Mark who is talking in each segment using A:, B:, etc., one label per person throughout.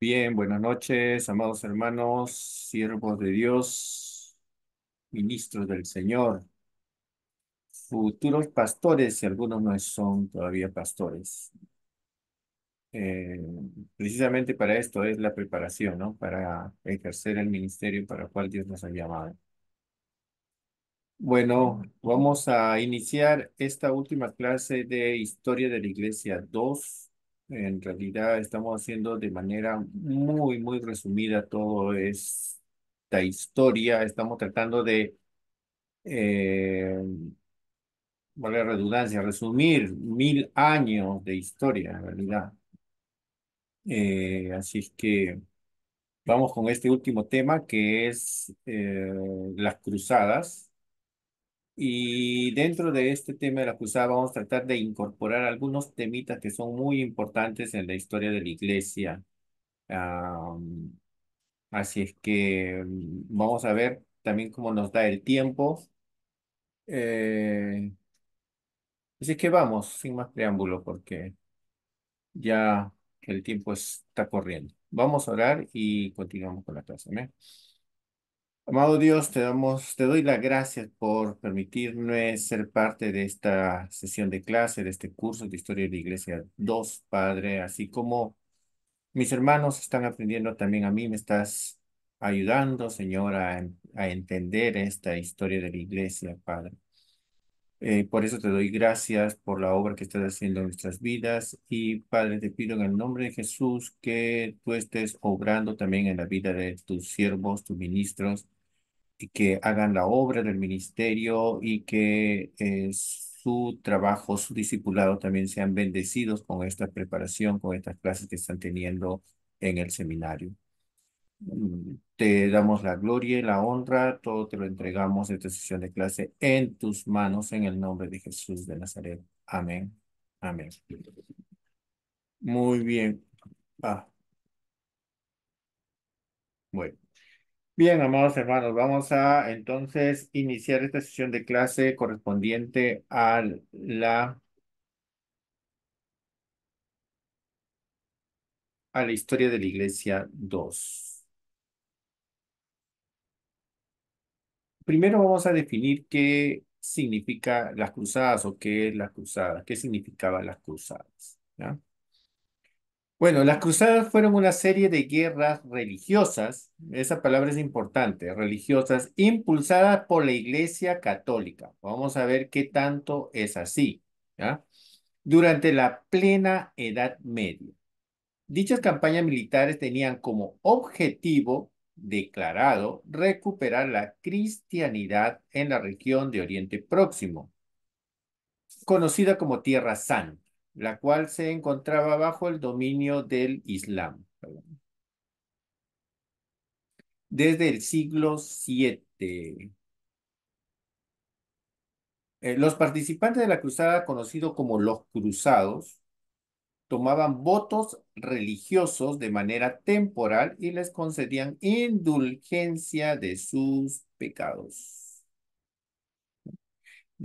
A: Bien, buenas noches, amados hermanos, siervos de Dios, ministros del Señor, futuros pastores, si algunos no son todavía pastores. Eh, precisamente para esto es la preparación, ¿no? Para ejercer el ministerio para el cual Dios nos ha llamado. Bueno, vamos a iniciar esta última clase de Historia de la Iglesia 2 en realidad estamos haciendo de manera muy, muy resumida toda esta historia. Estamos tratando de, eh, vale redundancia, resumir mil años de historia en realidad. Eh, así es que vamos con este último tema que es eh, las cruzadas. Y dentro de este tema de la cruzada vamos a tratar de incorporar algunos temitas que son muy importantes en la historia de la iglesia. así es que mm, vamos a ver también cómo nos da el tiempo. Eh, así que vamos, sin más preámbulo, porque ya el tiempo está corriendo. Vamos a orar y continuamos con la clase. ¿eh? Amado Dios, te damos, te doy las gracias por permitirme ser parte de esta sesión de clase, de este curso de Historia de la Iglesia 2, Padre, así como mis hermanos están aprendiendo también a mí, me estás ayudando, Señor, a, entender esta historia de la Iglesia, Padre. Eh, por eso te doy gracias por la obra que estás haciendo en nuestras vidas y Padre, te pido en el nombre de Jesús que tú estés obrando también en la vida de tus siervos, tus ministros, y que hagan la obra del ministerio y que eh, su trabajo, su discipulado también sean bendecidos con esta preparación, con estas clases que están teniendo en el seminario. Mm, te damos la gloria y la honra, todo te lo entregamos esta sesión de clase en tus manos, en el nombre de Jesús de Nazaret. Amén. Amén. Muy bien. Ah. Bueno. Bien, amados hermanos, vamos a entonces iniciar esta sesión de clase correspondiente a la, a la historia de la Iglesia 2. Primero vamos a definir qué significa las cruzadas o qué es la cruzada, qué significaba las cruzadas. Bueno, las cruzadas fueron una serie de guerras religiosas, esa palabra es importante, religiosas, impulsadas por la Iglesia Católica. Vamos a ver qué tanto es así, ¿ya? Durante la plena Edad Media. Dichas campañas militares tenían como objetivo declarado recuperar la cristianidad en la región de Oriente Próximo, conocida como Tierra Santa la cual se encontraba bajo el dominio del Islam. Desde el siglo VII. Eh, los participantes de la cruzada, conocido como los cruzados, tomaban votos religiosos de manera temporal y les concedían indulgencia de sus pecados.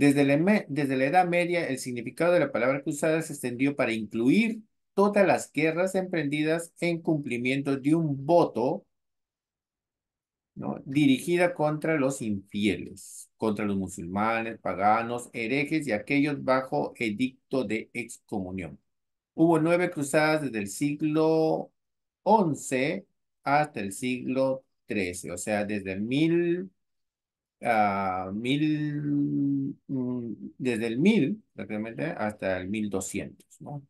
A: Desde la, Edad Media, el significado de la palabra cruzada se extendió para incluir todas las guerras emprendidas en cumplimiento de un voto dirigida contra los infieles, contra los musulmanes, paganos, herejes y aquellos bajo edicto de excomunión. Hubo nueve cruzadas desde el siglo XI hasta el siglo XIII, o sea, desde mil mil, mm, desde el mil prácticamente hasta el 1200. ¿no?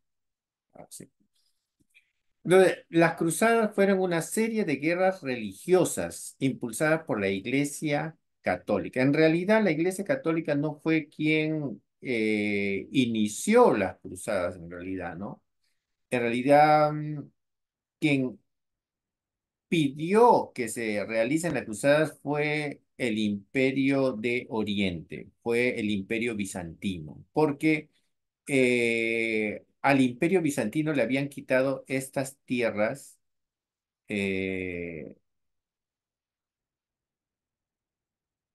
A: las cruzadas fueron una serie de guerras religiosas impulsadas por la Iglesia Católica. En realidad, la Iglesia Católica no fue quien eh, inició las cruzadas, en realidad, ¿no? En realidad, mm, quien pidió que se realicen las cruzadas fue el imperio de Oriente, fue el imperio bizantino, porque eh, al imperio bizantino le habían quitado estas tierras eh,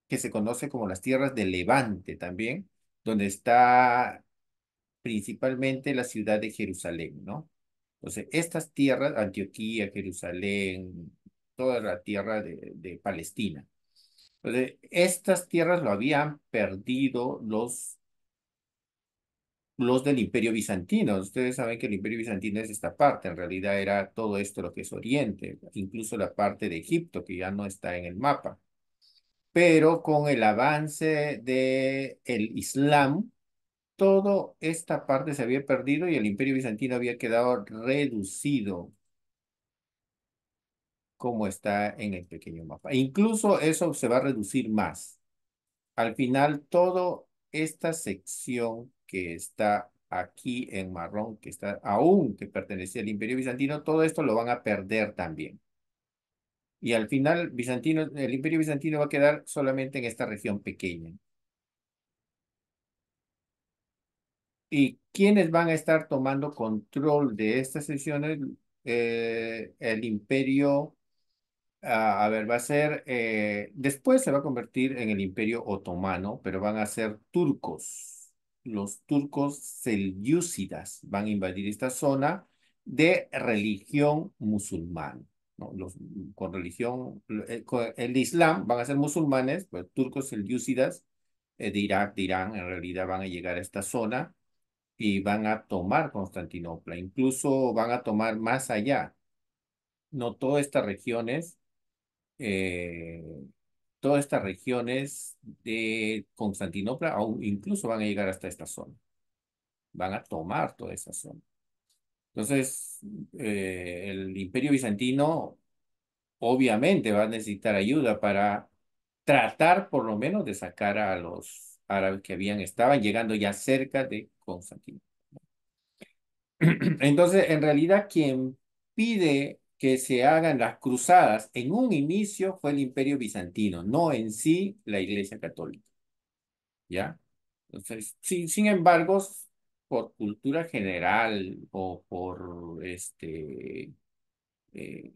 A: que se conoce como las tierras de Levante también, donde está principalmente la ciudad de Jerusalén, ¿no? Entonces, estas tierras, Antioquía, Jerusalén, toda la tierra de Palestina. Estas tierras lo habían perdido los, los del Imperio Bizantino. Ustedes saben que el Imperio Bizantino es esta parte, en realidad era todo esto lo que es Oriente, incluso la parte de Egipto que ya no está en el mapa. Pero con el avance del Islam, toda esta parte se había perdido y el imperio bizantino había quedado reducido como está en el pequeño mapa. E incluso eso se va a reducir más. Al final, toda esta sección que está aquí en marrón, que está aún que pertenecía al Imperio Bizantino, todo esto lo van a perder también. Y al final, bizantino, el Imperio Bizantino va a quedar solamente en esta región pequeña. ¿Y quiénes van a estar tomando control de estas secciones? Eh, el Imperio a ver, va a ser, eh, después se va a convertir en el imperio otomano, pero van a ser turcos. Los turcos selyúcidas van a invadir esta zona de religión musulmana. ¿no? Los, con religión, eh, el, Islam van a ser musulmanes, pues, turcos selyúcidas eh, de Irak, de Irán, en realidad van a llegar a esta zona y van a tomar Constantinopla. Incluso van a tomar más allá. No todas estas regiones eh, todas estas regiones de Constantinopla o incluso van a llegar hasta esta zona. Van a tomar toda esa zona. Entonces, eh, el imperio bizantino obviamente va a necesitar ayuda para tratar por lo menos de sacar a los árabes que habían, estaban llegando ya cerca de Constantinopla. Entonces, en realidad, quien pide que se hagan las cruzadas en un inicio fue el imperio bizantino, no en sí la iglesia católica. ¿Ya? Entonces, sin, embargo, por cultura general o por este... Eh,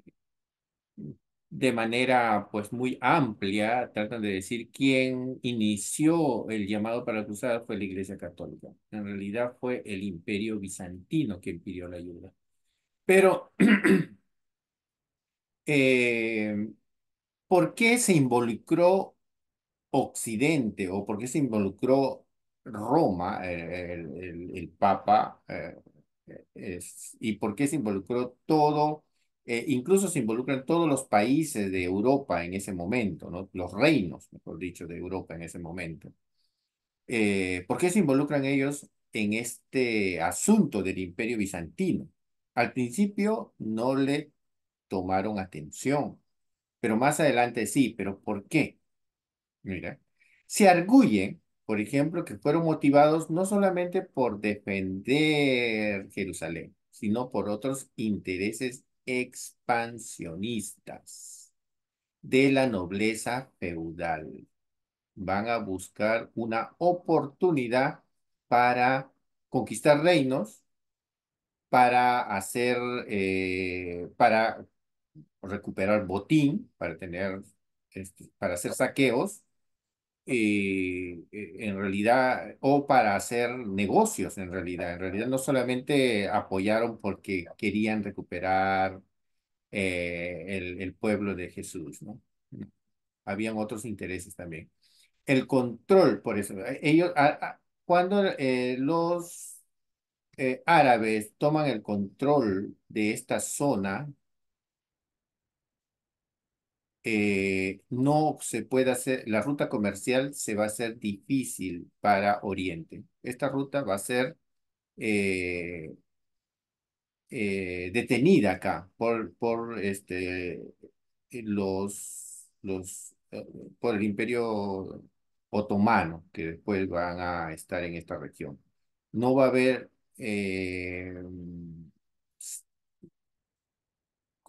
A: de manera pues muy amplia tratan de decir quién inició el llamado para la cruzada fue la Iglesia Católica. En realidad fue el Imperio Bizantino quien pidió la ayuda. Pero Eh, ¿por qué se involucró Occidente o por qué se involucró Roma, eh, el, Papa, eh, y por qué se involucró todo, incluso se involucran todos los países de Europa en ese momento, los reinos, mejor dicho, de Europa en ese momento. ¿Por qué se involucran ellos en este asunto del imperio bizantino? Al principio no le tomaron atención. Pero más adelante sí, pero ¿por qué? Mira, se arguye, por ejemplo, que fueron motivados no solamente por defender Jerusalén, sino por otros intereses expansionistas de la nobleza feudal. Van a buscar una oportunidad para conquistar reinos, para hacer, eh, para recuperar botín, para tener, este, para hacer saqueos, eh, eh, en realidad, o para hacer negocios en realidad. En realidad no solamente apoyaron porque querían recuperar eh, el, pueblo de Jesús, ¿no? Habían otros intereses también. El control, por eso, ellos, cuando los árabes toman el control de esta zona, eh, no se puede hacer, la ruta comercial se va a hacer difícil para Oriente. Esta ruta va a ser eh, eh, detenida acá por, por este, los, los, por el imperio otomano que después van a estar en esta región. No va a haber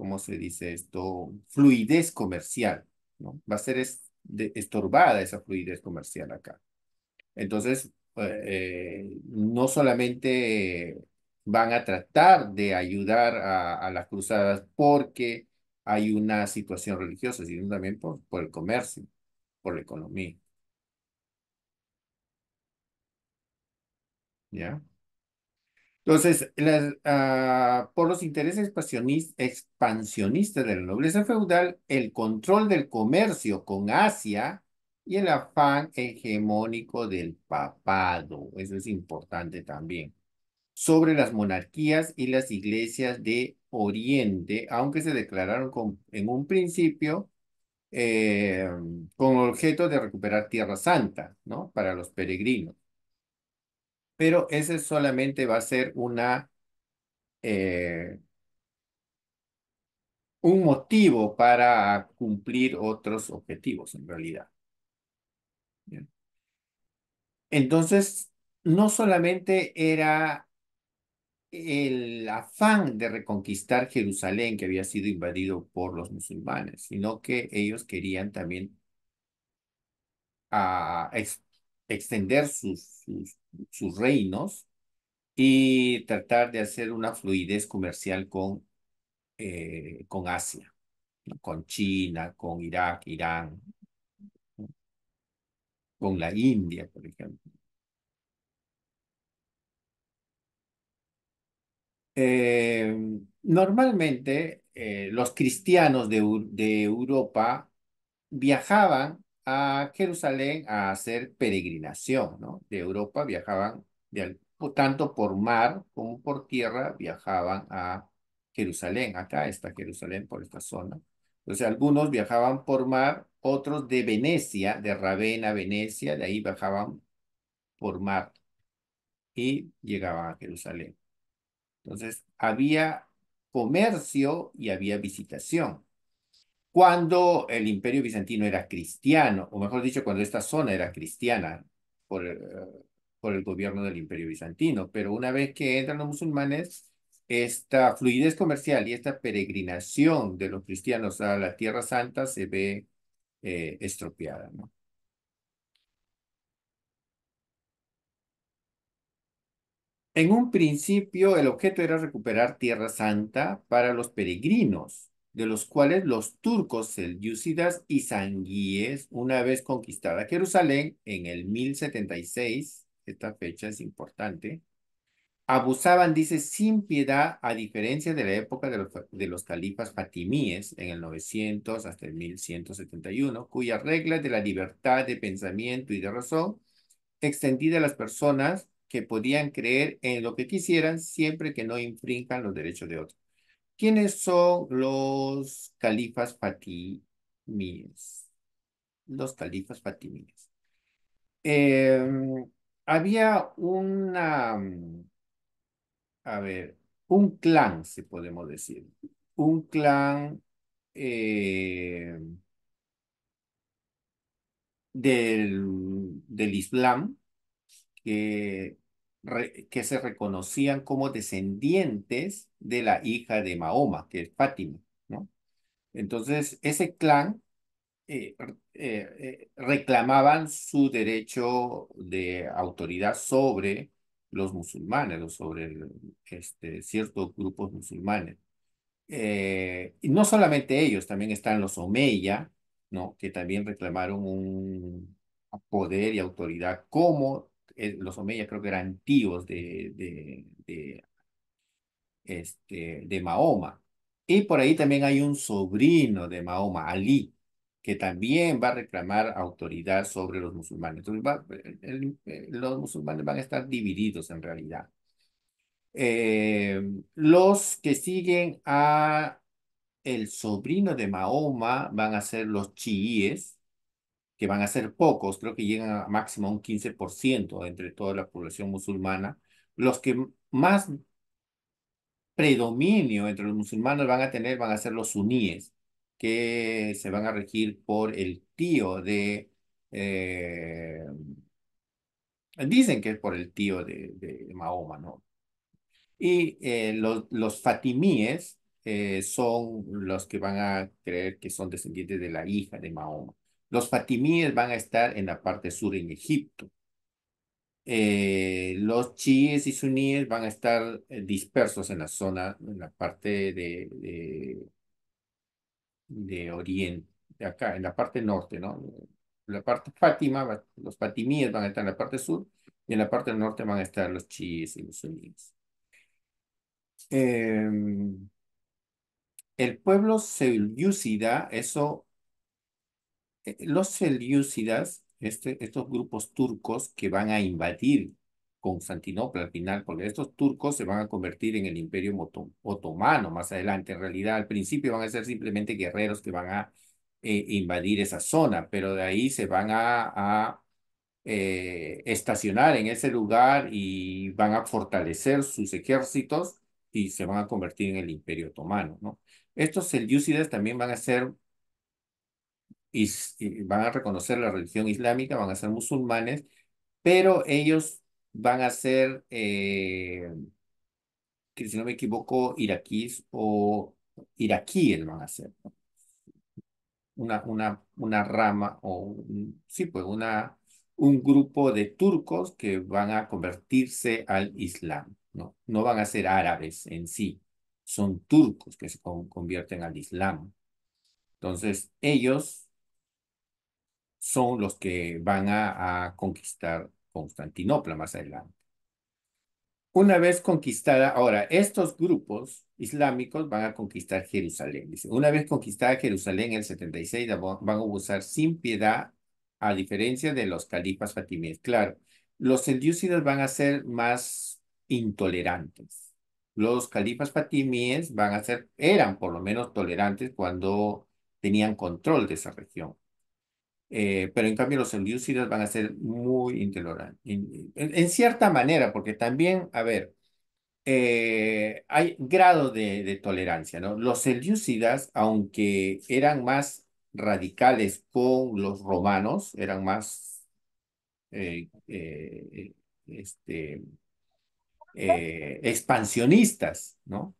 A: ¿cómo se dice esto? Fluidez comercial, ¿no? Va a ser estorbada esa fluidez comercial acá. Entonces, eh, eh, no solamente van a tratar de ayudar a, a, las cruzadas porque hay una situación religiosa, sino también por, por el comercio, por la economía. ¿Ya? Entonces, ah, por los intereses expansionistas de la nobleza feudal, el control del comercio con Asia y el afán hegemónico del papado, eso es importante también, sobre las monarquías y las iglesias de Oriente, aunque se declararon con, en un principio eh, con objeto de recuperar Tierra Santa, ¿no? Para los peregrinos pero ese solamente va a ser una, eh, un motivo para cumplir otros objetivos en realidad. Entonces, no solamente era el afán de reconquistar Jerusalén que había sido invadido por los musulmanes, sino que ellos querían también a, ah, extender sus, sus, sus reinos y tratar de hacer una fluidez comercial con, eh, con Asia, con China, con Irak, Irán, con la India, por ejemplo. Eh, normalmente eh, los cristianos de, de Europa viajaban a Jerusalén a hacer peregrinación, ¿no? De Europa viajaban, tanto por mar como por tierra, viajaban a Jerusalén. Acá está Jerusalén por esta zona. Entonces, algunos viajaban por mar, otros de Venecia, de Ravenna, Venecia, de ahí viajaban por mar y llegaban a Jerusalén. Entonces, había comercio y había visitación cuando el imperio bizantino era cristiano, o mejor dicho, cuando esta zona era cristiana por, eh, por el gobierno del imperio bizantino, pero una vez que entran los musulmanes, esta fluidez comercial y esta peregrinación de los cristianos a la Tierra Santa se ve eh, estropeada. ¿no? En un principio, el objeto era recuperar Tierra Santa para los peregrinos, de los cuales los turcos selyúcidas y sanguíes, una vez conquistada Jerusalén en el 1076, esta fecha es importante, abusaban, dice, sin piedad, a diferencia de la época de los, califas fatimíes en el 900 hasta el 1171, cuya regla de la libertad de pensamiento y de razón extendida a las personas que podían creer en lo que quisieran siempre que no infrinjan los derechos de otros. ¿Quiénes son los califas fatimíes? Los califas fatimíes. Em, había una, a ver, un clan, si podemos decir, un clan em, del, del Islam que que se reconocían como descendientes de la hija de Mahoma, que es Fátima, ¿no? Entonces, ese clan eh, eh, eh, reclamaban su derecho de autoridad sobre los musulmanes o sobre este, ciertos grupos musulmanes. y no solamente ellos, también están los Omeya, ¿no? que también reclamaron un poder y autoridad como eh, los omeyas creo que eran tíos de, de, este, de Mahoma. Y por ahí también hay un sobrino de Mahoma, Ali, que también va a reclamar autoridad sobre los musulmanes. Eh, eh, los musulmanes van a estar divididos en realidad. Em, los que siguen a el sobrino de Mahoma van a ser los chiíes, que van a ser pocos, creo que llegan a máximo un 15% entre toda la población musulmana, los que más predominio entre los musulmanes van a tener van a ser los suníes, que se van a regir por el tío de... Eh, dicen que es por el tío de, Mahoma, ¿no? Y eh, los, fatimíes eh, son los que van a creer que son descendientes de la hija de Mahoma. Los fatimíes van a estar en la parte sur en Egipto. Eh, los chiíes y suníes van a estar eh, dispersos en la zona, en la parte de, de, Oriente, de acá, en la parte norte, ¿no? La parte Fátima, los fatimíes van a estar en la parte sur y en la parte norte van a estar los chiíes y los suníes. Em, el pueblo selyúcida, eso eh, los selyúcidas, este, estos grupos turcos que van a invadir Constantinopla al final, porque estos turcos se van a convertir en el imperio otomano más adelante. En realidad, al principio van a ser simplemente guerreros que van a eh, invadir esa zona, pero de ahí se van a, eh, estacionar en ese lugar y van a fortalecer sus ejércitos y se van a convertir en el imperio otomano. ¿no? Estos selyúcidas también van a ser y, van a reconocer la religión islámica, van a ser musulmanes, pero ellos van a ser, eh, si no me equivoco, iraquíes o iraquíes van a ser. Una, una, una rama o un, sí, pues una, un grupo de turcos que van a convertirse al Islam. No, no van a ser árabes en sí, son turcos que se convierten al Islam. Entonces, ellos son los que van a, conquistar Constantinopla más adelante. Una vez conquistada, ahora, estos grupos islámicos van a conquistar Jerusalén. una vez conquistada Jerusalén en el 76, van a usar sin piedad, a diferencia de los califas fatimíes. Claro, los selyúcidas van a ser más intolerantes. Los califas fatimíes van a ser, eran por lo menos tolerantes cuando tenían control de esa región. Eh, pero en cambio los selyúcidas van a ser muy intolerantes. En, cierta manera, porque también, a ver, eh, hay grado de, tolerancia, ¿no? Los selyúcidas, aunque eran más radicales con los romanos, eran más eh, este, expansionistas, ¿no?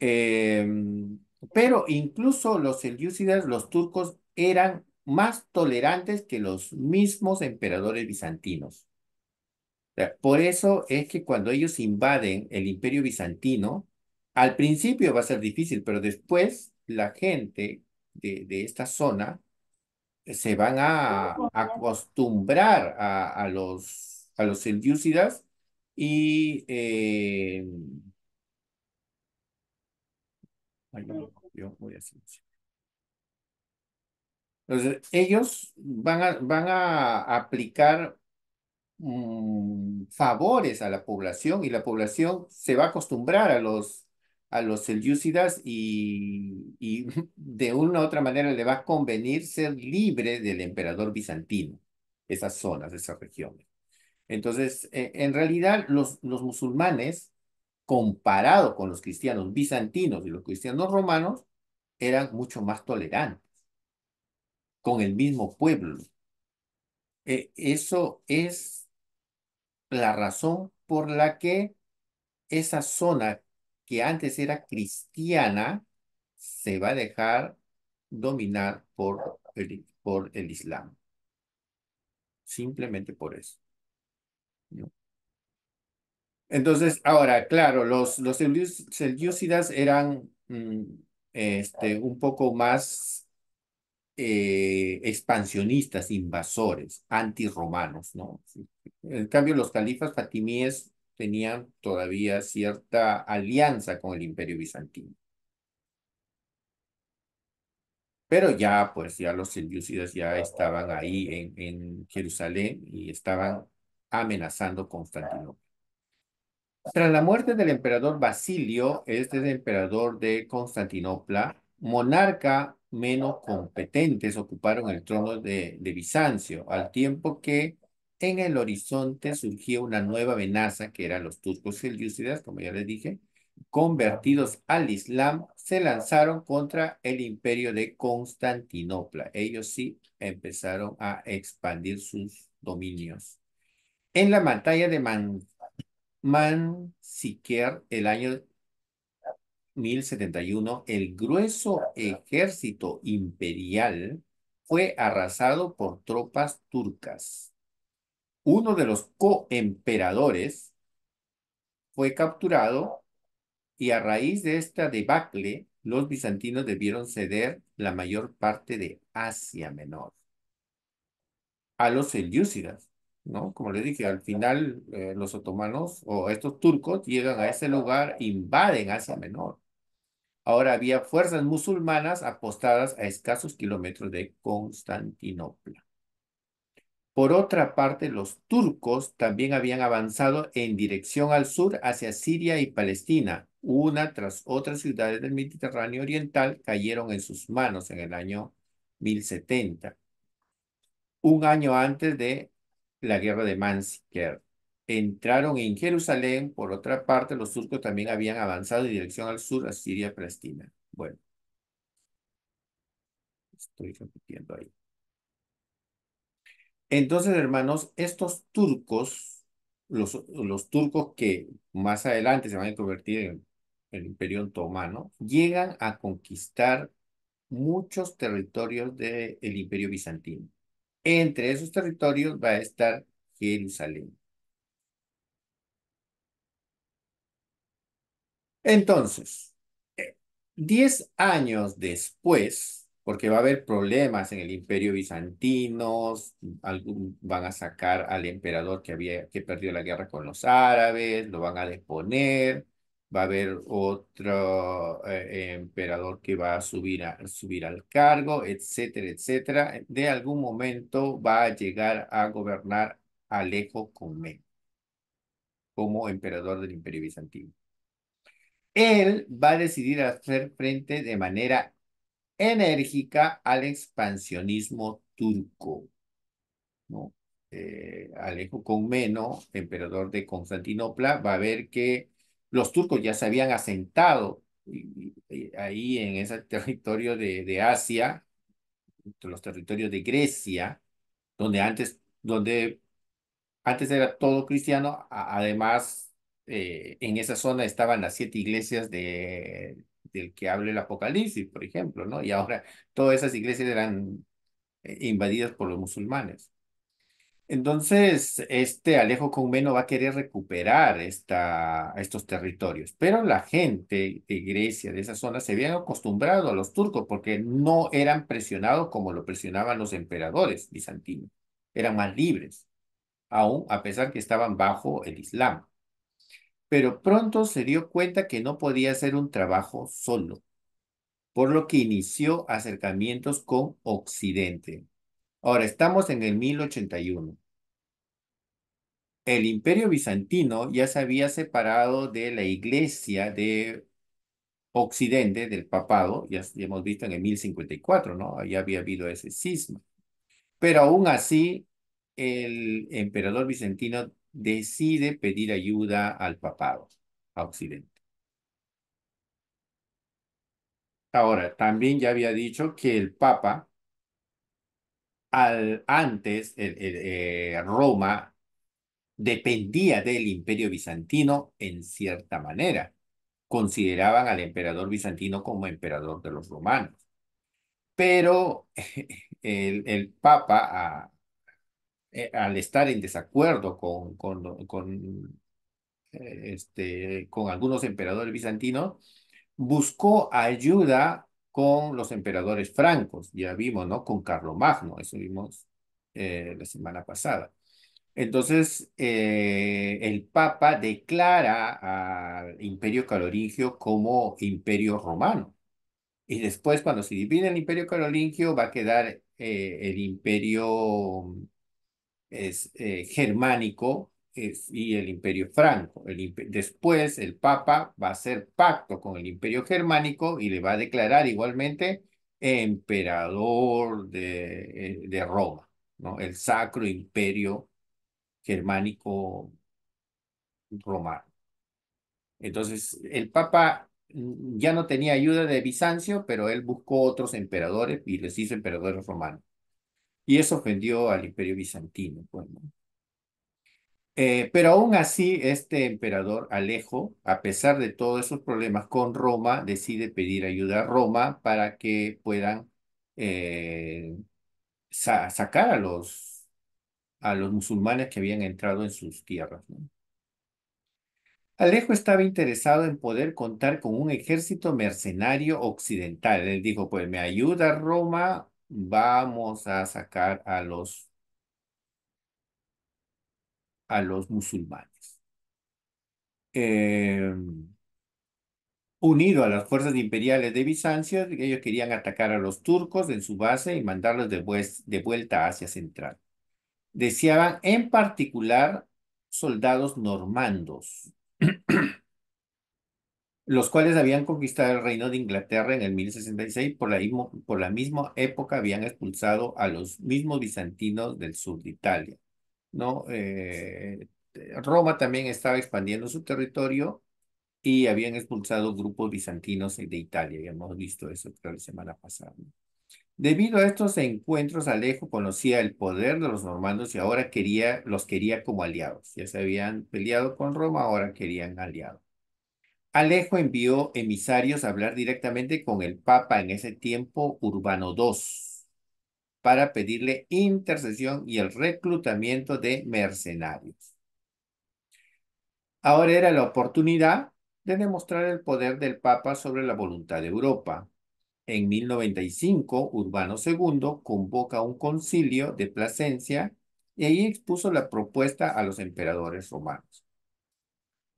A: Em, pero incluso los selyúcidas, los turcos, eran más tolerantes que los mismos emperadores bizantinos. Por eso es que cuando ellos invaden el imperio bizantino, al principio va a ser difícil, pero después la gente de, esta zona se van a acostumbrar a, los, a los y... Eh, voy a entonces, ellos van a, van a aplicar mm, favores a la población y la población se va a acostumbrar a los, a los selyúcidas y, de una u otra manera le va a convenir ser libre del emperador bizantino, esas zonas, esas regiones. Entonces, e, en realidad, los, los musulmanes, comparado con los cristianos bizantinos y los cristianos romanos, eran mucho más tolerantes con el mismo pueblo. E, eso es la razón por la que esa zona que antes era cristiana se va a dejar dominar por el, por el Islam. Simplemente por eso. Entonces, ahora, claro, los, los selyúcidas eran mm, este, un poco más eh, expansionistas, invasores, antirromanos, ¿no? En cambio, los califas fatimíes tenían todavía cierta alianza con el imperio bizantino. Pero ya, pues, ya los selyúcidas ya estaban ahí en, en Jerusalén y estaban amenazando Constantinopla. Tras la muerte del emperador Basilio, este es el emperador de Constantinopla, monarca menos competentes ocuparon el trono de, Bizancio, al tiempo que en el horizonte surgía una nueva amenaza que eran los turcos selyúcidas, como ya les dije, convertidos al Islam, se lanzaron contra el imperio de Constantinopla. Ellos sí empezaron a expandir sus dominios. En la batalla de Man el año 1071, el grueso ejército imperial fue arrasado por tropas turcas. Uno de los coemperadores fue capturado y a raíz de esta debacle, los bizantinos debieron ceder la mayor parte de Asia Menor a los selyúcidas, ¿no? Como les dije, al final eh, los otomanos o estos turcos llegan a ese lugar, invaden Asia Menor Ahora había fuerzas musulmanas apostadas a escasos kilómetros de Constantinopla. Por otra parte, los turcos también habían avanzado en dirección al sur hacia Siria y Palestina. Una tras otra ciudades del Mediterráneo Oriental cayeron en sus manos en el año 1070, un año antes de la guerra de Manzikert entraron en Jerusalén. Por otra parte, los turcos también habían avanzado en dirección al sur a Siria Palestina. Bueno, estoy repitiendo ahí. Entonces, hermanos, estos turcos, los, los turcos que más adelante se van a convertir en el Imperio Otomano, llegan a conquistar muchos territorios del Imperio Bizantino. Entre esos territorios va a estar Jerusalén. Entonces, 10 años después, porque va a haber problemas en el imperio bizantino, van a sacar al emperador que, había, que perdió la guerra con los árabes, lo van a deponer, va a haber otro eh, emperador que va a subir, a subir al cargo, etcétera, etcétera. De algún momento va a llegar a gobernar Alejo Comneno como emperador del Imperio Bizantino él va a decidir hacer frente de manera enérgica al expansionismo turco. ¿no? Eh, Alejo Conmeno, emperador de Constantinopla, va a ver que los turcos ya se habían asentado ahí en ese territorio de, de Asia, los territorios de Grecia, donde antes, donde antes era todo cristiano, además eh, en esa zona estaban las siete iglesias de, del que habla el Apocalipsis, por ejemplo, ¿no? Y ahora todas esas iglesias eran eh, invadidas por los musulmanes. Entonces, este Alejo Conmeno va a querer recuperar esta, estos territorios, pero la gente de Grecia, de esa zona, se habían acostumbrado a los turcos porque no eran presionados como lo presionaban los emperadores bizantinos, eran más libres, aún a pesar que estaban bajo el Islam pero pronto se dio cuenta que no podía hacer un trabajo solo, por lo que inició acercamientos con Occidente. Ahora estamos en el 1081. El imperio bizantino ya se había separado de la iglesia de Occidente, del papado, ya hemos visto en el 1054, ¿no? Ya había habido ese cisma. Pero aún así, el emperador bizantino decide pedir ayuda al papado, a Occidente. Ahora, también ya había dicho que el Papa, al, antes eh, Roma dependía del imperio bizantino en cierta manera. Consideraban al emperador bizantino como emperador de los romanos. Pero el, el Papa, a, eh, al estar en desacuerdo con, con, eh, este, con algunos emperadores bizantinos, buscó ayuda con los emperadores francos, ya vimos, ¿no? Con Carlomagno, eso vimos eh, la semana pasada. Entonces, el Papa declara al Imperio Carolingio como Imperio Romano. Y después, cuando se divide el Imperio Carolingio, va a quedar el Imperio es, eh, germánico y el imperio franco. El Después el papa va a hacer pacto con el imperio germánico y le va a declarar igualmente emperador eh, de, Roma, ¿no? el sacro imperio germánico romano. Entonces, el Papa
B: ya
A: no tenía ayuda de Bizancio, pero él buscó otros emperadores y les hizo emperadores romanos y eso ofendió al imperio bizantino. Pues, eh, pero aún así, este emperador Alejo, a pesar de todos esos problemas con Roma, decide pedir ayuda a Roma para que puedan eh, sacar a los, a los musulmanes que habían entrado en sus tierras. Alejo estaba interesado en poder contar con un ejército mercenario occidental. Él dijo, pues me ayuda Roma vamos a sacar a los, a los musulmanes. Em, unido a las fuerzas imperiales de Bizancio, ellos querían atacar a los turcos en su base y mandarlos de, vuelta hacia Asia Central. Deseaban en particular soldados normandos. los cuales habían conquistado el reino de Inglaterra en el 1066, por la, por la misma época habían expulsado a los mismos bizantinos del sur de Italia. ¿no? Eh, Roma también estaba expandiendo su territorio y habían expulsado grupos bizantinos de Italia, habíamos visto eso la semana pasada. Debido a estos encuentros, Alejo conocía el poder de los normandos y ahora quería, los quería como aliados. Ya se habían peleado con Roma, ahora querían aliados. Alejo envió emisarios a hablar directamente con el Papa en ese tiempo, Urbano II, para pedirle intercesión y el reclutamiento de mercenarios. Ahora era la oportunidad de demostrar el poder del Papa sobre la voluntad de Europa. En 1095, Urbano II convoca un concilio de Plasencia y ahí expuso la propuesta a los emperadores romanos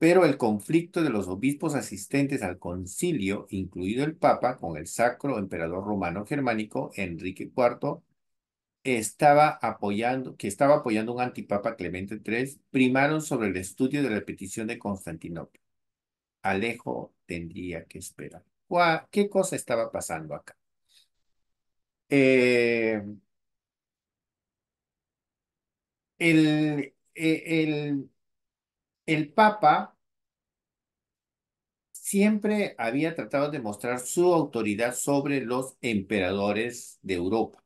A: pero el conflicto de los obispos asistentes al concilio, incluido el Papa, con el sacro emperador romano germánico Enrique IV, estaba apoyando, que estaba apoyando un antipapa Clemente III, primaron sobre el estudio de la petición de Constantinopla. Alejo tendría que esperar. ¿Qué cosa estaba pasando acá? Eh, el, eh, el, el Papa siempre había tratado de mostrar su autoridad sobre los emperadores de Europa,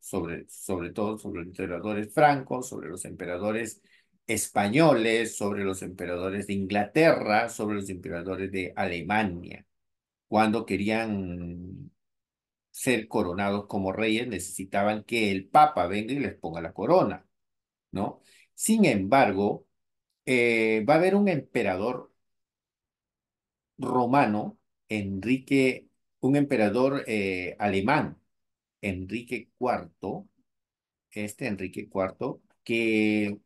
A: sobre, sobre todo sobre los emperadores francos, sobre los emperadores españoles, sobre los emperadores de Inglaterra, sobre los emperadores de Alemania. Cuando querían ser coronados como reyes, necesitaban que el Papa venga y les ponga la corona, ¿no? Sin embargo, eh, va a haber un emperador romano, Enrique, un emperador eh, alemán, Enrique IV, este Enrique IV, que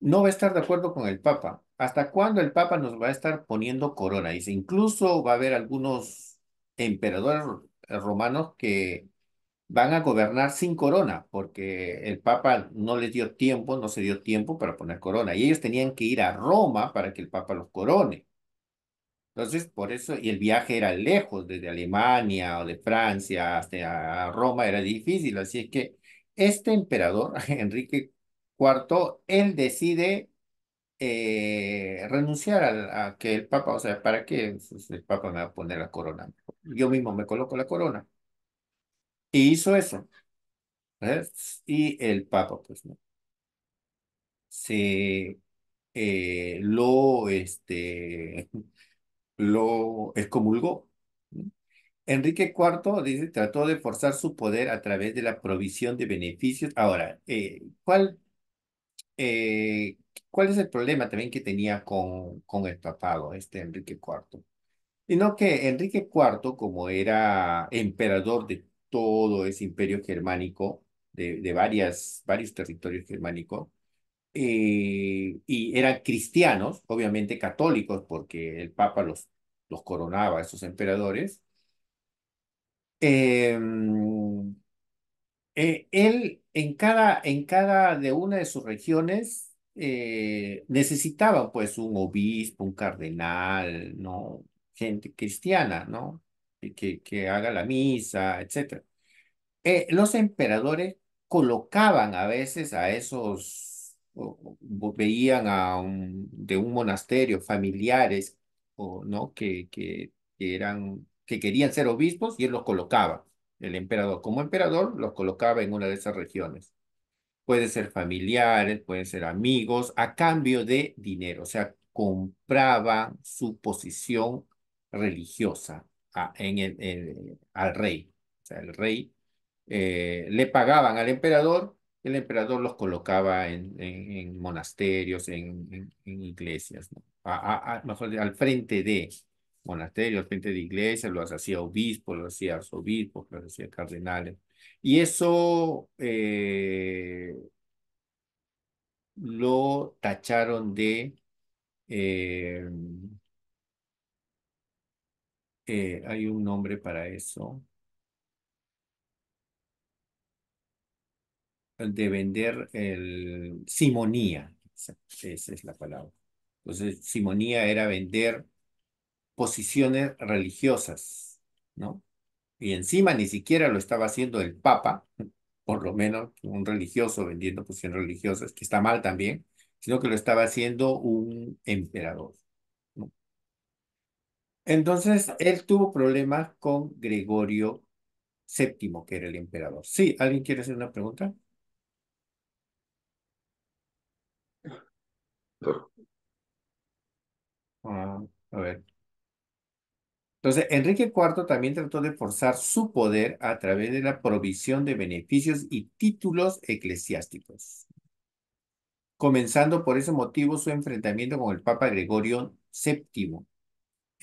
A: no va a estar de acuerdo con el Papa. ¿Hasta cuándo el Papa nos va a estar poniendo corona? Dice, incluso va a haber algunos emperadores eh, romanos que van a gobernar sin corona, porque el Papa no les dio tiempo, no se dio tiempo para poner corona, y ellos tenían que ir a Roma para que el Papa los corone. Entonces, por eso, y el viaje era lejos, desde Alemania o de Francia hasta Roma era difícil, así es que este emperador, Enrique IV, él decide eh, renunciar a, a, que el Papa, o sea, ¿para qué pues, el Papa me va a poner la corona? Yo mismo me coloco la corona. Y hizo eso. Y el Papa, pues, ¿no? Se eh, lo, este, lo excomulgó. Enrique IV dice, trató de forzar su poder a través de la provisión de beneficios. Ahora, eh, eh, ¿cuál, es el problema también que tenía con, con el papado, este Enrique IV? Y no que Enrique IV, como era emperador de todo ese imperio germánico, de, varias, varios territorios germánicos, eh, y eran cristianos, obviamente católicos, porque el Papa los, los coronaba, esos emperadores. Em, eh, él en cada, en cada de una de sus regiones necesitaba eh, necesitaban pues un obispo, un cardenal, ¿no? Gente cristiana, ¿no? que, haga la misa, etc. Eh, los emperadores colocaban a veces a esos, veían a un, de un monasterio familiares o, ¿no? que, que, eran, que querían ser obispos y él los colocaba, el emperador como emperador los colocaba en una de esas regiones. Pueden ser familiares, pueden ser amigos, a cambio de dinero, o sea, compraba su posición religiosa, en el, al rey. O sea, el rey eh, le pagaban al emperador, el emperador los colocaba en, monasterios, en, iglesias, ¿no? al frente de monasterios, al frente de iglesias, los hacía obispos, los hacía arzobispos, los hacía cardenales. Y eso eh, lo tacharon de eh, eh, hay un nombre para eso. De vender el, simonía, esa es la palabra. Entonces, simonía era vender posiciones religiosas, ¿no? Y encima ni siquiera lo estaba haciendo el Papa, por lo menos un religioso vendiendo posiciones religiosas, que está mal también, sino que lo estaba haciendo un emperador. Entonces, él tuvo problemas con Gregorio VII, que era el emperador. Sí, ¿alguien quiere hacer una pregunta? Ah, a ver. Entonces, Enrique IV también trató de forzar su poder a través de la provisión de beneficios y títulos eclesiásticos. Comenzando por ese motivo su enfrentamiento con el Papa Gregorio VII,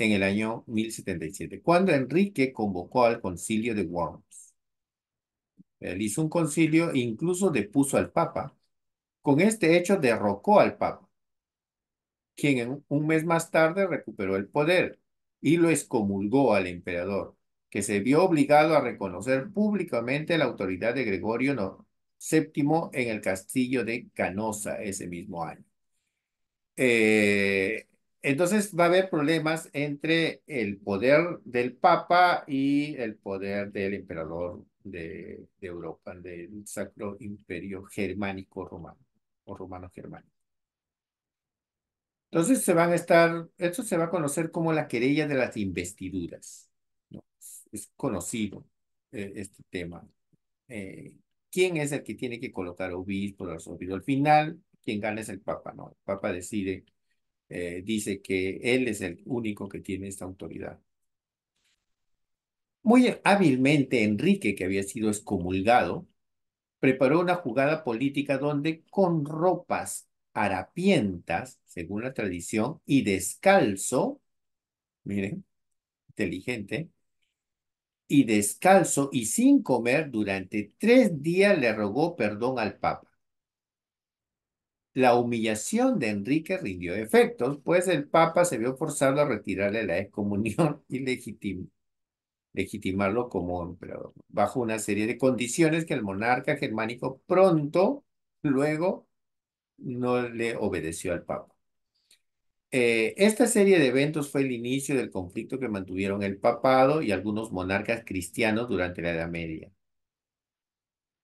A: en el año 1077, cuando Enrique convocó al concilio de Worms. Él hizo un concilio e incluso depuso al Papa. Con este hecho derrocó al Papa, quien un mes más tarde recuperó el poder y lo excomulgó al emperador, que se vio obligado a reconocer públicamente la autoridad de Gregorio VII en el castillo de Canosa ese mismo año. Eh, entonces va a haber problemas entre el poder del Papa y el poder del emperador de, Europa, del Sacro Imperio Germánico Romano o Romano Germánico. Entonces se van a estar, esto se va a conocer como la querella de las investiduras. ¿no? Es conocido eh, este tema. Eh, ¿Quién es el que tiene que colocar obispo, Al final, quien gana es el Papa, ¿no? El Papa decide eh, dice que él es el único que tiene esta autoridad. Muy hábilmente Enrique, que había sido excomulgado, preparó una jugada política donde con ropas harapientas, según la tradición, y descalzo, miren, inteligente, y descalzo y sin comer durante tres días le rogó perdón al Papa la humillación de Enrique rindió efectos, pues el Papa se vio forzado a retirarle la excomunión y legitimarlo como emperador, bajo una serie de condiciones que el monarca germánico pronto, luego, no le obedeció al Papa. Eh, esta serie de eventos fue el inicio del conflicto que mantuvieron el papado y algunos monarcas cristianos durante la Edad Media.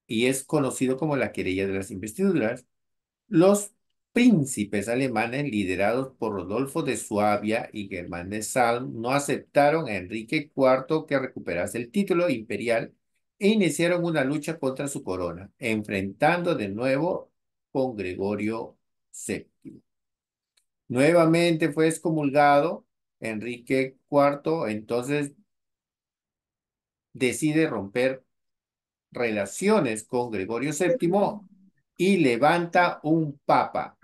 A: Y es conocido como la querella de las investiduras, los príncipes alemanes liderados por Rodolfo de Suabia y Germán de Salm no aceptaron a Enrique IV que recuperase el título imperial e iniciaron una lucha contra su corona, enfrentando de nuevo con Gregorio VII. Nuevamente fue excomulgado. Enrique IV entonces decide romper relaciones con Gregorio VII y levanta un papa,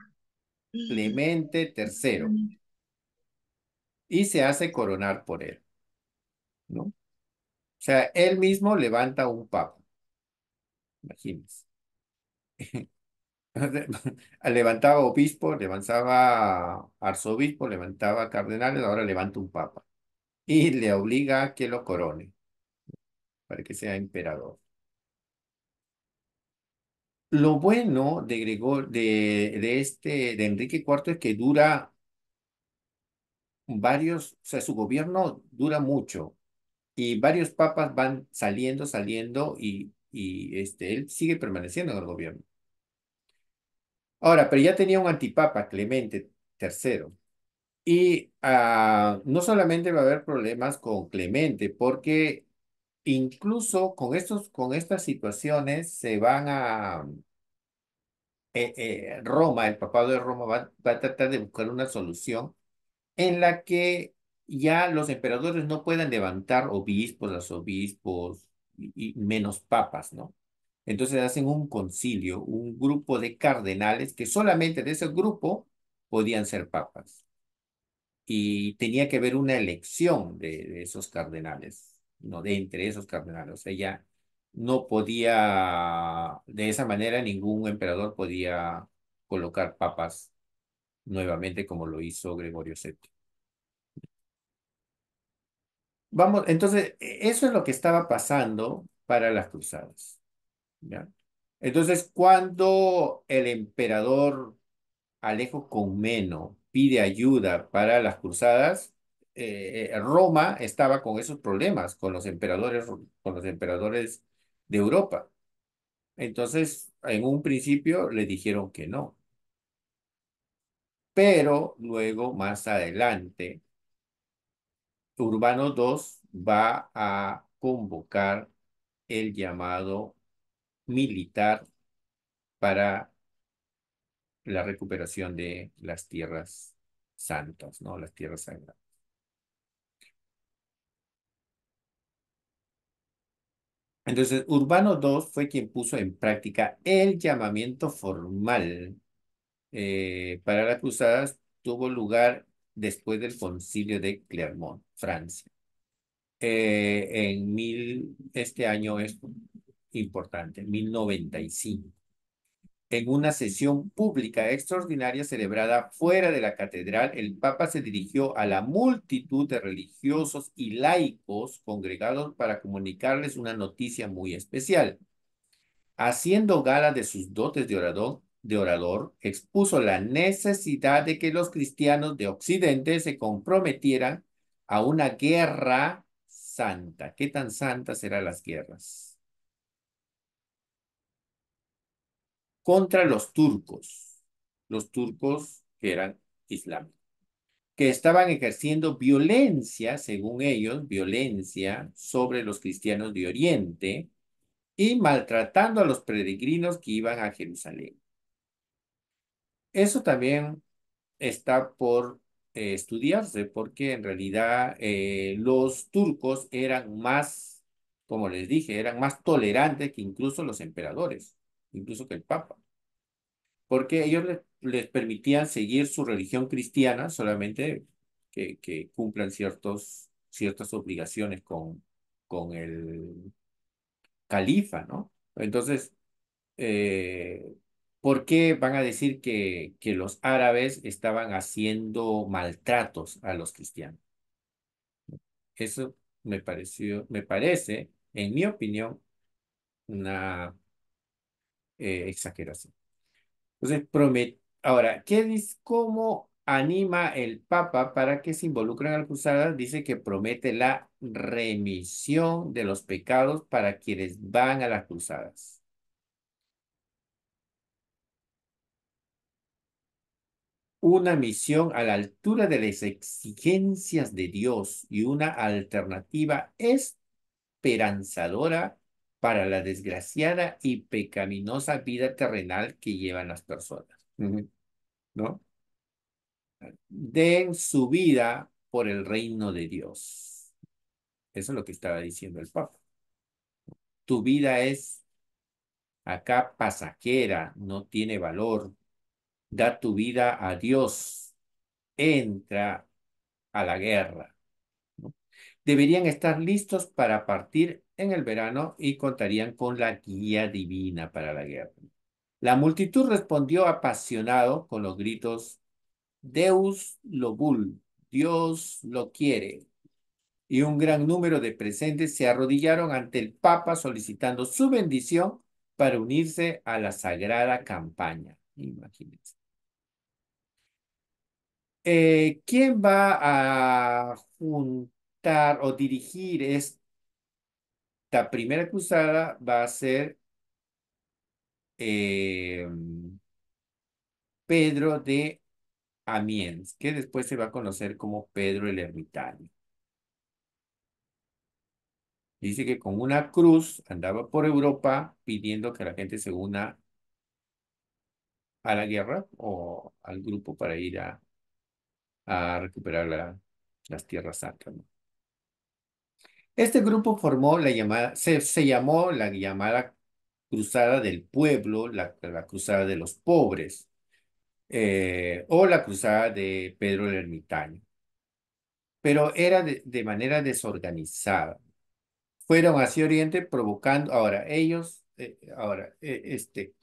A: Clemente III, y se hace coronar por él. ¿No? O sea, él mismo levanta un papa. Imagínense. levantaba obispo, levantaba arzobispo, levantaba cardenales, ahora levanta un papa y le obliga a que lo corone para que sea emperador. Lo bueno de Gregor, de, este, de Enrique IV es que dura varios, o sea, su gobierno dura mucho y varios papas van saliendo, saliendo y, este, él sigue permaneciendo en el gobierno. Ahora, pero ya tenía un antipapa, Clemente III. Y ah, no solamente va a haber problemas con Clemente, porque incluso con, estos, con estas situaciones se van a... Mm, eh, eh, Roma, el papado de Roma va, a tratar de buscar una solución en la que ya los emperadores no puedan levantar obispos, los obispos y, menos papas, ¿no? Entonces hacen un concilio, un grupo de cardenales que solamente de ese grupo podían ser papas. Y tenía que haber una elección de esos cardenales no, de entre esos cardenales. ella no podía, de esa manera ningún emperador podía colocar papas nuevamente como lo hizo Gregorio VII. Vamos, entonces, e-, eso es lo que estaba pasando para las cruzadas. Entonces, cuando el emperador Alejo Comneno pide ayuda para las cruzadas, eh, eh, Roma estaba con esos problemas, con los emperadores, con los emperadores de Europa. Entonces, en un principio le dijeron que no. Pero luego, más adelante, Urbano II va a convocar el llamado militar para la recuperación de las tierras santas, ¿no? Las tierras sagradas. Entonces, Urbano II fue quien puso en práctica el llamamiento formal eh, para las cruzadas, tuvo lugar después del concilio de Clermont, Francia. Eh, en mil, este año es importante, 1095. En una sesión pública extraordinaria celebrada fuera de la catedral, el Papa se dirigió a la multitud de religiosos y laicos congregados para comunicarles una noticia muy especial. Haciendo gala de sus dotes de orador, expuso la necesidad de que los cristianos de Occidente se comprometieran a una guerra santa. ¿Qué tan santas serán las guerras? contra los turcos, los turcos que eran islámicos, que estaban ejerciendo violencia, según ellos, violencia sobre los cristianos de Oriente y maltratando a los peregrinos que iban a Jerusalén. Eso también está por eh, estudiarse porque en realidad eh, los turcos eran más, como les dije, eran más tolerantes que incluso los emperadores incluso que el Papa, porque ellos les, permitían seguir su religión cristiana solamente que, que cumplan ciertos, ciertas obligaciones con, con el califa, ¿no? Entonces, eh, ¿por qué van a decir que, que los árabes estaban haciendo maltratos a los cristianos? Eso me pareció, me parece, en mi opinión, una eh, exageración. Entonces, promete ahora, ¿qué dice, ¿cómo anima el Papa para que se involucren a la cruzada? Dice que promete la remisión de los pecados para quienes van a las cruzadas. una misión a la altura de las exigencias de Dios y una alternativa esperanzadora para la desgraciada y pecaminosa vida terrenal que llevan las personas. ¿No? Den su vida por el reino de Dios. Eso es lo que estaba diciendo el Papa. Tu vida es acá pasajera, no tiene valor. Da tu vida a Dios. Entra a la guerra. Deberían estar listos para partir en el verano y contarían con la guía divina para la guerra. La multitud respondió apasionado con los gritos Deus lo bull, Dios lo quiere. Y un gran número de presentes se arrodillaron ante el Papa solicitando su bendición para unirse a la sagrada campaña. Imagínense. Eh, ¿Quién va a juntar o dirigir este la primera cruzada va a ser em, Pedro de Amiens, que después se va a conocer como Pedro el Ermitaño. Dice que con una cruz andaba por Europa pidiendo que la gente se una a la guerra o al grupo para ir a, recuperar las tierras santas. Este grupo formó la llamada, se, llamó la llamada Cruzada del Pueblo, la, Cruzada de los Pobres, eh, o la Cruzada de Pedro el Ermitaño. Pero era de, manera desorganizada. Fueron hacia Oriente provocando, ahora ellos, eh, ahora, eh, este,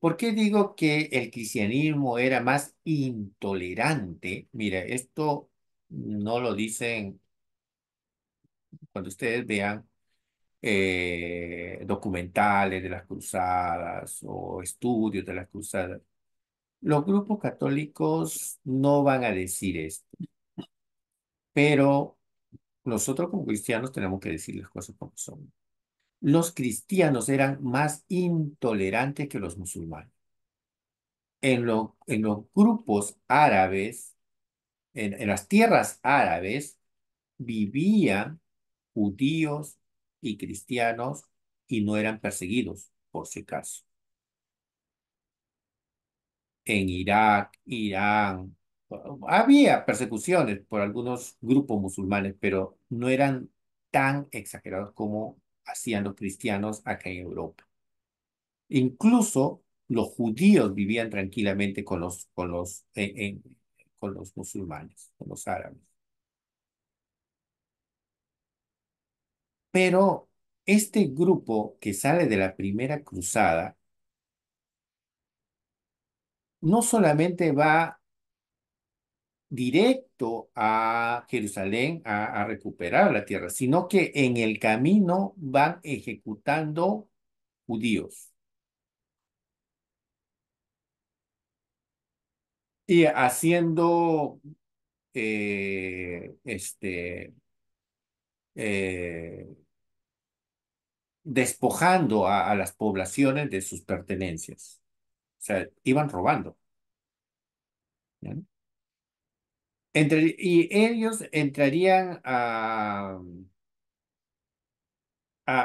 A: ¿Por qué digo que el cristianismo era más intolerante? Mira, esto no lo dicen cuando ustedes vean eh, documentales de las cruzadas o estudios de las cruzadas, los grupos católicos no van a decir esto, pero nosotros como cristianos tenemos que decir las cosas como son. Los cristianos eran más intolerantes que los musulmanes. En, lo, en los grupos árabes, en, en las tierras árabes, vivían judíos y cristianos y no eran perseguidos, por si acaso. En Irak, Irán, había persecuciones por algunos grupos musulmanes, pero no eran tan exagerados como hacían los cristianos acá en Europa. Incluso los judíos vivían tranquilamente con los, con los, eh, con los musulmanes, con los árabes. Pero este grupo que sale de la primera cruzada no solamente va directo a Jerusalén a, recuperar la tierra, sino que en el camino van ejecutando judíos. Y haciendo eh, este, eh, despojando a, las poblaciones de sus pertenencias. O sea, iban robando. y ellos entrarían a, a,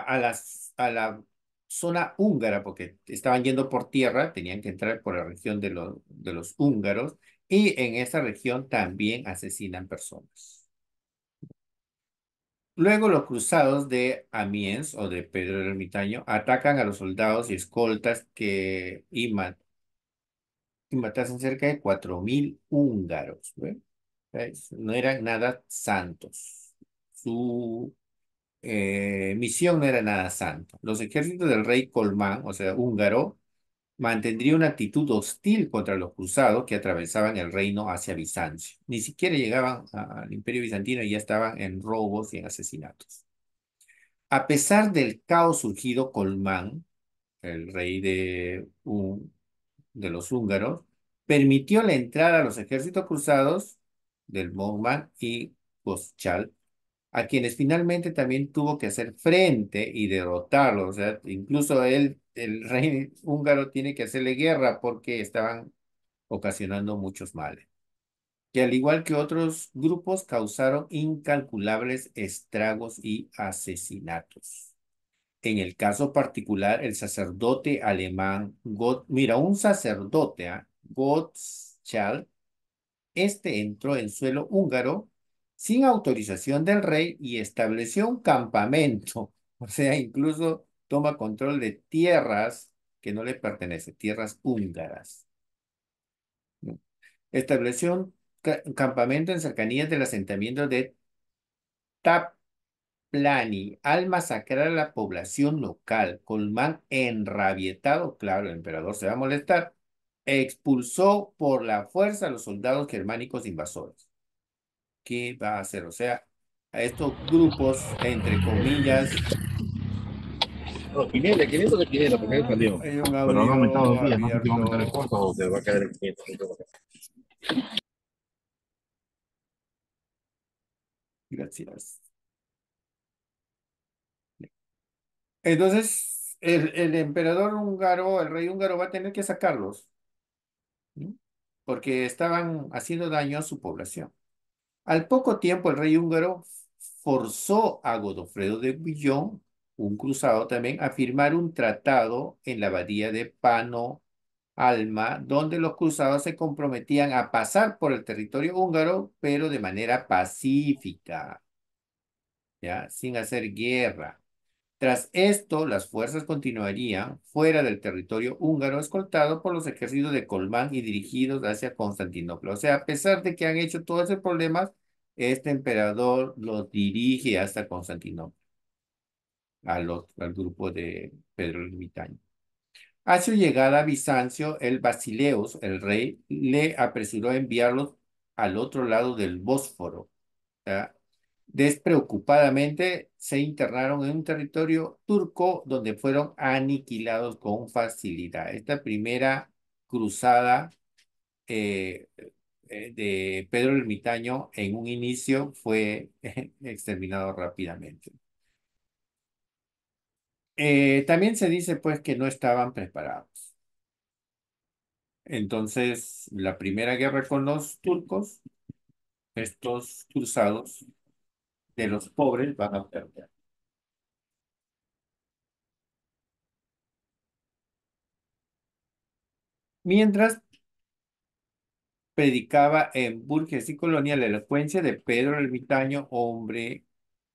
A: a la zona húngara, porque estaban yendo por tierra, tenían que entrar por la región de, de los húngaros, y en esa región también asesinan personas. Luego los cruzados de Amiens o de Pedro el Ermitaño atacan a los soldados y escoltas que matasen cerca de 4.000 húngaros. No eran nada santos. Su eh, misión no era nada santa. Los ejércitos del rey Colmán, o sea, húngaro, mantendría una actitud hostil contra los cruzados que atravesaban el reino hacia Bizancio. Ni siquiera llegaban al imperio bizantino y ya estaban en robos y en asesinatos. A pesar del caos surgido, Colmán, el rey de, de los húngaros, permitió la entrada a los ejércitos cruzados del Mogman y Goschal a quienes finalmente también tuvo que hacer frente y derrotarlos. O sea, incluso él, el rey húngaro tiene que hacerle guerra porque estaban ocasionando muchos males, que al igual que otros grupos causaron incalculables estragos y asesinatos. En el caso particular, el sacerdote alemán Gott, mira, un sacerdote, a ¿ah? Gottschalk, este entró en suelo húngaro sin autorización del rey y estableció un campamento, o sea, incluso toma control de tierras que no le pertenecen, tierras húngaras. Estableció un campamento en cercanías del asentamiento de Taplani al masacrar a la población local. Colmán, enrabietado, claro, el emperador se va a molestar, expulsó por la fuerza a los soldados germánicos invasores. ¿Qué va a hacer. O sea, a estos grupos, entre comillas. Gracias. Entonces, el, emperador húngaro, el rey húngaro va a tener que sacarlos, porque estaban haciendo daño a su población. Al poco tiempo el rey húngaro forzó a Godofredo de Bouillon, un cruzado también, a firmar un tratado en la abadía de Pano Alma, donde los cruzados se comprometían a pasar por el territorio húngaro, pero de manera pacífica, ¿ya? sin hacer guerra. Tras esto, las fuerzas continuarían fuera del territorio húngaro, escoltado por los ejércitos de Colmán y dirigidos hacia Constantinopla. O sea, a pesar de que han hecho todos esos problemas, este emperador los dirige hasta Constantinopla, a al grupo de Pedro Limitaño. A su llegada a Bizancio, el Basileus, el rey, le apresuró a enviarlos al otro lado del Bósforo, Despreocupadamente se internaron en un territorio turco donde fueron aniquilados con facilidad. Esta primera cruzada eh, eh, de Pedro el Ermitaño en un inicio fue exterminado rápidamente. Eh, también se dice pues que no estaban preparados. Entonces, la primera guerra con los turcos, estos cruzados de los pobres van a perder. Mientras predicaba en Burgess y Colonia la elocuencia de Pedro el Ermitaño, hombre,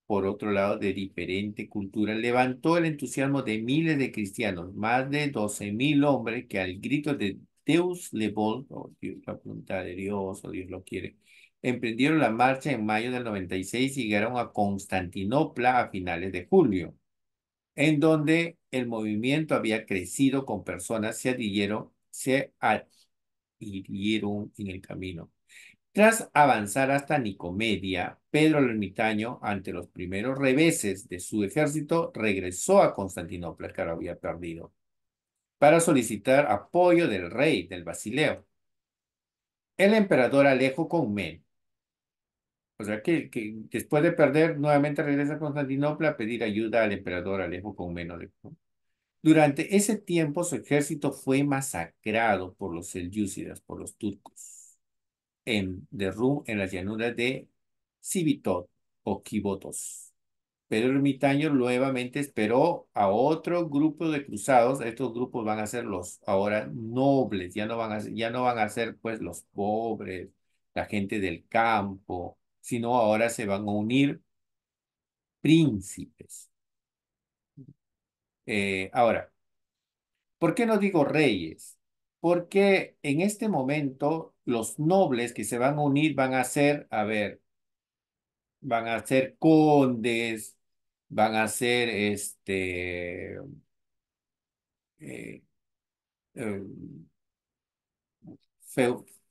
A: por otro lado, de diferente cultura, levantó el entusiasmo de miles de cristianos, más de doce mil hombres que al grito de Deus le o oh, Dios, la voluntad de Dios, o oh, Dios lo quiere, emprendieron la marcha en mayo del 96 y llegaron a Constantinopla a finales de julio, en donde el movimiento había crecido con personas se adhirieron, se adhirieron en el camino. Tras avanzar hasta Nicomedia, Pedro el ermitaño, ante los primeros reveses de su ejército, regresó a Constantinopla, que lo había perdido, para solicitar apoyo del rey del Basileo. El emperador Alejo Comneno o sea que, después de perder, nuevamente regresa a Constantinopla a pedir ayuda al emperador Alejo con menos de. Durante ese tiempo, su ejército fue masacrado por los selyúcidas, por los turcos, en, de en las llanuras de Civitot o Kibotos. Pedro Ermitaño nuevamente esperó a otro grupo de cruzados. Estos grupos van a ser los ahora nobles, ya no van a, ya no van a ser pues los pobres, la gente del campo, sino ahora se van a unir príncipes. Eh, ahora, ¿por qué no digo reyes? Porque en este momento los nobles que se van a unir van a ser, a ver, van a ser condes, van a ser este... Eh, em,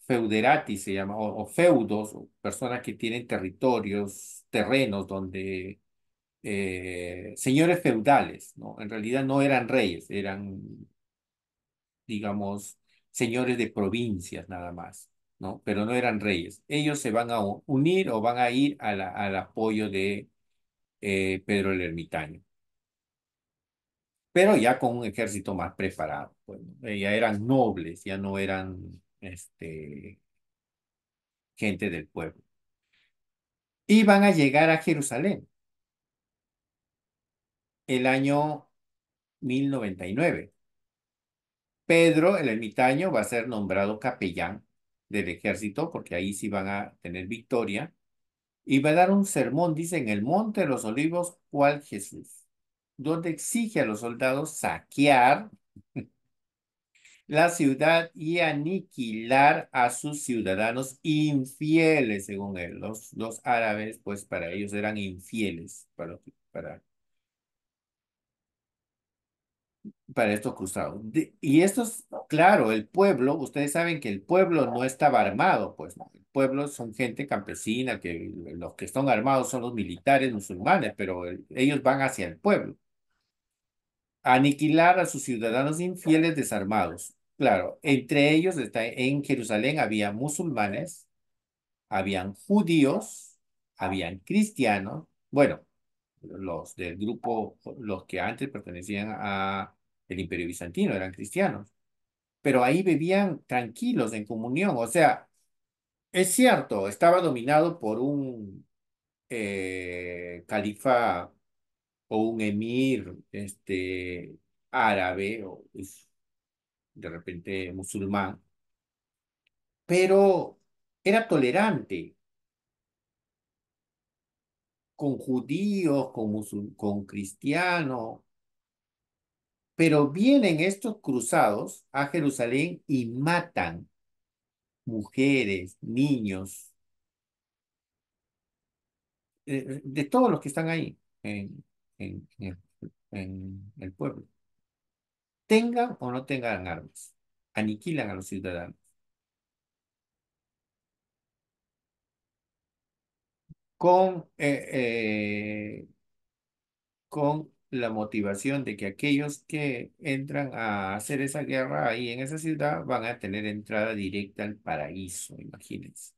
A: feuderati se llama, o, feudos, personas que tienen territorios, terrenos donde eh, señores feudales, ¿no? En realidad no eran reyes, eran, digamos, señores de provincias nada más, ¿no? Pero no eran reyes. Ellos se van a unir o van a ir a al apoyo de eh, Pedro el Ermitaño. Pero ya con un ejército más preparado. Pues, ya eran nobles, ya no eran este, gente del pueblo. Y van a llegar a Jerusalén el año 1099. Pedro, el ermitaño, va a ser nombrado capellán del ejército, porque ahí sí van a tener victoria, y va a dar un sermón, dice, en el Monte de los Olivos, cual Jesús, donde exige a los soldados saquear la ciudad y aniquilar a sus ciudadanos infieles, según él. Los, los árabes, pues para ellos eran infieles, para, para, para estos cruzados. y estos, claro, el pueblo, ustedes saben que el pueblo no estaba armado, pues ¿no? el pueblo son gente campesina, que los que están armados son los militares musulmanes, pero ellos van hacia el pueblo aniquilar a sus ciudadanos infieles desarmados. Claro, entre ellos está, en Jerusalén había musulmanes, habían judíos, habían cristianos, bueno, los del grupo, los que antes pertenecían al imperio bizantino, eran cristianos, pero ahí vivían tranquilos, en comunión, o sea, es cierto, estaba dominado por un eh, califa o un emir este, árabe o, de repente musulmán, pero era tolerante con judíos, con, con cristianos, pero vienen estos cruzados a Jerusalén y matan mujeres, niños, eh, de todos los que están ahí en, en el pueblo tengan o no tengan armas, aniquilan a los ciudadanos. Con, eh, eh, con la motivación de que aquellos que entran a hacer esa guerra ahí en esa ciudad van a tener entrada directa al paraíso, imagínense.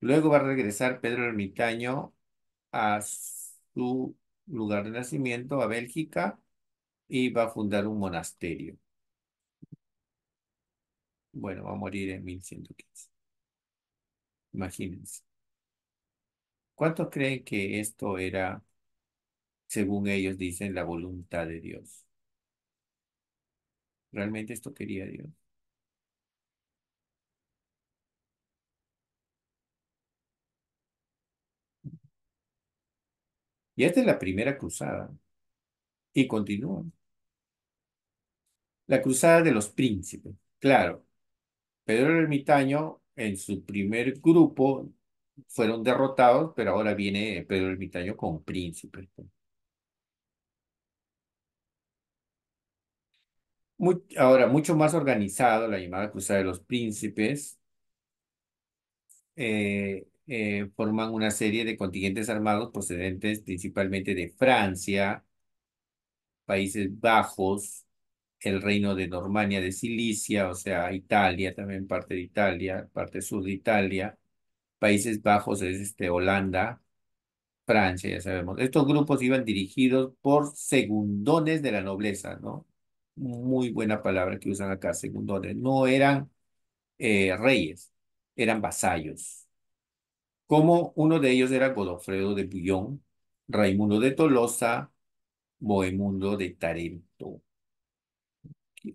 A: Luego va a regresar Pedro Ermitaño a su lugar de nacimiento, a Bélgica, y va a fundar un monasterio. Bueno, va a morir en 1115. Imagínense. ¿Cuántos creen que esto era, según ellos dicen, la voluntad de Dios? ¿Realmente esto quería Dios? Y esta es la primera cruzada. Y continúan. La cruzada de los príncipes. Claro, Pedro el Ermitaño en su primer grupo fueron derrotados, pero ahora viene Pedro el Ermitaño con príncipes. ahora, mucho más organizado la llamada Cruzada de los Príncipes. Eh, eh, forman una serie de contingentes armados procedentes principalmente de Francia, Países Bajos, el reino de Normania, de Sicilia, o sea, Italia, también parte de Italia, parte sur de Italia. Países Bajos es este, Holanda, Francia, ya sabemos. Estos grupos iban dirigidos por segundones de la nobleza, ¿no? Muy buena palabra que usan acá, segundones. No eran eh, reyes, eran vasallos. Como uno de ellos era Godofredo de Bullón, Raimundo de Tolosa, Bohemundo de Tarento.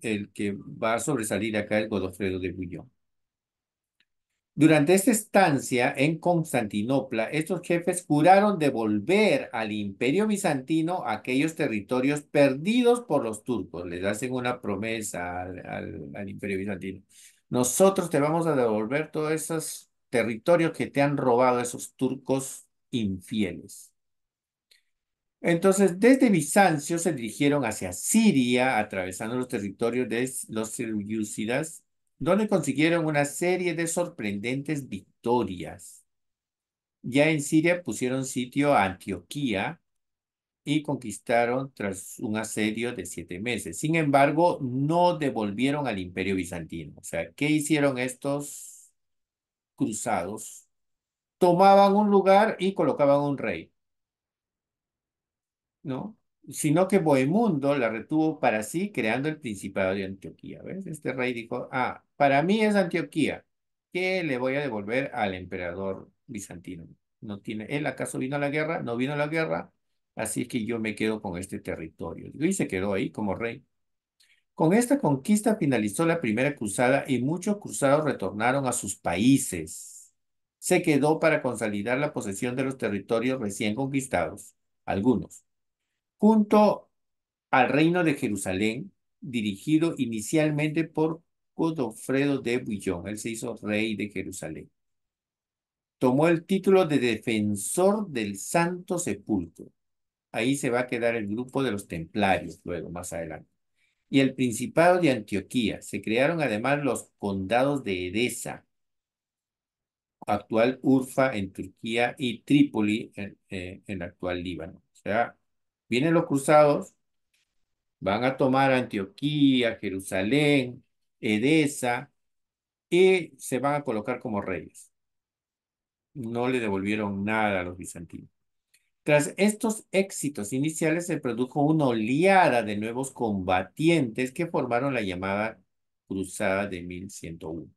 A: El que va a sobresalir acá es Godofredo de Bullón. Durante esta estancia en Constantinopla, estos jefes juraron devolver al imperio bizantino aquellos territorios perdidos por los turcos. Les hacen una promesa al, al imperio bizantino. Nosotros te vamos a devolver todos esos territorios que te han robado esos turcos infieles. Entonces, desde Bizancio se dirigieron hacia Siria, atravesando los territorios de los selyúcidas, donde consiguieron una serie de sorprendentes victorias. Ya en Siria pusieron sitio a Antioquía y conquistaron tras un asedio de siete meses. Sin embargo, no devolvieron al imperio bizantino. O sea, ¿qué hicieron estos cruzados? Tomaban un lugar y colocaban un rey ¿no? Sino que Bohemundo la retuvo para sí, creando el Principado de Antioquía. ¿Ves? Este rey dijo, ah, para mí es Antioquía. ¿Qué le voy a devolver al emperador bizantino? No tiene, ¿él acaso vino a la guerra? No vino a la guerra, así que yo me quedo con este territorio. Y se quedó ahí como rey. Con esta conquista finalizó la primera cruzada y muchos cruzados retornaron a sus países. Se quedó para consolidar la posesión de los territorios recién conquistados, algunos, junto al reino de Jerusalén, dirigido inicialmente por Godofredo de Bouillon. Él se hizo rey de Jerusalén. Tomó el título de defensor del Santo Sepulcro. Ahí se va a quedar el grupo de los templarios luego, más adelante. Y el Principado de Antioquía. Se crearon además los condados de Edesa, actual Urfa en Turquía y Trípoli en, eh, en actual Líbano. O sea, Vienen los cruzados, van a tomar Antioquía, Jerusalén, Edesa, y se van a colocar como reyes. No le devolvieron nada a los bizantinos. Tras estos éxitos iniciales se produjo una oleada de nuevos combatientes que formaron la llamada Cruzada de 1101.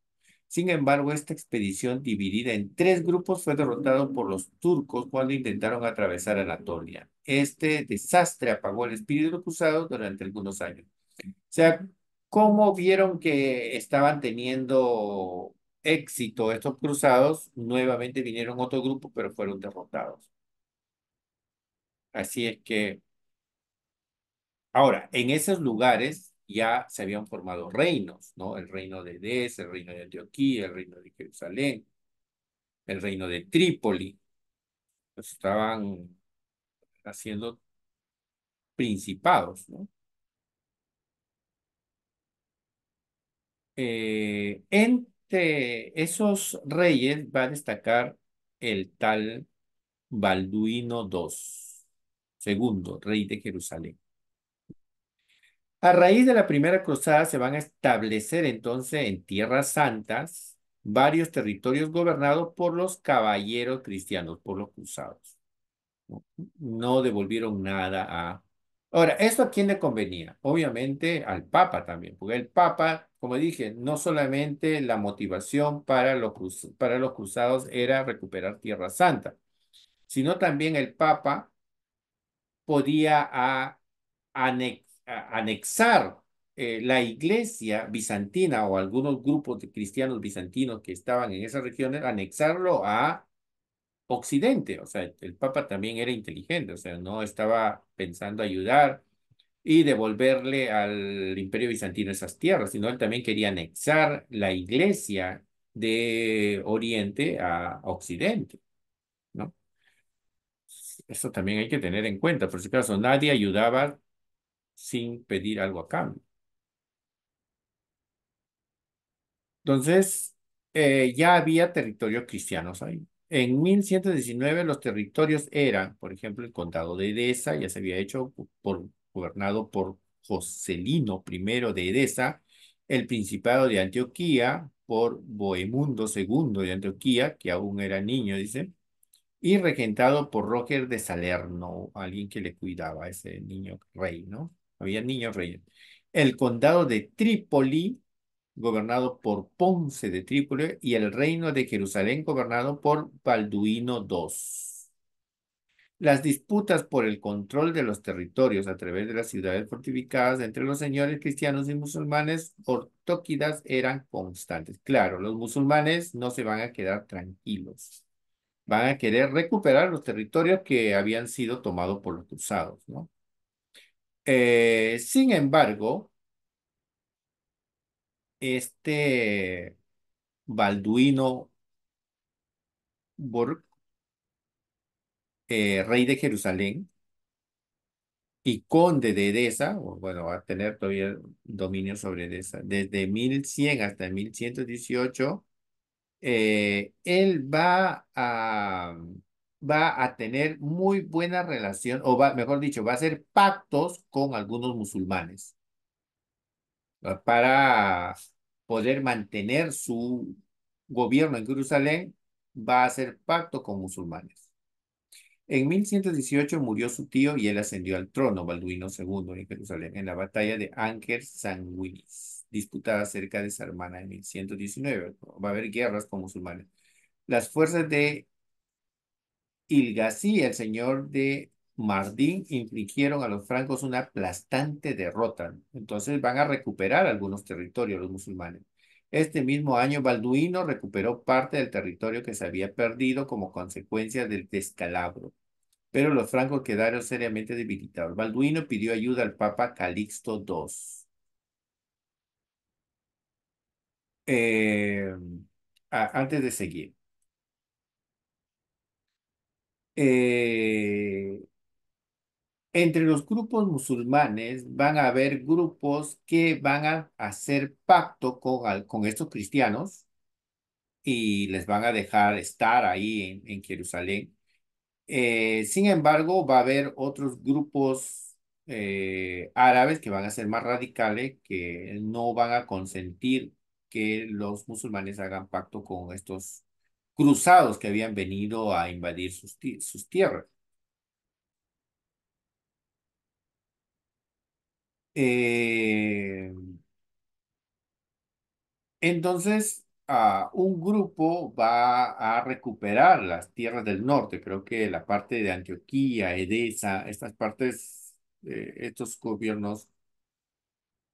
A: Sin embargo, esta expedición dividida en tres grupos fue derrotado por los turcos cuando intentaron atravesar Anatolia. Este desastre apagó el espíritu cruzado durante algunos años. O sea, ¿cómo vieron que estaban teniendo éxito estos cruzados? Nuevamente vinieron otro grupo, pero fueron derrotados. Así es que, ahora, en esos lugares ya se habían formado reinos, ¿no? El reino de Des, el reino de Antioquía, el reino de Jerusalén, el reino de Trípoli. Pues, estaban haciendo principados, ¿no? Eh, entre esos reyes va a destacar el tal Balduino II, segundo rey de Jerusalén. A raíz de la primera cruzada se van a establecer entonces en Tierras Santas varios territorios gobernados por los caballeros cristianos, por los cruzados. No devolvieron nada a... Ahora, ¿esto a quién le convenía? Obviamente al Papa también, porque el Papa, como dije, no solamente la motivación para los, cruzados era recuperar Tierra Santa, sino también el Papa podía a... anexar anexar eh, la iglesia bizantina o algunos grupos de cristianos bizantinos que estaban en esas regiones, anexarlo a Occidente. O sea, el Papa también era inteligente, o sea, no estaba pensando ayudar y devolverle al imperio bizantino esas tierras, sino él también quería anexar la iglesia de Oriente a Occidente. ¿no? Eso también hay que tener en cuenta. Por si acaso, nadie ayudaba sin pedir algo a cambio. Entonces, eh, ya había territorios cristianos ahí. En 1119 los territorios eran, por ejemplo, el condado de Edesa, ya se había hecho por, gobernado por Joselino I de Edesa, el principado de Antioquía por Bohemundo II de Antioquía, que aún era niño, dice, y regentado por Roger de Salerno, alguien que le cuidaba a ese niño rey, ¿no? Había niños reyes. El condado de Trípoli, gobernado por Ponce de Trípoli, y el reino de Jerusalén, gobernado por Balduino II. Las disputas por el control de los territorios a través de las ciudades fortificadas entre los señores cristianos y musulmanes ortóquidas eran constantes. Claro, los musulmanes no se van a quedar tranquilos. Van a querer recuperar los territorios que habían sido tomados por los cruzados, ¿no? Eh, sin embargo, este Balduino Borg, eh, rey de Jerusalén y conde de Edesa, bueno, va a tener todavía dominio sobre Edesa, desde 1100 hasta 1118, eh, él va a va a tener muy buena relación, o va, mejor dicho, va a hacer pactos con algunos musulmanes ah, para poder mantener su gobierno en Jerusalén, va a hacer pacto con musulmanes. En 1118 murió su tío y él ascendió al trono, Balduino II, en Jerusalén, en la batalla de Anker Sanguinis, disputada cerca de Sarmana en 1119. Va a haber guerras con musulmanes. Las fuerzas de y el señor de Mardín, infligieron a los francos una aplastante derrota. Entonces van a recuperar algunos territorios los musulmanes. Este mismo año, Balduino recuperó parte del territorio que se había perdido como consecuencia del descalabro, pero los francos quedaron seriamente debilitados. Balduino pidió ayuda al Papa Calixto II. Eh, antes de seguir, eh, entre los grupos musulmanes van a haber grupos que van a hacer pacto con, estos cristianos y les van a dejar estar ahí en, Jerusalén. Eh, sin embargo, va a haber otros grupos eh, árabes que van a ser más radicales, que no van a consentir que los musulmanes hagan pacto con estos cruzados que habían venido a invadir sus, tierras. Eh, entonces, ah, un grupo va a recuperar las tierras del norte, creo que la parte de Antioquía, Edesa, estas partes, de eh, estos gobiernos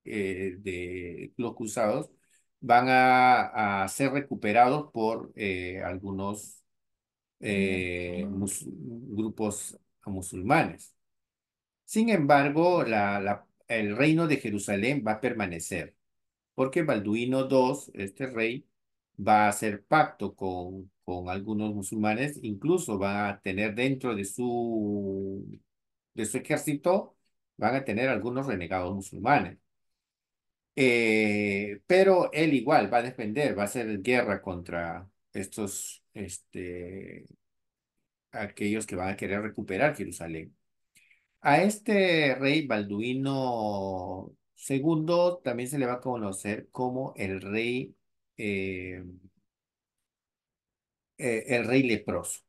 A: eh, de los cruzados, van a, ser recuperados por eh, algunos eh, grupos musulmanes. Sin embargo, el reino de Jerusalén va a permanecer, porque Balduino II, este rey, va a hacer pacto con, con algunos musulmanes, incluso va a tener dentro de su, de su ejército, van a tener algunos renegados musulmanes. Eh, pero él igual va a defender, va a hacer guerra contra estos, este, aquellos que van a querer recuperar Jerusalén. A este rey Balduino II también se le va a conocer como el rey, eh, eh, el rey leproso,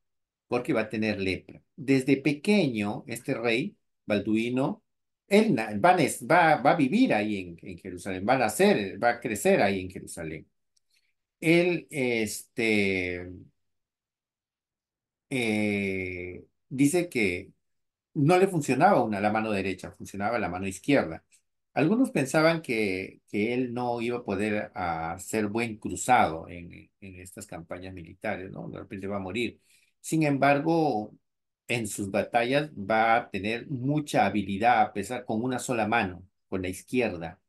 A: porque va a tener lepra. Desde pequeño, este rey, Balduino, él va, va, a vivir ahí en, Jerusalén, va a nacer, va a crecer ahí en Jerusalén. Él, este, eh, dice que no le funcionaba una, la mano derecha, funcionaba la mano izquierda. Algunos pensaban que, que él no iba a poder ser buen cruzado en, en, estas campañas militares, ¿no? De repente va a morir. Sin embargo, en sus batallas va a tener mucha habilidad a pesar con una sola mano, con la izquierda.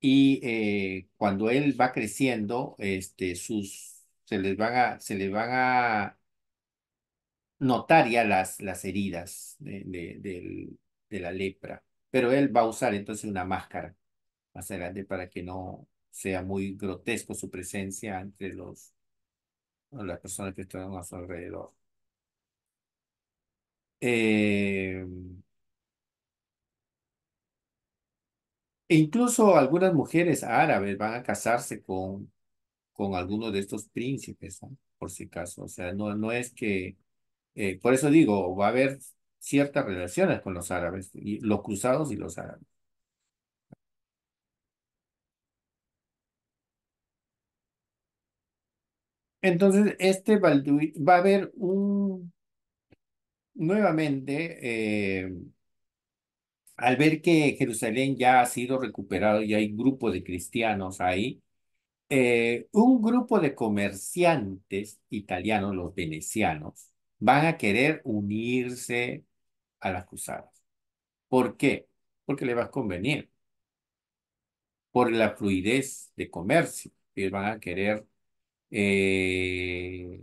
A: Y eh, cuando él va creciendo, este, sus, se les van a, se van a notar ya las, las heridas de, de, la lepra. Pero él va a usar entonces una máscara más adelante para que no sea muy grotesco su presencia entre los, las personas que están a su alrededor. Eh, e incluso algunas mujeres árabes van a casarse con, con algunos de estos príncipes, por si acaso. O sea, no, no es que, eh, por eso digo, va a haber ciertas relaciones con los árabes, y los cruzados y los árabes. Entonces, este va a haber un, nuevamente, eh, al ver que Jerusalén ya ha sido recuperado y hay grupo de cristianos ahí, eh, un grupo de comerciantes italianos, los venecianos, van a querer unirse a las cruzadas. ¿Por qué? Porque le va a convenir. Por la fluidez de comercio. Ellos van a querer eh,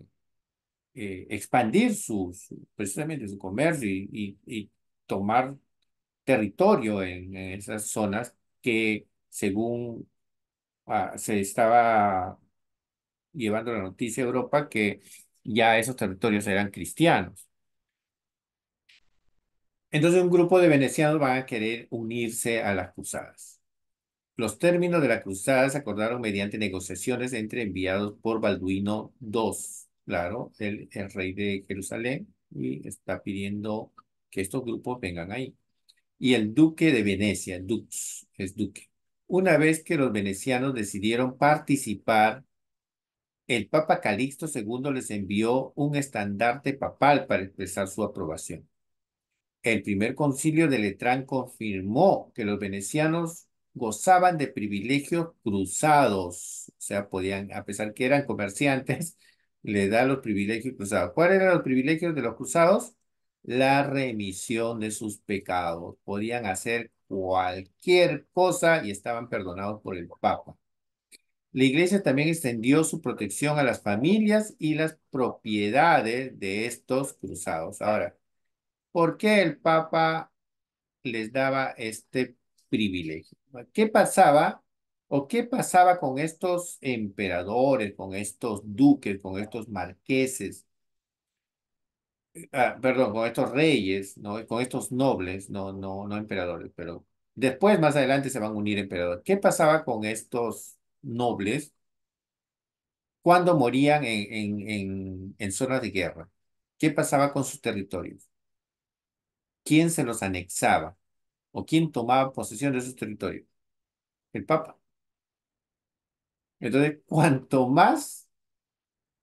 A: eh, expandir precisamente su comercio y, tomar territorio en, esas zonas que según ah, se estaba llevando la noticia a Europa que ya esos territorios eran cristianos. Entonces un grupo de venecianos van a querer unirse a las cruzadas. Los términos de la cruzada se acordaron mediante negociaciones entre enviados por Balduino II claro, el, rey de Jerusalén y está pidiendo que estos grupos vengan ahí. Y el duque de Venecia, dux, es duque. Una vez que los venecianos decidieron participar, el Papa Calixto II les envió un estandarte papal para expresar su aprobación. El primer concilio de Letrán confirmó que los venecianos gozaban de privilegios cruzados, o sea, podían, a pesar que eran comerciantes, le da los privilegios cruzados. ¿Cuáles eran los privilegios de los cruzados? La remisión de sus pecados. Podían hacer cualquier cosa y estaban perdonados por el Papa. La iglesia también extendió su protección a las familias y las propiedades de estos cruzados. Ahora, ¿por qué el Papa les daba este privilegio? ¿Qué pasaba ¿O qué pasaba con estos emperadores, con estos duques, con estos marqueses? Ah, perdón, con estos reyes, ¿no? con estos nobles, no, no, no emperadores, pero después, más adelante, se van a unir emperadores. ¿Qué pasaba con estos nobles cuando morían en, en, en, en zonas de guerra? ¿Qué pasaba con sus territorios? ¿Quién se los anexaba? ¿O quién tomaba posesión de sus territorios? El Papa. Entonces, cuanto más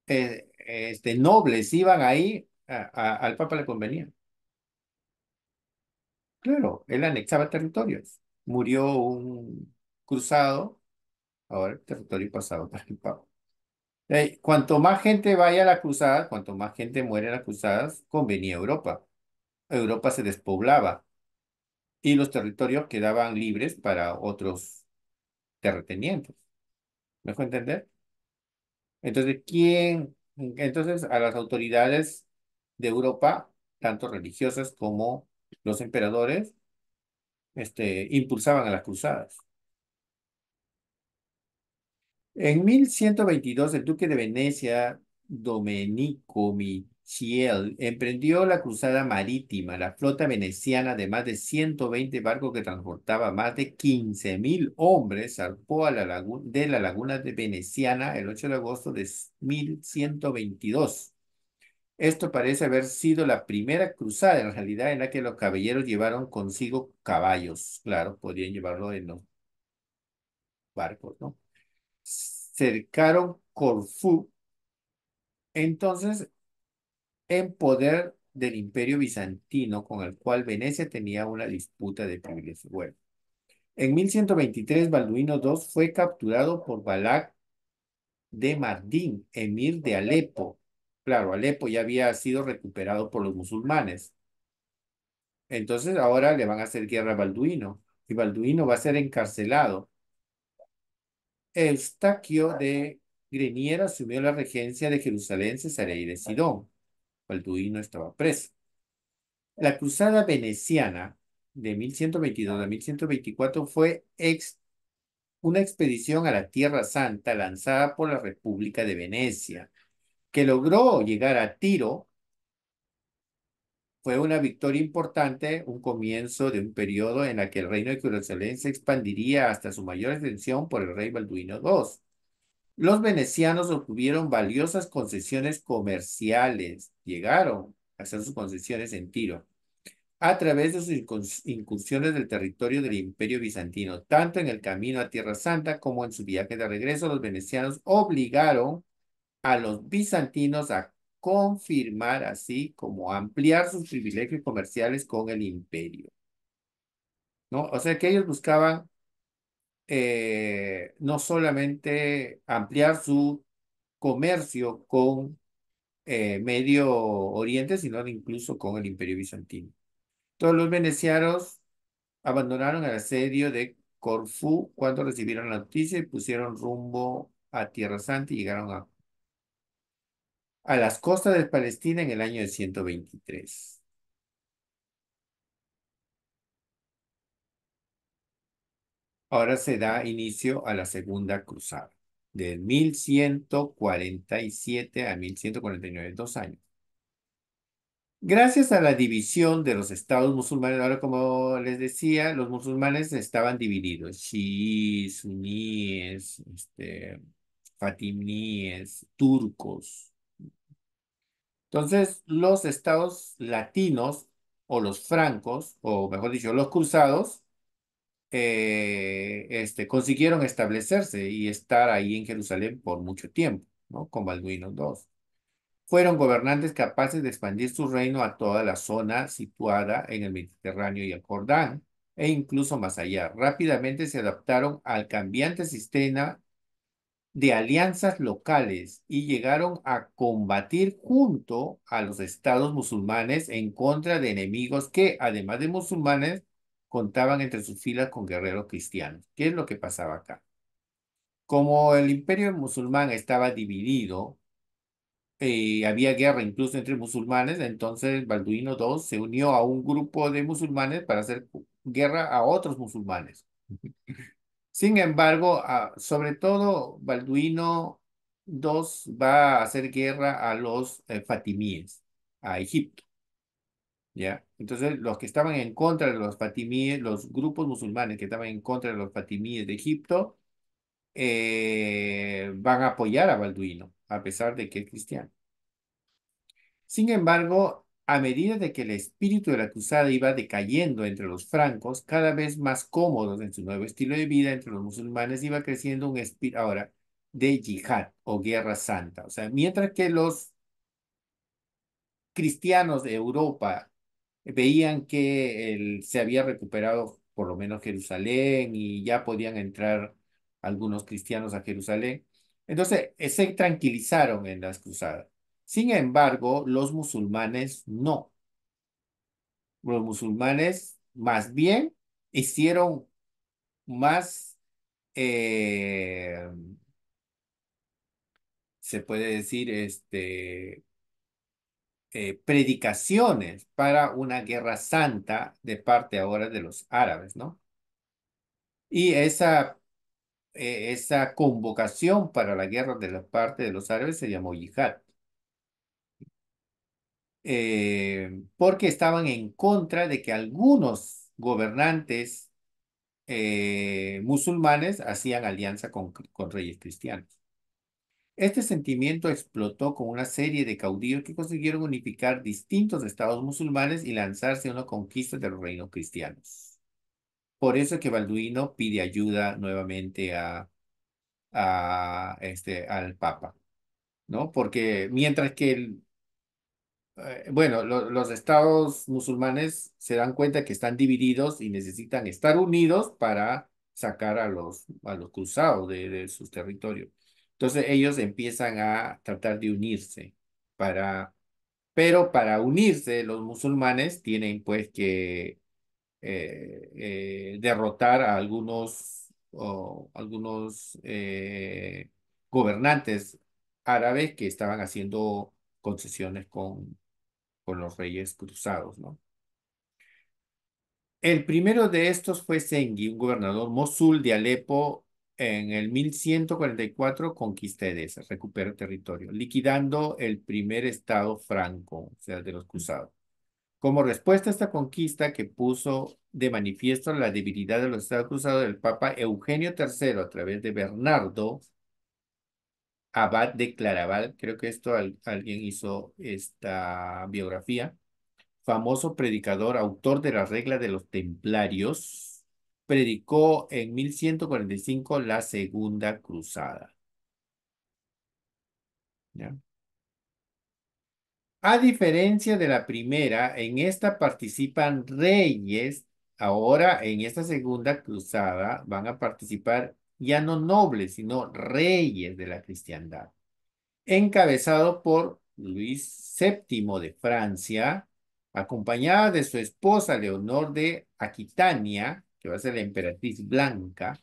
A: eh, este, nobles iban ahí, al Papa le convenía. Claro, él anexaba territorios. Murió un cruzado, ahora el territorio pasado para el Papa. Eh, cuanto más gente vaya a la cruzada, cuanto más gente muere en las cruzadas, convenía a Europa. Europa se despoblaba y los territorios quedaban libres para otros terratenientes. ¿Me entender? Entonces, ¿quién? Entonces, a las autoridades de Europa, tanto religiosas como los emperadores, este, impulsaban a las cruzadas. En 1122, el duque de Venecia, Domenico Mi Chiel emprendió la cruzada marítima. La flota veneciana de más de 120 barcos que transportaba más de 15.000 hombres salpó a la laguna, de la laguna de veneciana el 8 de agosto de 1122. Esto parece haber sido la primera cruzada en realidad en la que los caballeros llevaron consigo caballos. Claro, podían llevarlo en los barcos, ¿no? Cercaron Corfú. Entonces, en poder del imperio bizantino con el cual Venecia tenía una disputa de privilegio. en 1123 Balduino II fue capturado por Balak de Mardín, emir de Alepo. Claro, Alepo ya había sido recuperado por los musulmanes. Entonces ahora le van a hacer guerra a Balduino y Balduino va a ser encarcelado. Eustaquio de Grenier asumió la regencia de Jerusalén, Cesarea y de Sidón. Balduino estaba preso. La cruzada veneciana de 1122 a 1124 fue una expedición a la Tierra Santa lanzada por la República de Venecia, que logró llegar a Tiro. Fue una victoria importante, un comienzo de un periodo en el que el reino de Jerusalén se expandiría hasta su mayor extensión por el rey Balduino II. Los venecianos obtuvieron valiosas concesiones comerciales, llegaron a hacer sus concesiones en Tiro, a través de sus incursiones del territorio del Imperio Bizantino, tanto en el camino a Tierra Santa como en su viaje de regreso, los venecianos obligaron a los bizantinos a confirmar así como ampliar sus privilegios comerciales con el imperio. ¿No? O sea que ellos buscaban eh, no solamente ampliar su comercio con eh, Medio Oriente, sino incluso con el Imperio Bizantino. Todos los venecianos abandonaron el asedio de Corfú cuando recibieron la noticia y pusieron rumbo a Tierra Santa y llegaron a, a las costas de Palestina en el año de 123. Ahora se da inicio a la segunda cruzada, de 1147 a 1149, dos años. Gracias a la división de los estados musulmanes, ahora como les decía, los musulmanes estaban divididos, chiíes, suníes, este, fatimíes, turcos. Entonces, los estados latinos o los francos, o mejor dicho, los cruzados, eh, este, consiguieron establecerse y estar ahí en Jerusalén por mucho tiempo, ¿no? con Balduino II. Fueron gobernantes capaces de expandir su reino a toda la zona situada en el Mediterráneo y el Jordán, e incluso más allá. Rápidamente se adaptaron al cambiante sistema de alianzas locales y llegaron a combatir junto a los estados musulmanes en contra de enemigos que, además de musulmanes, contaban entre sus filas con guerreros cristianos. ¿Qué es lo que pasaba acá? Como el imperio musulmán estaba dividido, eh, había guerra incluso entre musulmanes, entonces Balduino II se unió a un grupo de musulmanes para hacer guerra a otros musulmanes. Sin embargo, sobre todo Balduino II va a hacer guerra a los eh, fatimíes, a Egipto. Entonces, los que estaban en contra de los fatimíes, los grupos musulmanes que estaban en contra de los fatimíes de Egipto, eh, van a apoyar a Balduino, a pesar de que es cristiano. Sin embargo, a medida de que el espíritu de la cruzada iba decayendo entre los francos, cada vez más cómodos en su nuevo estilo de vida entre los musulmanes, iba creciendo un espíritu ahora de yihad o guerra santa. O sea, mientras que los cristianos de Europa veían que se había recuperado por lo menos Jerusalén y ya podían entrar algunos cristianos a Jerusalén. Entonces, eh, se tranquilizaron en las cruzadas. Sin embargo, los musulmanes no. Los musulmanes más bien hicieron más, eh, se puede decir, este, eh, predicaciones para una guerra santa de parte ahora de los árabes, ¿no? Y esa, eh, esa convocación para la guerra de la parte de los árabes se llamó yihad. Eh, porque estaban en contra de que algunos gobernantes musulmanes hacían alianza con reyes cristianos. Este sentimiento explotó con una serie de caudillos que consiguieron unificar distintos estados musulmanes y lanzarse a una conquista de los reinos cristianos. Por eso que Balduino pide ayuda nuevamente a, este, al Papa, ¿no? Porque mientras que el, eh, bueno, los estados musulmanes se dan cuenta que están divididos y necesitan estar unidos para sacar a los, a los cruzados de, de sus territorios. Entonces ellos empiezan a tratar de unirse para, pero para unirse los musulmanes tienen pues que eh, eh, derrotar a algunos, algunos eh, gobernantes árabes que estaban haciendo concesiones con, con los reyes cruzados, ¿no? El primero de estos fue Sengi, un gobernador Mosul de Alepo en el 1144 conquista Edesa, recupera territorio, liquidando el primer estado franco, o sea, de los cruzados. Como respuesta a esta conquista que puso de manifiesto la debilidad de los estados cruzados, el Papa Eugenio III, a través de Bernardo, abad de Claraval, creo que esto alguien hizo esta biografía, famoso predicador, autor de la regla de los templarios, predicó en 1145 la segunda cruzada. A diferencia de la primera, en esta participan reyes, ahora en esta segunda cruzada van a participar ya no nobles, sino reyes de la cristiandad, encabezado por Luis VII de Francia, acompañada de su esposa Leonor de Aquitania, va a ser la emperatriz Blanca,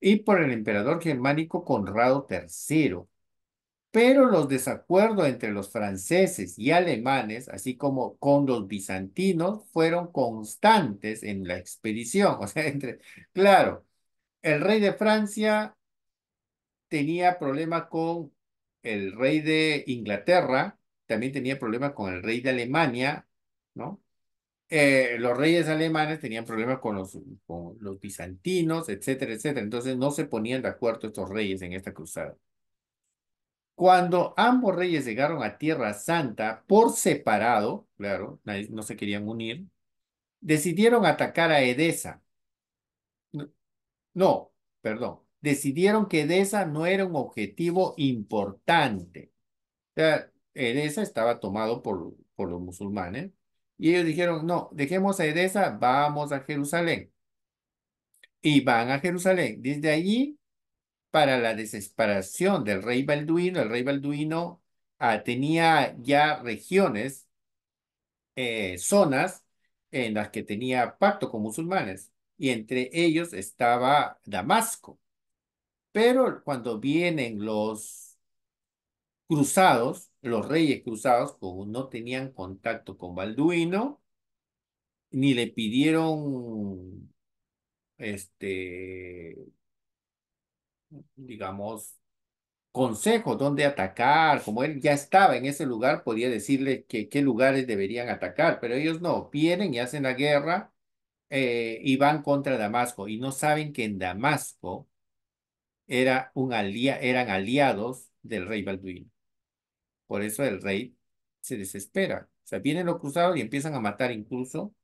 A: y por el emperador germánico Conrado III. Pero los desacuerdos entre los franceses y alemanes, así como con los bizantinos, fueron constantes en la expedición. O sea, entre, claro, el rey de Francia tenía problema con el rey de Inglaterra, también tenía problema con el rey de Alemania, ¿no? Eh, los reyes alemanes tenían problemas con los, los bizantinos, etcétera, etcétera. Entonces no se ponían de acuerdo estos reyes en esta cruzada. Cuando ambos reyes llegaron a Tierra Santa por separado, claro, no se querían unir, decidieron atacar a Edesa. No, perdón, decidieron que Edesa no era un objetivo importante. Edesa estaba tomado por, por los musulmanes y ellos dijeron, no, dejemos a Edesa, vamos a Jerusalén. Y van a Jerusalén. Desde allí, para la desesperación del rey Balduino, el rey Balduino ah, tenía ya regiones, eh, zonas en las que tenía pacto con musulmanes. Y entre ellos estaba Damasco. Pero cuando vienen los cruzados, los reyes cruzados, como no tenían contacto con Balduino, ni le pidieron, este, digamos, consejo dónde atacar, como él ya estaba en ese lugar, podía decirle qué lugares deberían atacar, pero ellos no, vienen y hacen la guerra eh, y van contra Damasco y no saben que en Damasco era eran aliados del rey Balduino. Por eso el rey se desespera. O sea, vienen los cruzados y empiezan a matar incluso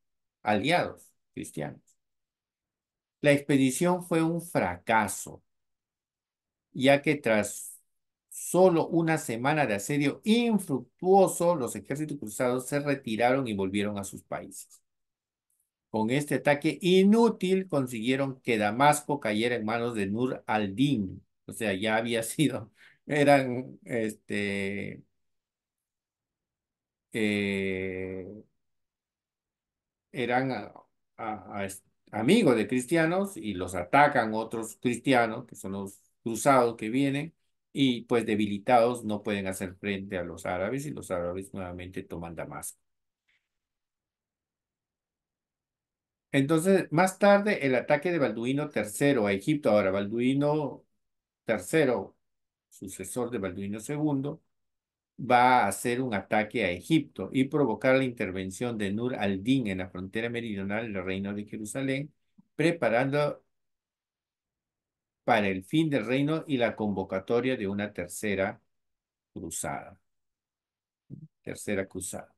A: aliados cristianos. La expedición fue un fracaso, ya que tras solo una semana de asedio infructuoso, los ejércitos cruzados se retiraron y volvieron a sus países. Con este ataque inútil consiguieron que Damasco cayera en manos de Nur al-Din, o sea, ya había sido, eran este, eh, eran amigos de cristianos y los atacan otros cristianos, que son los cruzados que vienen, y pues debilitados no pueden hacer frente a los árabes y los árabes nuevamente toman Damasco. Entonces, más tarde, el ataque de Balduino III a Egipto, ahora Balduino III, sucesor de Balduino II, va a hacer un ataque a Egipto y provocar la intervención de Nur al-Din en la frontera meridional del reino de Jerusalén, preparando para el fin del reino y la convocatoria de una tercera cruzada. Tercera cruzada.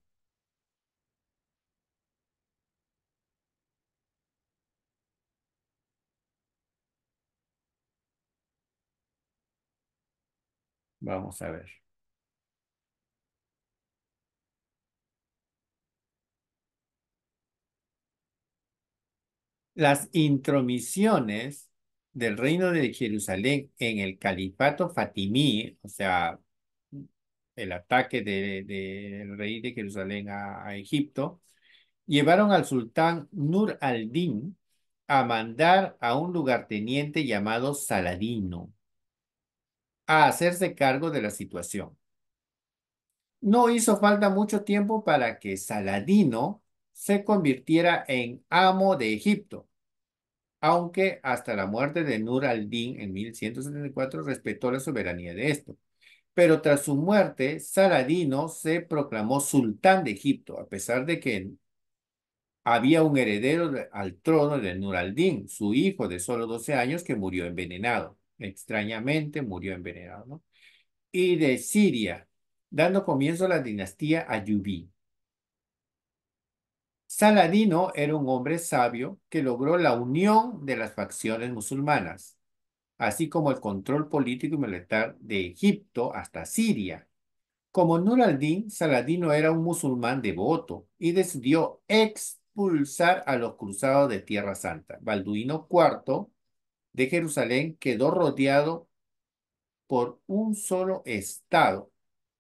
A: Vamos a ver. las intromisiones del reino de Jerusalén en el califato fatimí, o sea, el ataque del rey de Jerusalén a, a, Egipto, llevaron al sultán Nur al-Din a mandar a un lugarteniente llamado Saladino a hacerse cargo de la situación. No hizo falta mucho tiempo para que Saladino se convirtiera en amo de Egipto aunque hasta la muerte de Nur al-Din en 1174 respetó la soberanía de esto. Pero tras su muerte, Saladino se proclamó sultán de Egipto, a pesar de que había un heredero al trono de Nur al-Din, su hijo de solo 12 años que murió envenenado. Extrañamente murió envenenado, ¿no? Y de Siria, dando comienzo a la dinastía Ayubí. Saladino era un hombre sabio que logró la unión de las facciones musulmanas, así como el control político y militar de Egipto hasta Siria. Como Nur al-Din, Saladino era un musulmán devoto y decidió expulsar a los cruzados de Tierra Santa. Balduino IV de Jerusalén quedó rodeado por un solo estado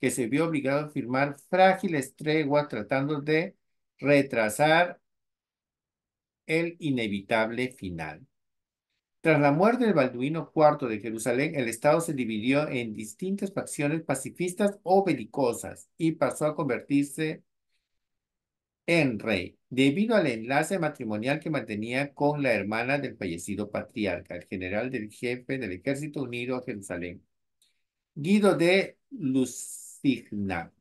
A: que se vio obligado a firmar frágiles treguas tratando de retrasar el inevitable final. Tras la muerte del Balduino IV de Jerusalén, el Estado se dividió en distintas facciones pacifistas o belicosas y pasó a convertirse en rey, debido al enlace matrimonial que mantenía con la hermana del fallecido patriarca, el general del jefe del Ejército Unido a Jerusalén, Guido de Lusignan.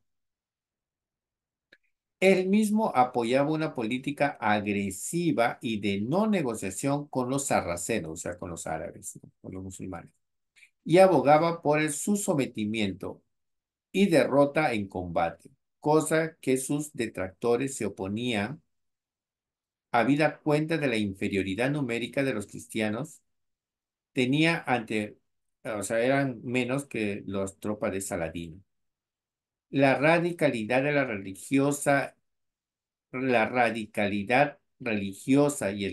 A: Él mismo apoyaba una política agresiva y de no negociación con los sarracenos, o sea, con los árabes, con los musulmanes, y abogaba por el, su sometimiento y derrota en combate, cosa que sus detractores se oponían vida cuenta de la inferioridad numérica de los cristianos, tenía ante, o sea, eran menos que las tropas de Saladino la radicalidad de la religiosa, la radicalidad religiosa y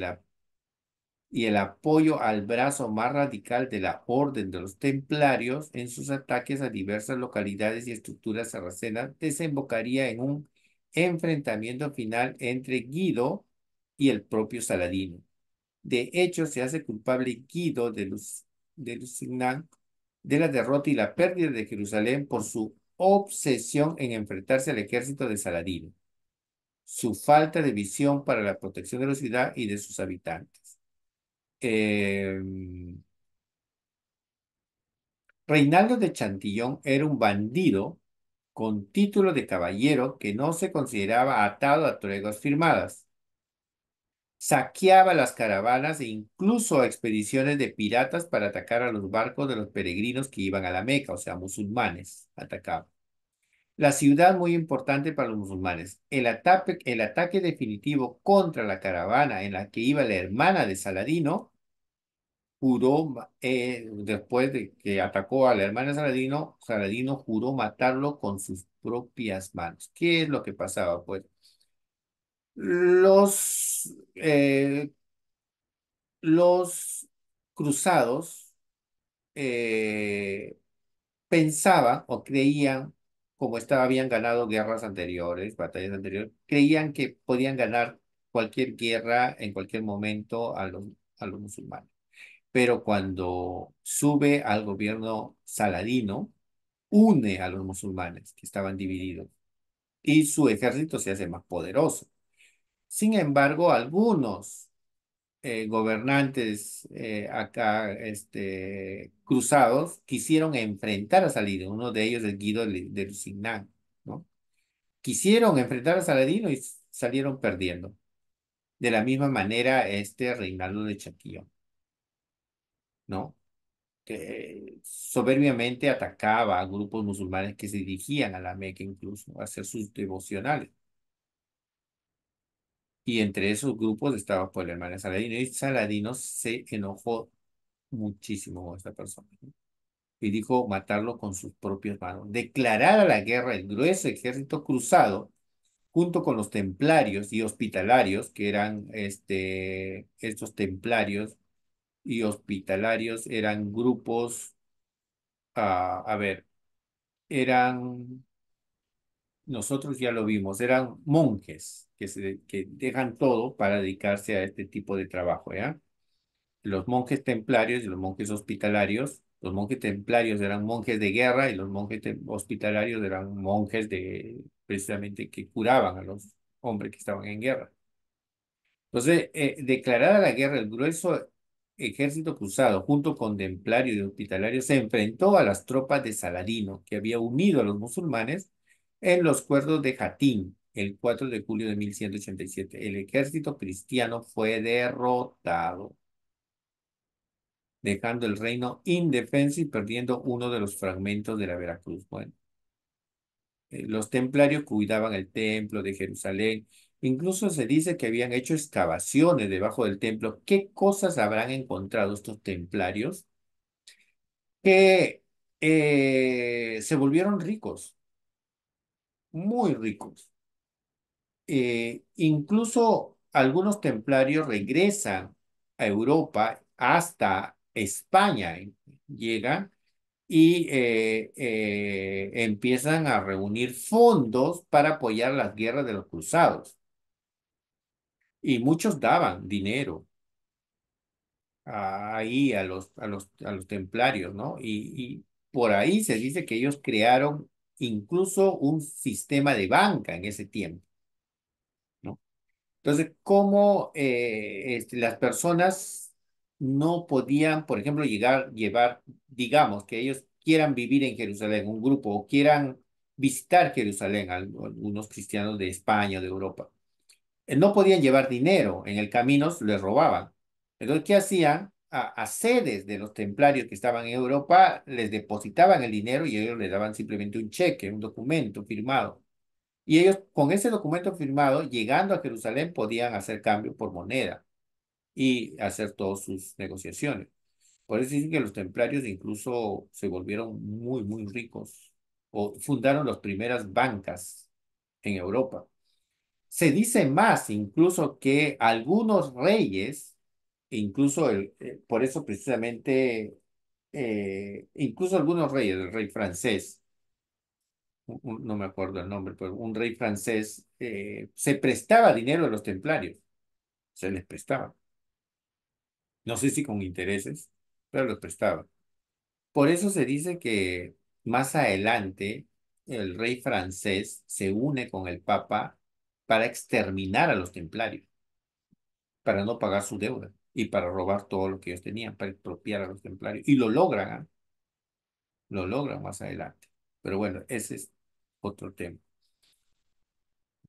A: el, apoyo al brazo más radical de la orden de los templarios en sus ataques a diversas localidades y estructuras sarracenas desembocaría en un enfrentamiento final entre Guido y el propio Saladino. De hecho, se hace culpable Guido de, de Lusignan de la derrota y la pérdida de Jerusalén por su obsesión en enfrentarse al ejército de Saladino, su falta de visión para la protección de la ciudad y de sus habitantes. Em, Reinaldo de Chantillón era un bandido con título de caballero que no se consideraba atado a treguas firmadas saqueaba las caravanas e incluso expediciones de piratas para atacar a los barcos de los peregrinos que iban a la Meca, o sea, musulmanes, atacaba. La ciudad muy importante para los musulmanes. El ataque, el ataque definitivo contra la caravana en la que iba la hermana de Saladino, juró, eh, después de que atacó a la hermana de Saladino, Saladino juró matarlo con sus propias manos. ¿Qué es lo que pasaba? Pues los, eh, los cruzados eh, pensaban o creían, como estaba, habían ganado guerras anteriores, batallas anteriores, creían que podían ganar cualquier guerra en cualquier momento a los, a los musulmanes. Pero cuando sube al gobierno saladino, une a los musulmanes que estaban divididos y su ejército se hace más poderoso. Sin embargo, algunos eh, gobernantes eh, acá este, cruzados quisieron enfrentar a Saladino, uno de ellos el Guido de, de ¿no? Quisieron enfrentar a Saladino y salieron perdiendo. De la misma manera, este Reinaldo de Chaquillón, ¿no? Que soberbiamente atacaba a grupos musulmanes que se dirigían a la Meca incluso a hacer sus devocionales. Y entre esos grupos estaba por pues, el hermano Saladino. Y Saladino se enojó muchísimo con esta persona. Y dijo matarlo con sus propias manos. Declarada la guerra el grueso ejército cruzado, junto con los templarios y hospitalarios, que eran este, estos templarios y hospitalarios, eran grupos, ah, a ver, eran nosotros ya lo vimos, eran monjes que, se, dejan todo para dedicarse a este tipo de trabajo, ¿ya? Los monjes templarios y los monjes hospitalarios, los monjes templarios eran monjes de guerra y los monjes hospitalarios eran monjes de, precisamente que curaban a los hombres que estaban en guerra. Entonces, eh, declarada la guerra, el grueso ejército cruzado, junto con templarios y hospitalarios se enfrentó a las tropas de Saladino, que había unido a los musulmanes en los cuerdos de Jatín, el 4 de julio de 1187. El ejército cristiano fue derrotado, dejando el reino indefenso y perdiendo uno de los fragmentos de la Veracruz. Bueno, eh, los templarios cuidaban el templo de Jerusalén. Incluso se dice que habían hecho excavaciones debajo del templo. ¿Qué cosas habrán encontrado estos templarios? Que eh, se volvieron ricos muy ricos. Eh, incluso algunos templarios regresan a Europa hasta España, eh, llegan y eh, empiezan a reunir fondos para apoyar las guerras de los cruzados. Y muchos daban dinero ahí a los, a los, a los templarios, ¿no? Y, y por ahí se dice que ellos crearon incluso un sistema de banca en ese tiempo. ¿no? Entonces, ¿cómo eh, este, las personas no podían, por ejemplo, llegar, llevar, digamos, que ellos quieran vivir en Jerusalén, un grupo, o quieran visitar Jerusalén, algunos cristianos de España, de Europa. Eh, no podían llevar dinero, en el camino les robaban. Entonces, ¿qué hacían? a, sedes de los templarios que estaban en Europa, les depositaban el dinero y ellos les daban simplemente un cheque, un documento firmado. Y ellos con ese documento firmado, llegando a Jerusalén, podían hacer cambio por moneda y hacer todas sus negociaciones. Por eso dicen que los templarios incluso se volvieron muy, muy ricos o fundaron las primeras bancas en Europa. Se dice más incluso que algunos reyes e incluso el, eh, por eso precisamente, eh, incluso algunos reyes, el rey francés, no me acuerdo el nombre, pero un rey francés eh, se prestaba dinero a los templarios, se les prestaba. No sé si con intereses, pero los prestaba. Por eso se dice que más adelante el rey francés se une con el papa para exterminar a los templarios, para no pagar su deuda y para robar todo lo que ellos tenían, para expropiar a los templarios. Y lo logran, lo logran más adelante. Pero bueno, ese es otro tema.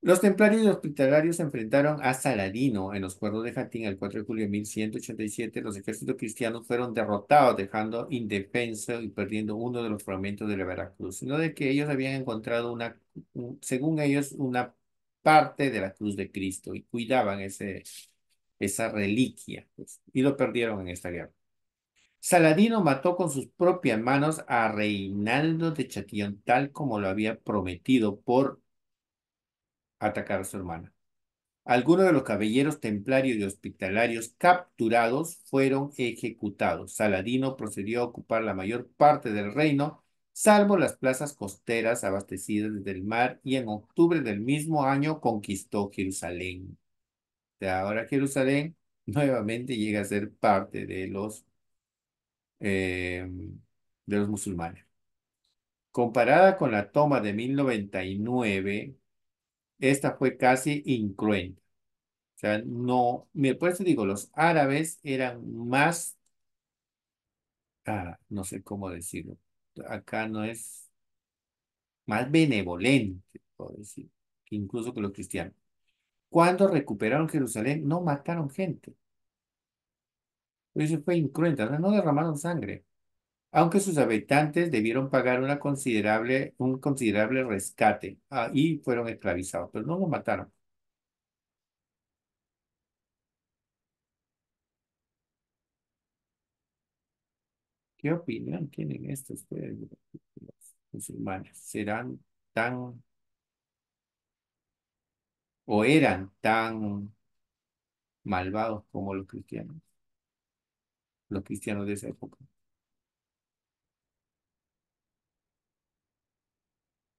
A: Los templarios y hospitalarios se enfrentaron a Saladino en los cuernos de Jatín el 4 de julio de 1187. Los ejércitos cristianos fueron derrotados, dejando indefenso y perdiendo uno de los fragmentos de la Veracruz, sino de que ellos habían encontrado una, según ellos, una parte de la cruz de Cristo y cuidaban ese, esa reliquia, pues, y lo perdieron en esta guerra. Saladino mató con sus propias manos a Reinaldo de Chatillon, tal como lo había prometido por atacar a su hermana. Algunos de los caballeros templarios y hospitalarios capturados fueron ejecutados. Saladino procedió a ocupar la mayor parte del reino, salvo las plazas costeras abastecidas desde el mar, y en octubre del mismo año conquistó Jerusalén de ahora Jerusalén nuevamente llega a ser parte de los, em, de los musulmanes. Comparada con la toma de 1099, esta fue casi incruenta. O sea, no, por eso digo, los árabes eran más, ah, no sé cómo decirlo, acá no es, más benevolente, por decir, incluso que los cristianos. Cuando recuperaron Jerusalén, no mataron gente. Eso fue incruente, no derramaron sangre. Aunque sus habitantes debieron pagar una considerable, un considerable rescate ahí y fueron esclavizados, pero no lo mataron. ¿Qué opinión tienen estos musulmanes? ¿Serán tan o eran tan malvados como los cristianos, los cristianos de esa época.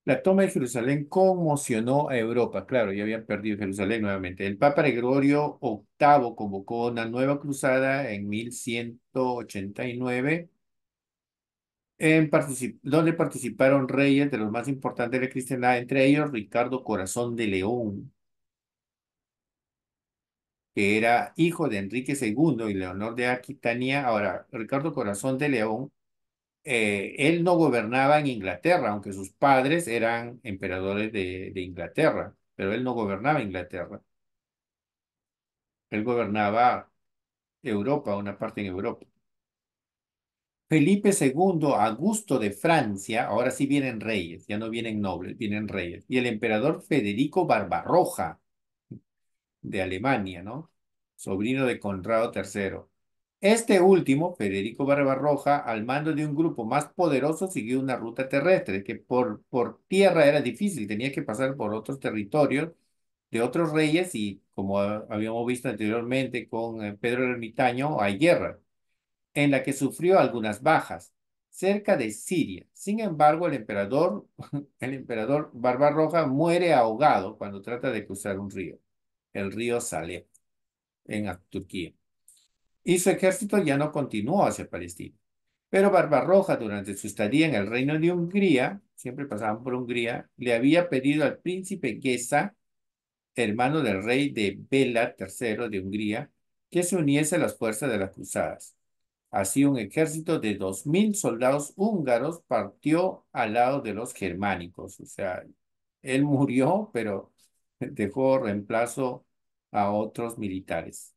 A: La toma de Jerusalén conmocionó a Europa. Claro, ya habían perdido Jerusalén nuevamente. El Papa Gregorio VIII convocó una nueva cruzada en 1189, en donde participaron reyes de los más importantes de la cristiandad, entre ellos Ricardo Corazón de León, que era hijo de Enrique II y Leonor de Aquitania. Ahora, Ricardo Corazón de León, eh, él no gobernaba en Inglaterra, aunque sus padres eran emperadores de, de Inglaterra, pero él no gobernaba Inglaterra. Él gobernaba Europa, una parte en Europa. Felipe II, Augusto de Francia, ahora sí vienen reyes, ya no vienen nobles, vienen reyes. Y el emperador Federico Barbarroja, de Alemania, ¿no? Sobrino de Conrado III. Este último, Federico Barbarroja, al mando de un grupo más poderoso, siguió una ruta terrestre que por, por tierra era difícil, tenía que pasar por otros territorios de otros reyes y, como habíamos visto anteriormente con eh, Pedro el Ermitaño, hay guerra, en la que sufrió algunas bajas cerca de Siria. Sin embargo, el emperador, el emperador Barbarroja muere ahogado cuando trata de cruzar un río el río Saleh en Turquía. Y su ejército ya no continuó hacia Palestina. Pero Barbarroja, durante su estadía en el reino de Hungría, siempre pasaban por Hungría, le había pedido al príncipe Gesa, hermano del rey de Bela III de Hungría, que se uniese a las fuerzas de las cruzadas. Así un ejército de mil soldados húngaros partió al lado de los germánicos. O sea, él murió, pero dejó reemplazo a otros militares.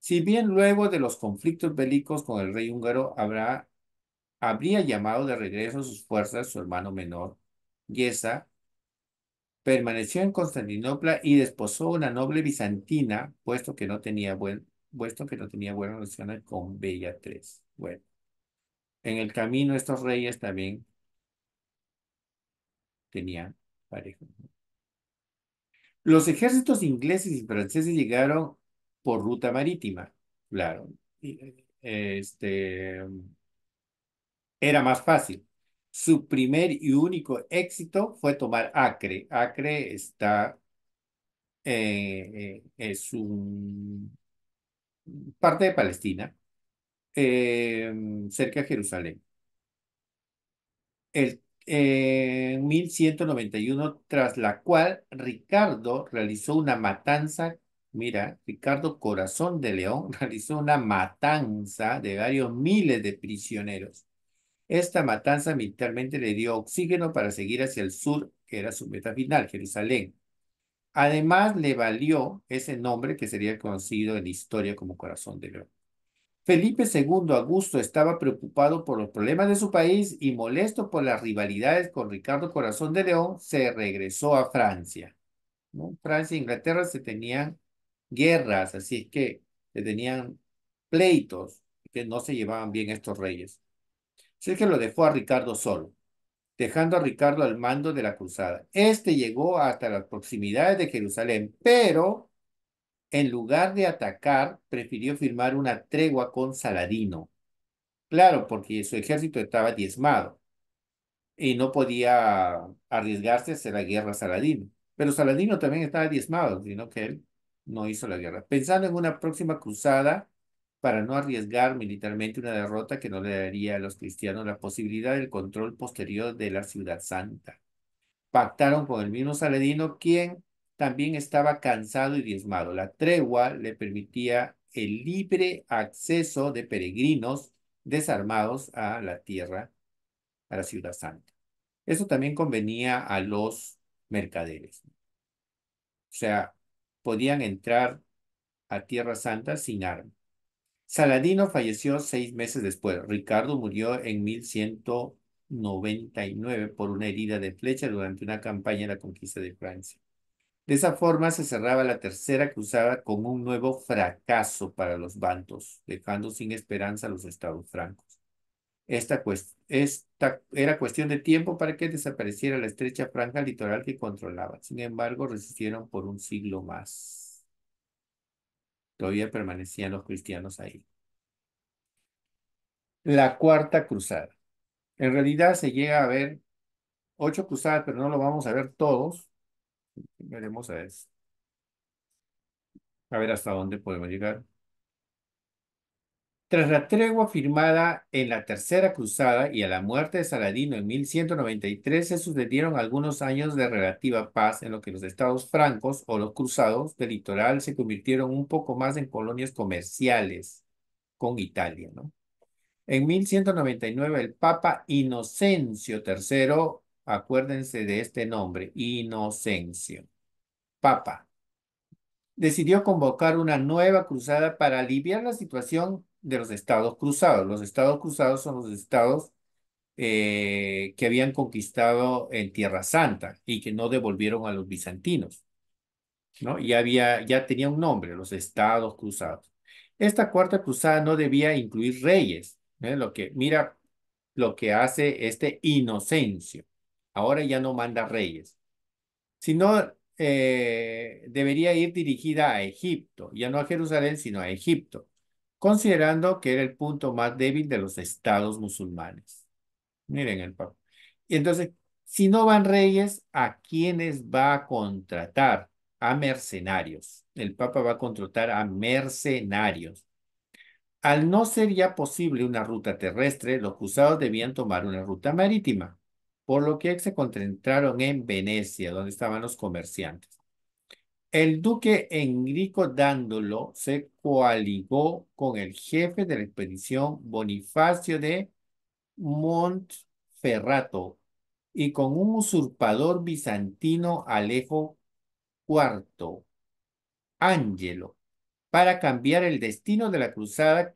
A: Si bien luego de los conflictos bélicos con el rey húngaro habrá, habría llamado de regreso a sus fuerzas su hermano menor, Yesa, permaneció en Constantinopla y desposó una noble bizantina, puesto que no tenía, buen, puesto que no tenía buena relación con Bella III. Bueno, en el camino estos reyes también tenían pareja. Los ejércitos ingleses y franceses llegaron por ruta marítima, claro. Este, era más fácil. Su primer y único éxito fue tomar Acre. Acre está, en eh, eh, es parte de Palestina, eh, cerca de Jerusalén. El en 1191, tras la cual Ricardo realizó una matanza, mira, Ricardo Corazón de León realizó una matanza de varios miles de prisioneros. Esta matanza militarmente le dio oxígeno para seguir hacia el sur, que era su meta final, Jerusalén. Además, le valió ese nombre que sería conocido en la historia como Corazón de León. Felipe II Augusto estaba preocupado por los problemas de su país y molesto por las rivalidades con Ricardo Corazón de León, se regresó a Francia. Francia e Inglaterra se tenían guerras, así es que se tenían pleitos que no se llevaban bien estos reyes. Así que lo dejó a Ricardo solo, dejando a Ricardo al mando de la cruzada. Este llegó hasta las proximidades de Jerusalén, pero en lugar de atacar, prefirió firmar una tregua con Saladino. Claro, porque su ejército estaba diezmado y no podía arriesgarse a hacer la guerra a Saladino. Pero Saladino también estaba diezmado, sino que él no hizo la guerra. Pensando en una próxima cruzada para no arriesgar militarmente una derrota que no le daría a los cristianos la posibilidad del control posterior de la ciudad santa. Pactaron con el mismo Saladino, quien también estaba cansado y diezmado. La tregua le permitía el libre acceso de peregrinos desarmados a la tierra, a la ciudad santa. Eso también convenía a los mercaderes. O sea, podían entrar a Tierra Santa sin arma. Saladino falleció seis meses después. Ricardo murió en 1199 por una herida de flecha durante una campaña de la conquista de Francia. De esa forma se cerraba la tercera cruzada con un nuevo fracaso para los bandos, dejando sin esperanza a los estados francos. Esta, esta era cuestión de tiempo para que desapareciera la estrecha franja litoral que controlaba. Sin embargo, resistieron por un siglo más. Todavía permanecían los cristianos ahí. La cuarta cruzada. En realidad se llega a ver ocho cruzadas, pero no lo vamos a ver todos Veremos a ver. hasta dónde podemos llegar. Tras la tregua firmada en la Tercera Cruzada y a la muerte de Saladino en 1193, se sucedieron algunos años de relativa paz en lo que los estados francos o los cruzados del litoral se convirtieron un poco más en colonias comerciales con Italia. ¿no? En 1199, el Papa Inocencio III acuérdense de este nombre, Inocencio, Papa, decidió convocar una nueva cruzada para aliviar la situación de los estados cruzados. Los estados cruzados son los estados eh, que habían conquistado en Tierra Santa y que no devolvieron a los bizantinos. ¿no? Ya, había, ya tenía un nombre, los estados cruzados. Esta cuarta cruzada no debía incluir reyes, ¿eh? lo que, mira lo que hace este Inocencio. Ahora ya no manda reyes, sino eh, debería ir dirigida a Egipto, ya no a Jerusalén, sino a Egipto, considerando que era el punto más débil de los estados musulmanes. Miren el Papa. Y entonces, si no van reyes, ¿a quiénes va a contratar? A mercenarios. El Papa va a contratar a mercenarios. Al no ser ya posible una ruta terrestre, los cruzados debían tomar una ruta marítima por lo que se concentraron en Venecia, donde estaban los comerciantes. El duque Enrico Dándolo se coaligó con el jefe de la expedición Bonifacio de Montferrato y con un usurpador bizantino Alejo IV, Ángelo, para cambiar el destino de la cruzada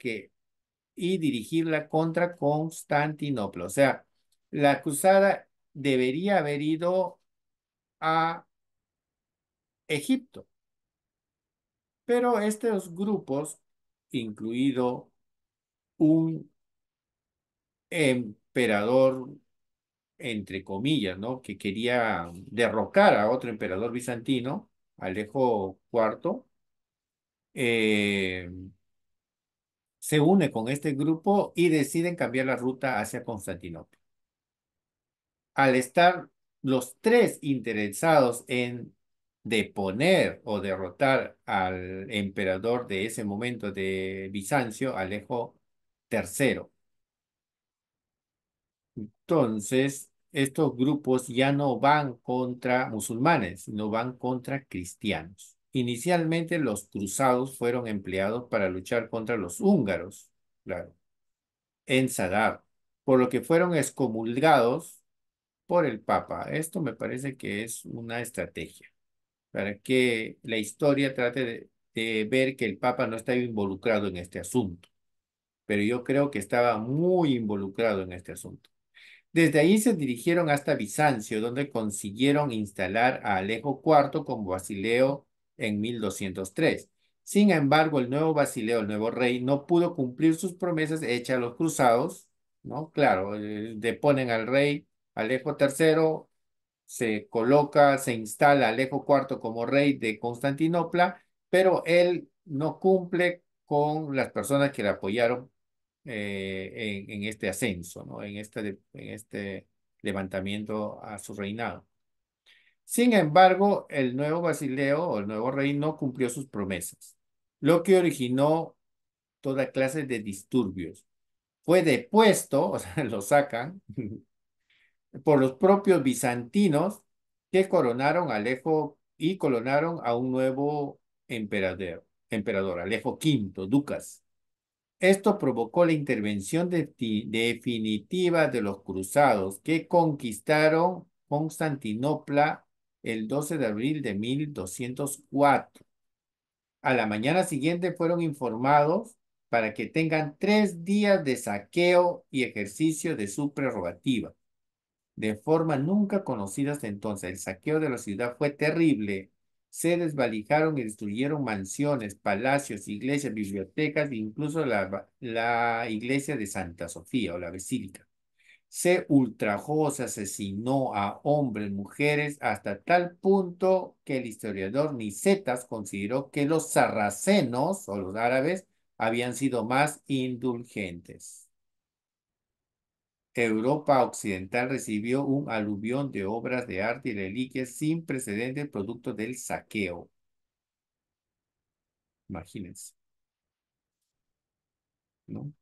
A: y dirigirla contra Constantinopla. O sea, la cruzada debería haber ido a Egipto. Pero estos grupos, incluido un emperador, entre comillas, ¿no? que quería derrocar a otro emperador bizantino, Alejo IV, eh, se une con este grupo y deciden cambiar la ruta hacia Constantinopla al estar los tres interesados en deponer o derrotar al emperador de ese momento de Bizancio, Alejo III. Entonces, estos grupos ya no van contra musulmanes, sino van contra cristianos. Inicialmente los cruzados fueron empleados para luchar contra los húngaros, claro, en Sadar, por lo que fueron excomulgados por el Papa. Esto me parece que es una estrategia para que la historia trate de, ver que el Papa no está involucrado en este asunto. Pero yo creo que estaba muy involucrado en este asunto. Desde ahí se dirigieron hasta Bizancio, donde consiguieron instalar a Alejo IV como Basileo en 1203. Sin embargo, el nuevo Basileo, el nuevo rey, no pudo cumplir sus promesas hechas a los cruzados, ¿no? Claro, eh, deponen al rey Alejo III se coloca, se instala Alejo IV como rey de Constantinopla, pero él no cumple con las personas que le apoyaron eh, en, este ascenso, ¿no? en, este, en este levantamiento a su reinado. Sin embargo, el nuevo Basileo o el nuevo rey no cumplió sus promesas, lo que originó toda clase de disturbios. Fue depuesto, o sea, lo sacan, por los propios bizantinos que coronaron a Alejo y coronaron a un nuevo emperador, emperador Alejo V, Ducas. Esto provocó la intervención definitiva de los cruzados que conquistaron Constantinopla el 12 de abril de 1204. A la mañana siguiente fueron informados para que tengan tres días de saqueo y ejercicio de su prerrogativa de forma nunca conocida hasta entonces. El saqueo de la ciudad fue terrible. Se desvalijaron y destruyeron mansiones, palacios, iglesias, bibliotecas e incluso la, iglesia de Santa Sofía o la Basílica. Se ultrajó, se asesinó a hombres, mujeres, hasta tal punto que el historiador Nicetas consideró que los sarracenos o los árabes habían sido más indulgentes. Europa Occidental recibió un aluvión de obras de arte y reliquias sin precedentes producto del saqueo. Imagínense. ¿No?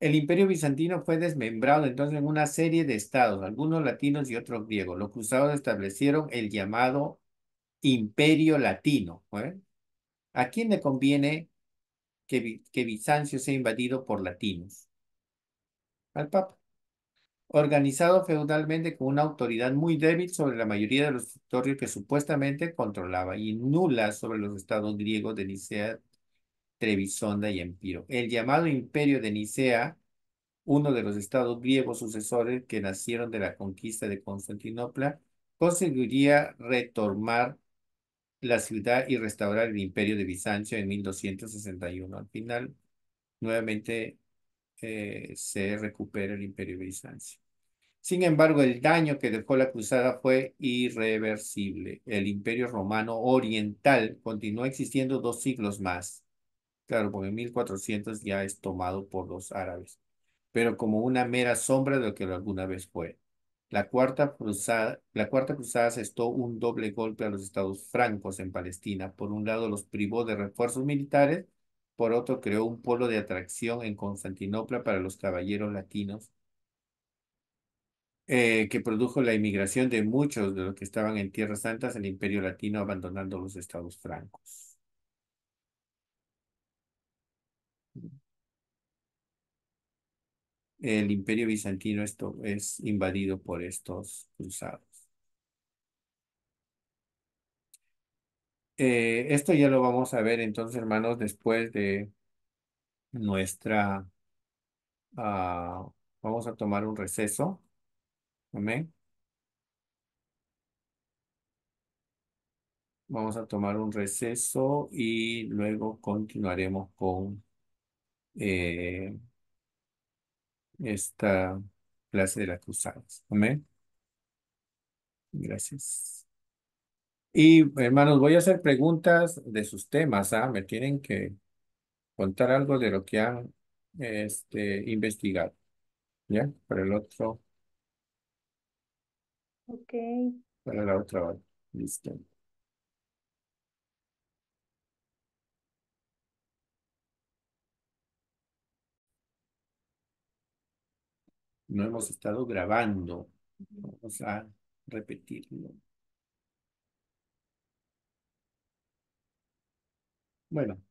A: El imperio bizantino fue desmembrado entonces en una serie de estados, algunos latinos y otros griegos. Los cruzados establecieron el llamado imperio latino. ¿eh? ¿A quién le conviene que, que Bizancio sea invadido por latinos? Al Papa. Organizado feudalmente con una autoridad muy débil sobre la mayoría de los territorios que supuestamente controlaba y nula sobre los estados griegos de Nicea Trebisonda y Empiro. El llamado Imperio de Nicea, uno de los estados griegos sucesores que nacieron de la conquista de Constantinopla, conseguiría retomar la ciudad y restaurar el imperio de Bizancio en 1261. Al final, nuevamente eh, se recupera el imperio de Bizancio. Sin embargo, el daño que dejó la cruzada fue irreversible. El imperio romano oriental continuó existiendo dos siglos más. Claro, porque 1400 ya es tomado por los árabes, pero como una mera sombra de lo que alguna vez fue. La cuarta cruzada, la cuarta cruzada asestó un doble golpe a los estados francos en Palestina. Por un lado los privó de refuerzos militares, por otro creó un polo de atracción en Constantinopla para los caballeros latinos, eh, que produjo la inmigración de muchos de los que estaban en Tierras Santas al Imperio Latino abandonando los estados francos. el imperio bizantino esto, es invadido por estos cruzados. Eh, esto ya lo vamos a ver entonces, hermanos, después de nuestra... Ah, vamos a tomar un receso. Amén. Vamos a tomar un receso y luego continuaremos con... Eh, esta clase de la cruzadas. Amén. Gracias. Y hermanos, voy a hacer preguntas de sus temas. ¿ah? Me tienen que contar algo de lo que han este, investigado. ¿Ya? Para el otro. Ok. Para la otra. Listo. no hemos estado grabando. Vamos a repetirlo. Bueno,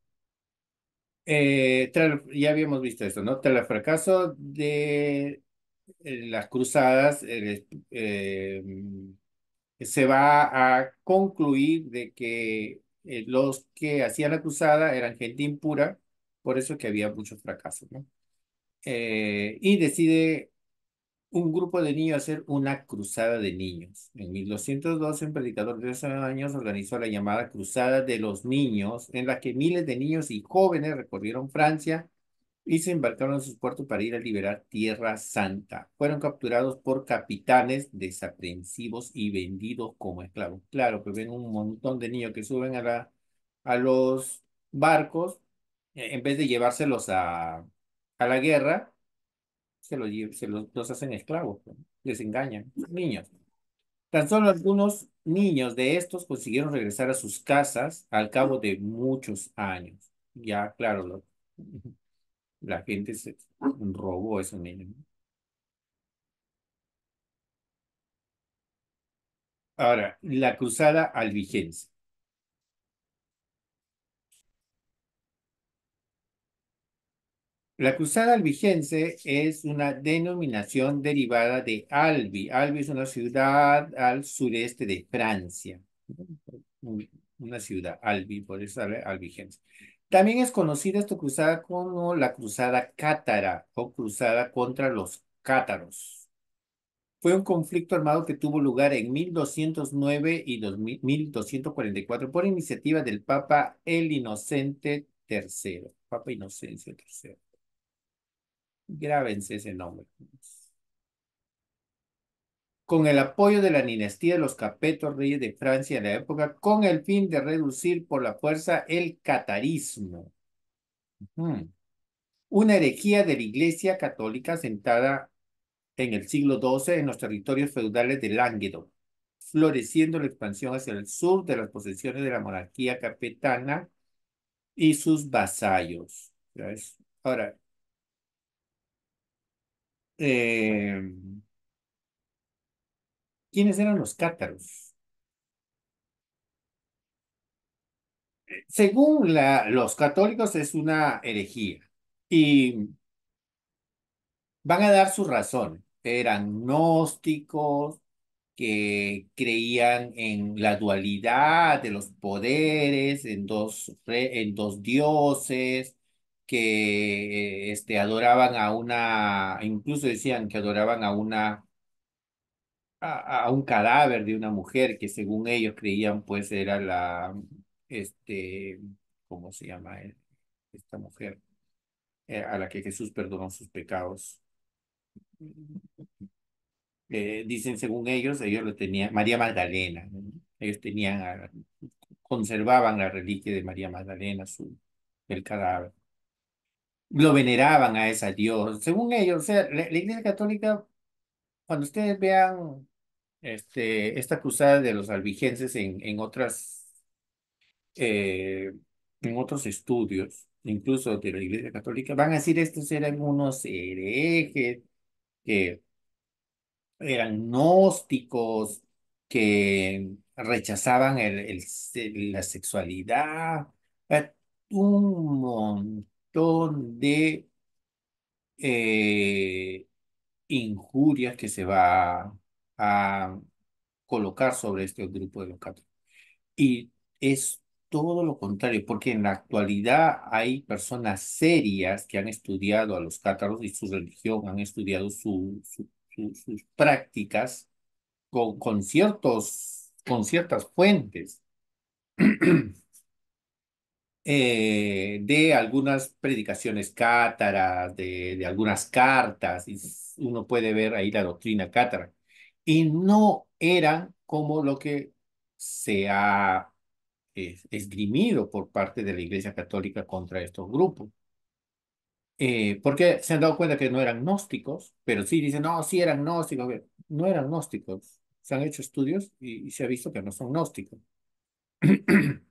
A: eh, ya habíamos visto eso, ¿no? Tras el fracaso de eh, las cruzadas, eh, se va a concluir de que los que hacían la cruzada eran gente impura, por eso que había muchos fracasos, ¿no? y decide un grupo de niños hacer una cruzada de niños. En 1212, el predicador de 12 años organizó la llamada Cruzada de los Niños, en la que miles de niños y jóvenes recorrieron Francia y se embarcaron en sus puertos para ir a liberar Tierra Santa. Fueron capturados por capitanes desaprensivos y vendidos como esclavos. Claro, que ven un montón de niños que suben a, la, a los barcos, eh, en vez de llevárselos a, a la guerra, se los, hacen esclavos, pues, les engañan, niños. Tan solo algunos niños de estos consiguieron regresar a sus casas al cabo de muchos años. Ya, claro, la gente se robó a esos niños. Ahora, la cruzada vigencia. La cruzada albigense es una denominación derivada de Albi. Albi es una ciudad al sureste de Francia. Una ciudad, Albi, por eso albigense. También es conocida esta cruzada como la cruzada cátara o cruzada contra los cátaros. Fue un conflicto armado que tuvo lugar en 1209 y 1244 por iniciativa del Papa el Inocente III. Papa Inocencio III. Grábense ese nombre. Con el apoyo de la dinastía de los Capetos, reyes de Francia en la época, con el fin de reducir por la fuerza el catarismo. Una herejía de la Iglesia Católica sentada en el siglo XII en los territorios feudales de Languedoc, floreciendo la expansión hacia el sur de las posesiones de la monarquía capetana y sus vasallos. Ahora, Em, ¿quiénes eran los cátaros? Eh, según los católicos es una herejía y van a dar su razón. Eran gnósticos que creían en la dualidad de los poderes, en dos dioses, que este, adoraban a una, incluso decían que adoraban a una, a, un cadáver de una mujer que según ellos creían pues era la, este, ¿cómo se llama e-? esta mujer? Eh, a la que Jesús perdonó sus pecados. Eh, dicen según ellos, ellos lo tenían, María Magdalena, ellos tenían, conservaban la reliquia de María Magdalena, su, el cadáver lo veneraban a esa Dios. Según ellos, o sea, la, Iglesia Católica, cuando ustedes vean este, esta cruzada de los albigenses en, en otras, eh, en otros estudios, incluso de la Iglesia Católica, van a decir estos eran unos herejes, que eran gnósticos, que rechazaban la sexualidad, eh, un de eh, injurias que se va a colocar sobre este grupo de los cátaros. Y es todo lo contrario, porque en la actualidad hay personas serias que han estudiado a los cátaros y su religión, han estudiado sus prácticas con, con, ciertos, con ciertas fuentes. Eh, de algunas predicaciones cátaras, de, algunas cartas, y uno puede ver ahí la doctrina cátara, y no eran como lo que se ha esgrimido por parte de la Iglesia Católica contra estos grupos. Eh, porque se han dado cuenta que no eran gnósticos, pero sí dicen, no, sí eran gnósticos, no eran gnósticos. Se han hecho estudios y se ha visto que no son gnósticos.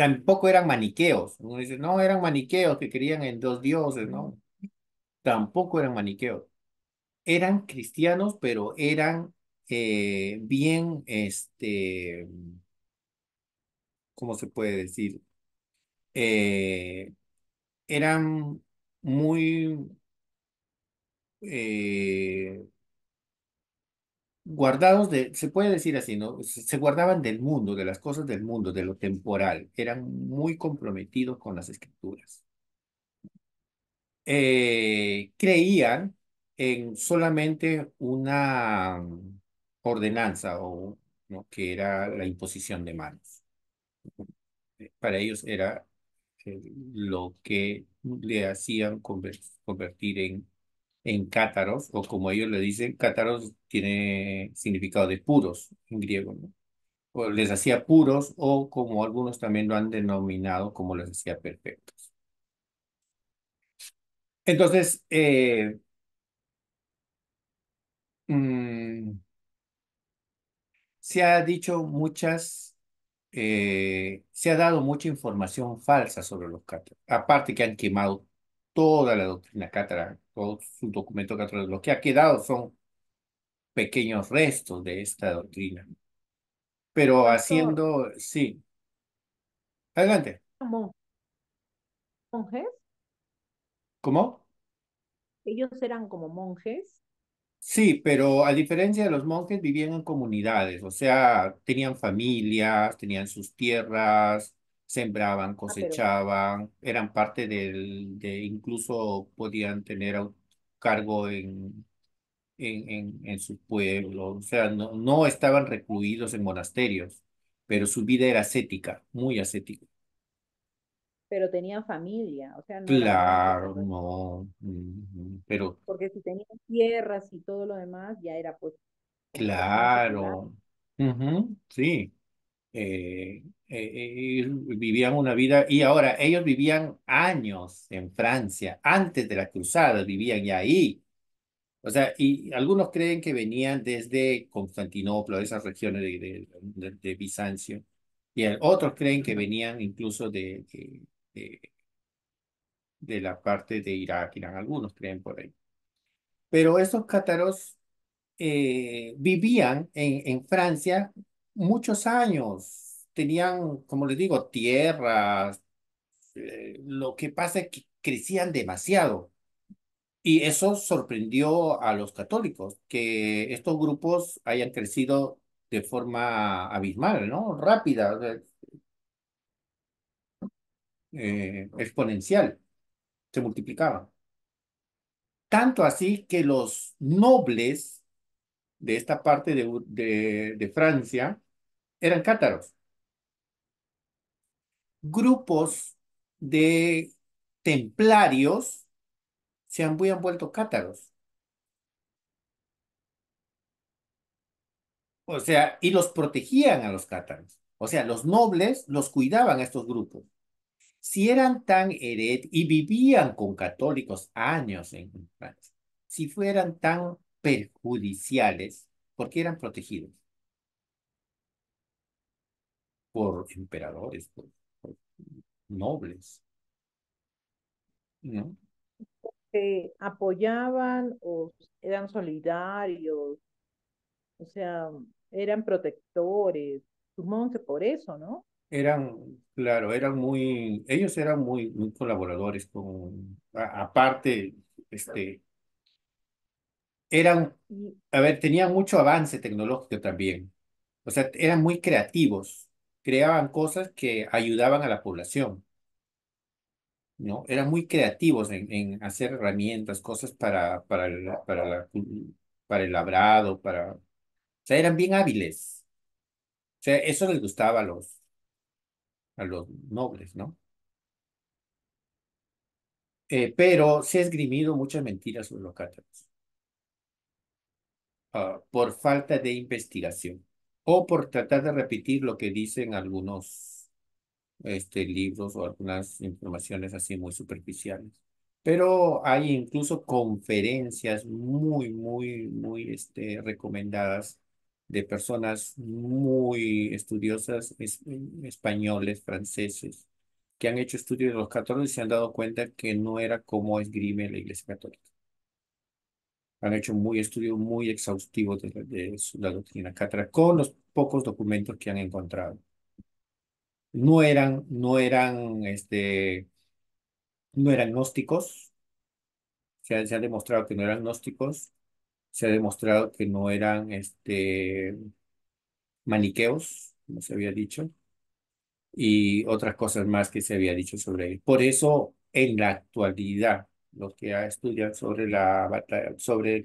A: Tampoco eran maniqueos. Uno dice, no, eran maniqueos que creían en dos dioses, ¿no? Mm. Tampoco eran maniqueos. Eran cristianos, pero eran eh, bien, este, ¿cómo se puede decir? Eh, eran muy eh, guardados de, se puede decir así, ¿no? Se guardaban del mundo, de las cosas del mundo, de lo temporal. Eran muy comprometidos con las escrituras. Eh, creían en solamente una ordenanza o ¿no? que era la imposición de manos. Para ellos era eh, lo que le hacían convertir en en cátaros, o como ellos le dicen, cátaros tiene significado de puros en griego, ¿no? O les hacía puros o como algunos también lo han denominado, como les hacía perfectos. Entonces, eh, mm, se ha dicho muchas, eh, se ha dado mucha información falsa sobre los cátaros, aparte que han quemado toda la doctrina cátara su documento documentos Lo que ha quedado son pequeños restos de esta doctrina. Pero haciendo, sí. Adelante. ¿Monjes? ¿Cómo?
C: ¿Ellos eran como monjes?
A: Sí, pero a diferencia de los monjes vivían en comunidades, o sea, tenían familias, tenían sus tierras, sembraban, ah, cosechaban, eran parte del, de incluso podían tener cargo en, en, en, en su pueblo, o sea, no, estaban recluidos en monasterios, pero su vida era ascética, muy ascética.
C: Pero tenían familia, o sea, Claro,
A: no, pero...
C: Porque si tenían tierras y todo lo demás, ya era pues...
A: Claro, sí. Eh, eh, eh, vivían una vida, y ahora ellos vivían años en Francia, antes de la cruzada vivían ya ahí. O sea, y algunos creen que venían desde Constantinopla, de esas regiones de, de, Bizancio, y otros creen que venían incluso de, de, de la parte de Irak, algunos creen por ahí. Pero esos cátaros eh, vivían en, en Francia muchos años. Tenían, como les digo, tierras. Eh, lo que pasa es que crecían demasiado. Y eso sorprendió a los católicos, que estos grupos hayan crecido de forma abismal, ¿no? Rápida, eh, exponencial. Se multiplicaban. Tanto así que los nobles de esta parte de, Francia eran cátaros. Grupos de templarios se han, vuelto cátaros. O sea, y los protegían a los cátaros. O sea, los nobles los cuidaban a estos grupos. Si eran tan hered y vivían con católicos años en Francia, si fueran tan perjudiciales porque eran protegidos por emperadores, por, nobles. ¿No?
C: apoyaban o eran solidarios, o sea, eran protectores, supongo que por eso, ¿no?
A: Eran, claro, eran muy, ellos eran muy, colaboradores con, aparte, este, eran, a ver, tenían mucho avance tecnológico también. O sea, eran muy creativos, creaban cosas que ayudaban a la población. ¿no? Eran muy creativos en, hacer herramientas, cosas para, para, el, para, el labrado, para... O sea, eran bien hábiles. O sea, eso les gustaba a los, a los nobles, ¿no? Eh, pero se ha esgrimido muchas mentiras sobre los cátaros. Ah, por falta de investigación o por tratar de repetir lo que dicen algunos este, libros o algunas informaciones así muy superficiales. Pero hay incluso conferencias muy, muy, muy este, recomendadas de personas muy estudiosas españoles, franceses, que han hecho estudios de los católicos y se han dado cuenta que no era como esgrime la Iglesia Católica han hecho muy estudios muy exhaustivos de, la doctrina cátara con los pocos documentos que han encontrado. No eran, no eran, este, no eran gnósticos. Se ha, demostrado que no eran gnósticos. Se ha demostrado que no eran este, maniqueos, como se había dicho, y otras cosas más que se había dicho sobre él. Por eso, en la actualidad, los que estudian sobre la batalla, sobre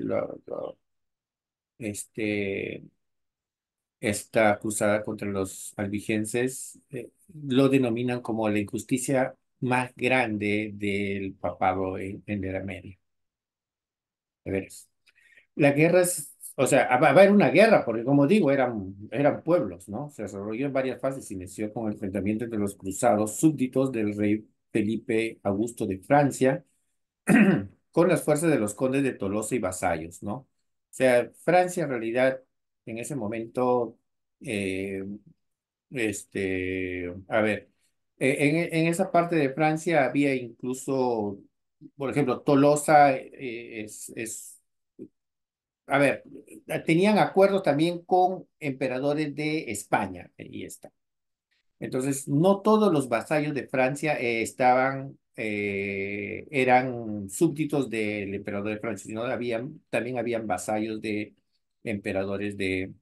A: este, esta cruzada contra los albigenses, eh, lo denominan como la injusticia más grande del papado en, la Edad Media. A ver, la guerra es o sea, ah, va a haber una guerra, porque como digo, eran, eran pueblos, ¿no? Se desarrolló en varias fases, y inició con el enfrentamiento entre los cruzados súbditos del rey Felipe Augusto de Francia con las fuerzas de los condes de Tolosa y vasallos, ¿no? O sea, Francia en realidad en ese momento, eh, este, a ver, e-, en, esa parte de Francia había incluso, por ejemplo, Tolosa eh, es, a ver, tenían acuerdos también con emperadores de España, y está. Entonces, no todos los vasallos de Francia eh, estaban eh, eran súbditos del emperador de no habían, también habían vasallos de emperadores de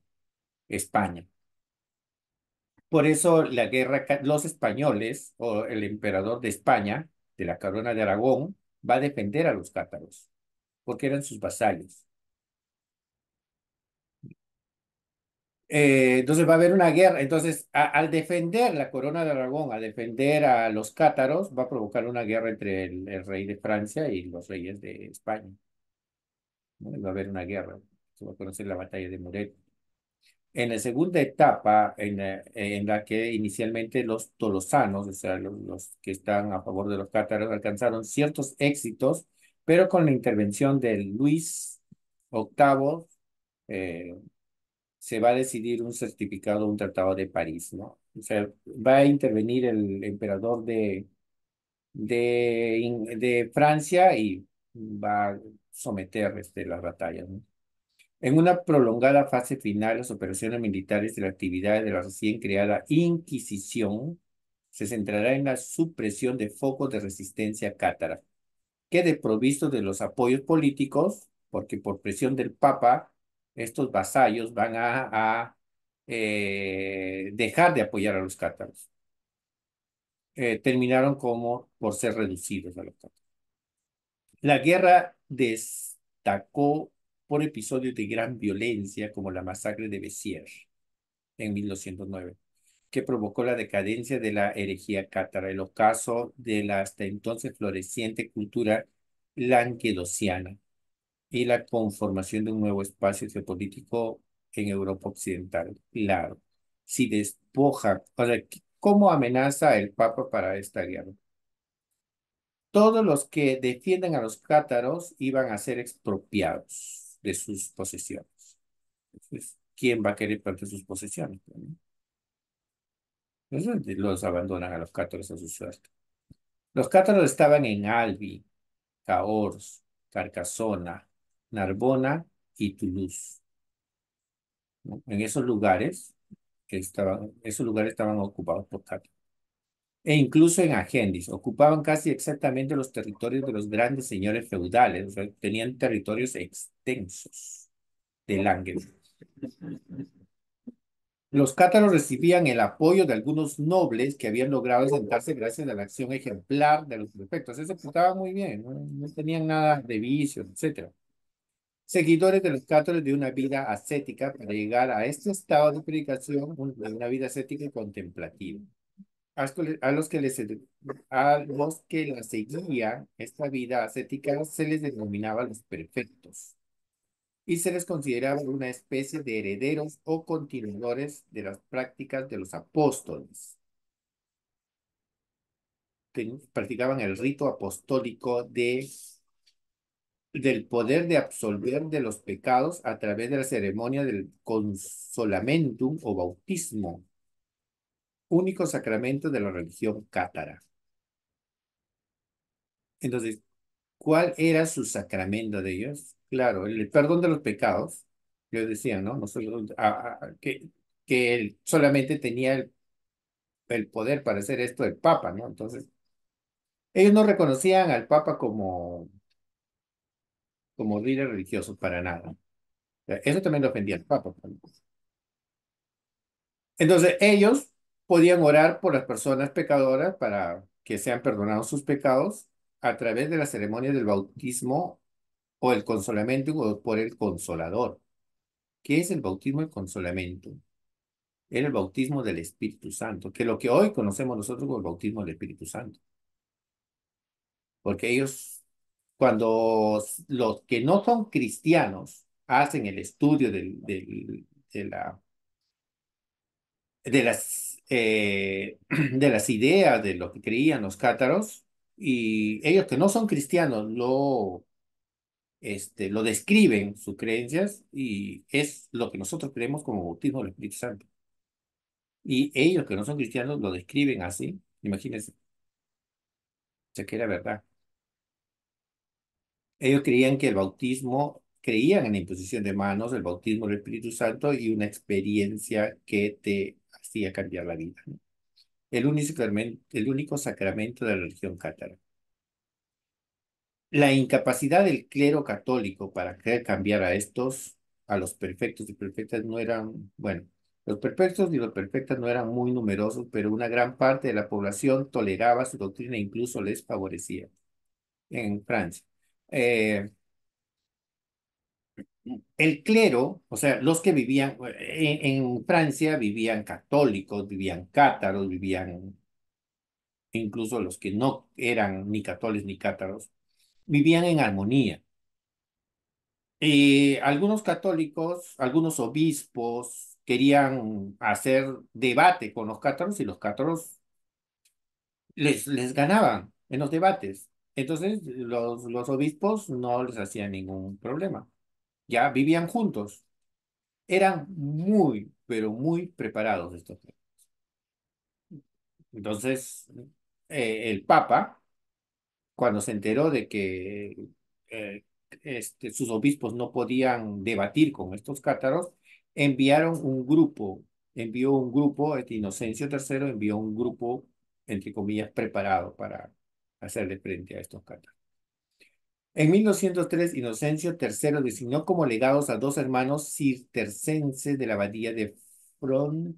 A: España. Por eso la guerra, los españoles o el emperador de España, de la corona de Aragón, va a defender a los cátaros, porque eran sus vasallos. Eh, entonces va a haber una guerra. Entonces, al defender la corona de Aragón, al defender a los cátaros, va a provocar una guerra entre el, rey de Francia y los reyes de España. Va a haber una guerra. Se va a conocer la batalla de Muret. En la segunda etapa, en la, que inicialmente los tolosanos, o sea, los, que están a favor de los cátaros, alcanzaron ciertos éxitos, pero con la intervención de Luis VIII, eh, se va a decidir un certificado, un tratado de París, ¿no? O sea, va a intervenir el emperador de, de, de Francia y va a someter este, las batallas, ¿no? En una prolongada fase final, las operaciones militares de la actividad de la recién creada Inquisición se centrará en la supresión de focos de resistencia cátara, que provisto de los apoyos políticos, porque por presión del Papa estos vasallos van a, eh, dejar de apoyar a los cátaros. Eh, terminaron como por ser reducidos a los cátaros. La guerra destacó por episodios de gran violencia como la masacre de Bessier en 1209, que provocó la decadencia de la herejía cátara, el ocaso de la hasta entonces floreciente cultura languedociana y la conformación de un nuevo espacio geopolítico en Europa Occidental. Claro, si despoja, o sea, ¿cómo amenaza el Papa para esta guerra? Todos los que defienden a los cátaros iban a ser expropiados de sus posesiones. ¿quién va a querer perder sus posesiones? los abandonan a los cátaros a su suerte. Los cátaros estaban en Albi, Cahors, Carcasona, Narbona y Toulouse. En esos lugares, que estaban, esos lugares estaban ocupados por cátaros. E incluso en Agendis, ocupaban casi exactamente los territorios de los grandes señores feudales, tenían territorios extensos de Languedoc. Los cátaros recibían el apoyo de algunos nobles que habían logrado sentarse gracias a la acción ejemplar de los prefectos. Eso estaba muy bien, no, no tenían nada de vicios, etcétera Seguidores de los católicos de una vida ascética para llegar a este estado de predicación, de una vida ascética y contemplativa. A los que les, a que la seguía esta vida ascética se les denominaba los perfectos y se les consideraba una especie de herederos o continuadores de las prácticas de los apóstoles. practicaban el rito apostólico de del poder de absolver de los pecados a través de la ceremonia del consolamentum o bautismo, único sacramento de la religión cátara. Entonces, ¿cuál era su sacramento de ellos? Claro, el perdón de los pecados, yo decía, ¿no? no ah, ah, que, que él solamente tenía el, el poder para hacer esto el Papa, ¿no? Entonces, ellos no reconocían al Papa como como líder religioso para nada. Eso también lo ofendía el Papa. Entonces, ellos podían orar por las personas pecadoras para que sean perdonados sus pecados a través de la ceremonia del bautismo o el consolamiento o por el consolador. ¿Qué es el bautismo y el consolamiento Era el bautismo del Espíritu Santo, que es lo que hoy conocemos nosotros como el bautismo del Espíritu Santo. Porque ellos cuando los que no son cristianos hacen el estudio del, de, la, de, las, eh, de las ideas de lo que creían los cátaros, y ellos que no son cristianos lo, este, lo describen, sus creencias, y es lo que nosotros creemos como bautismo del Espíritu Santo. Y ellos que no son cristianos lo describen así, imagínense. O sea que era verdad. Ellos creían que el bautismo, creían en la imposición de manos, el bautismo del Espíritu Santo y una experiencia que te hacía cambiar la vida. El, único, el único sacramento de la religión cátara. La incapacidad del clero católico para cambiar a estos, a los perfectos y perfectas no eran, bueno, los perfectos y los perfectas no eran muy numerosos, pero una gran parte de la población toleraba su doctrina e incluso les favorecía. En Francia, eh, el clero, o sea, los que vivían eh, en, Francia, vivían católicos, vivían cátaros, vivían incluso los que no eran ni católicos ni cátaros, vivían en armonía. y algunos católicos, algunos obispos querían hacer debate con los cátaros y los cátaros les, les ganaban en los debates. Entonces los, los obispos no les hacían ningún problema. Ya vivían juntos. Eran muy, pero muy preparados estos. Entonces, eh, el Papa, cuando se enteró de que eh, este, sus obispos no podían debatir con estos cátaros, enviaron un grupo, envió un grupo, este Inocencio III envió un grupo, entre comillas, preparado para, hacerle frente a estos catalanes. En 1903 Inocencio III designó como legados a dos hermanos cistercenses de la abadía de Frontfroy,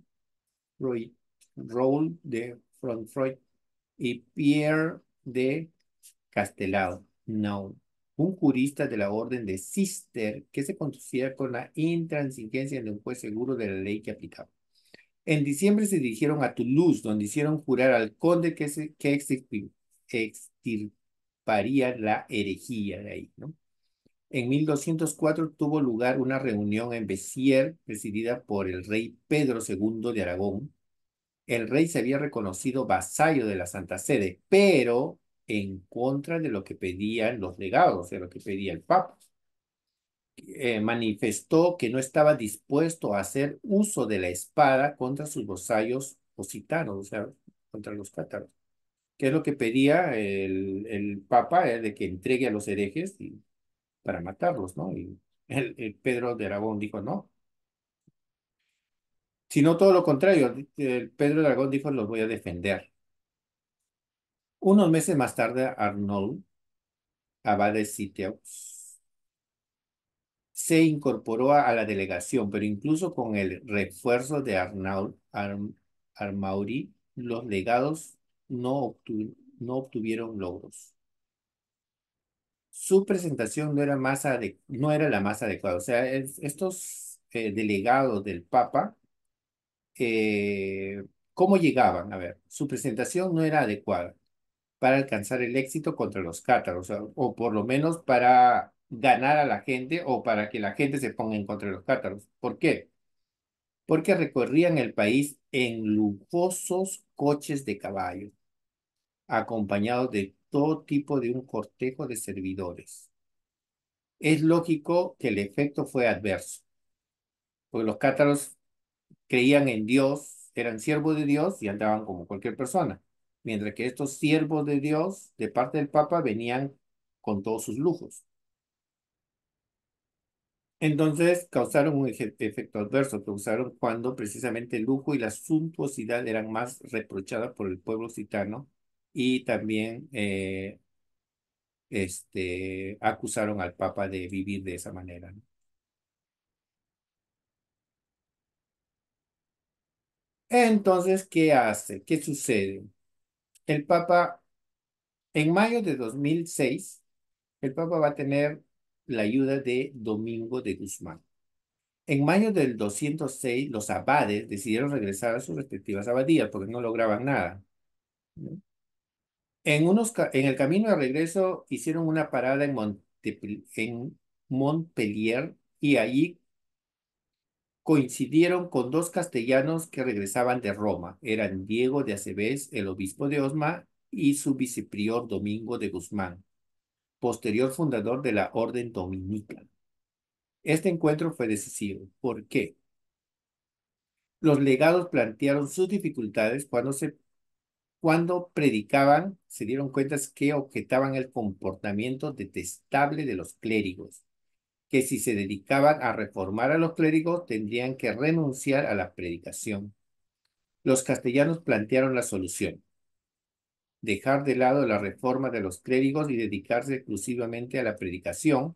A: de Frontfroy y Pierre de Castelao, un jurista de la orden de Cister que se conducía con la intransigencia de un juez seguro de la ley que aplicaba. En diciembre se dirigieron a Toulouse, donde hicieron jurar al conde que, se, extirparía la herejía de ahí, ¿no? En 1204 tuvo lugar una reunión en Bessier, presidida por el rey Pedro II de Aragón. El rey se había reconocido vasallo de la Santa Sede, pero en contra de lo que pedían los legados, de lo que pedía el Papa. Eh, manifestó que no estaba dispuesto a hacer uso de la espada contra sus vasallos ocitanos, o sea, contra los cátaros que es lo que pedía el, Papa, eh, de que entregue a los herejes para matarlos, ¿no? Y el, Pedro de Aragón dijo no. Sino todo lo contrario, el Pedro de Aragón dijo los voy a defender. Unos meses más tarde, Arnold, abad de se incorporó a, la delegación, pero incluso con el refuerzo de Arnaud Armaury, Armauri, los legados no, obtuvieron logros. Su presentación no era, más no era la más adecuada. O sea, estos eh, delegados del Papa, eh, ¿cómo llegaban? A ver, su presentación no era adecuada para alcanzar el éxito contra los cátaros, o, por lo menos para ganar a la gente o para que la gente se ponga en contra de los cátaros. ¿Por qué? Porque recorrían el país en lujosos coches de caballos acompañado de todo tipo de un cortejo de servidores. Es lógico que el efecto fue adverso, porque los cátaros creían en Dios, eran siervos de Dios y andaban como cualquier persona, mientras que estos siervos de Dios, de parte del Papa, venían con todos sus lujos. Entonces causaron un efecto adverso, causaron cuando precisamente el lujo y la suntuosidad eran más reprochadas por el pueblo citano y también eh, este, acusaron al Papa de vivir de esa manera. Entonces, ¿qué hace? ¿Qué sucede? El Papa, en mayo de 2006, el Papa va a tener la ayuda de Domingo de Guzmán. En mayo del 206, los abades decidieron regresar a sus respectivas abadías porque no lograban nada. ¿no? En, unos, en el camino de regreso hicieron una parada en, Montpellier y allí coincidieron con dos castellanos que regresaban de Roma. Eran Diego de Aceves, el obispo de Osma, y su viceprior Domingo de Guzmán, posterior fundador de la Orden Dominica. Este encuentro fue decisivo. ¿Por qué? Los legados plantearon sus dificultades cuando se cuando predicaban, se dieron cuenta que objetaban el comportamiento detestable de los clérigos, que si se dedicaban a reformar a los clérigos tendrían que renunciar a la predicación. Los castellanos plantearon la solución, dejar de lado la reforma de los clérigos y dedicarse exclusivamente a la predicación,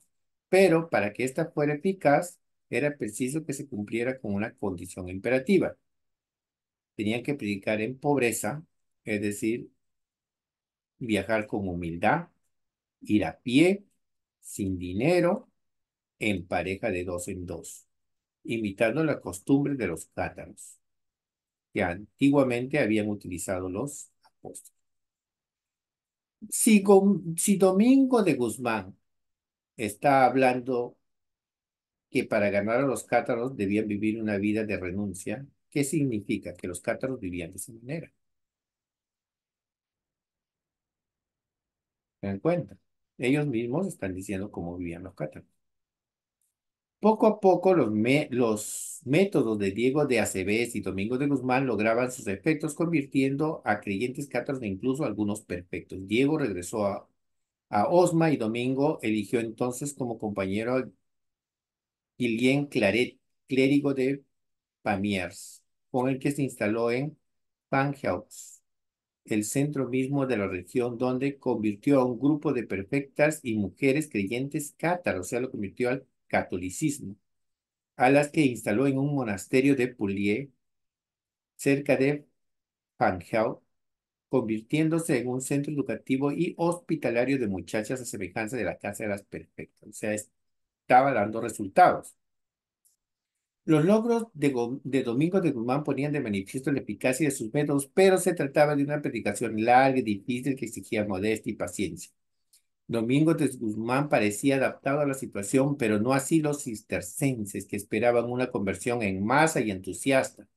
A: pero para que ésta fuera eficaz era preciso que se cumpliera con una condición imperativa. Tenían que predicar en pobreza, es decir, viajar con humildad, ir a pie, sin dinero, en pareja de dos en dos, imitando la costumbre de los cátaros, que antiguamente habían utilizado los apóstoles. Si, si Domingo de Guzmán está hablando que para ganar a los cátaros debían vivir una vida de renuncia, ¿qué significa? Que los cátaros vivían de esa manera. En cuenta? Ellos mismos están diciendo cómo vivían los cátaros. Poco a poco los, métodos de Diego de Aceves y Domingo de Guzmán lograban sus efectos, convirtiendo a creyentes cátaros e incluso algunos perfectos. Diego regresó a, Osma y Domingo eligió entonces como compañero a Guillén Claret, clérigo de Pamiers, con el que se instaló en Pangeaux el centro mismo de la región, donde convirtió a un grupo de perfectas y mujeres creyentes cátaros, o sea, lo convirtió al catolicismo, a las que instaló en un monasterio de Poulier, cerca de Pangeau, convirtiéndose en un centro educativo y hospitalario de muchachas a semejanza de la Casa de las Perfectas. O sea, estaba dando resultados. Los logros de, Domingo de Guzmán ponían de manifiesto la eficacia de sus métodos, pero se trataba de una predicación larga y difícil que exigía modestia y paciencia. Domingo de Guzmán parecía adaptado a la situación, pero no así los cistercenses, que esperaban una conversión en masa y entusiasta.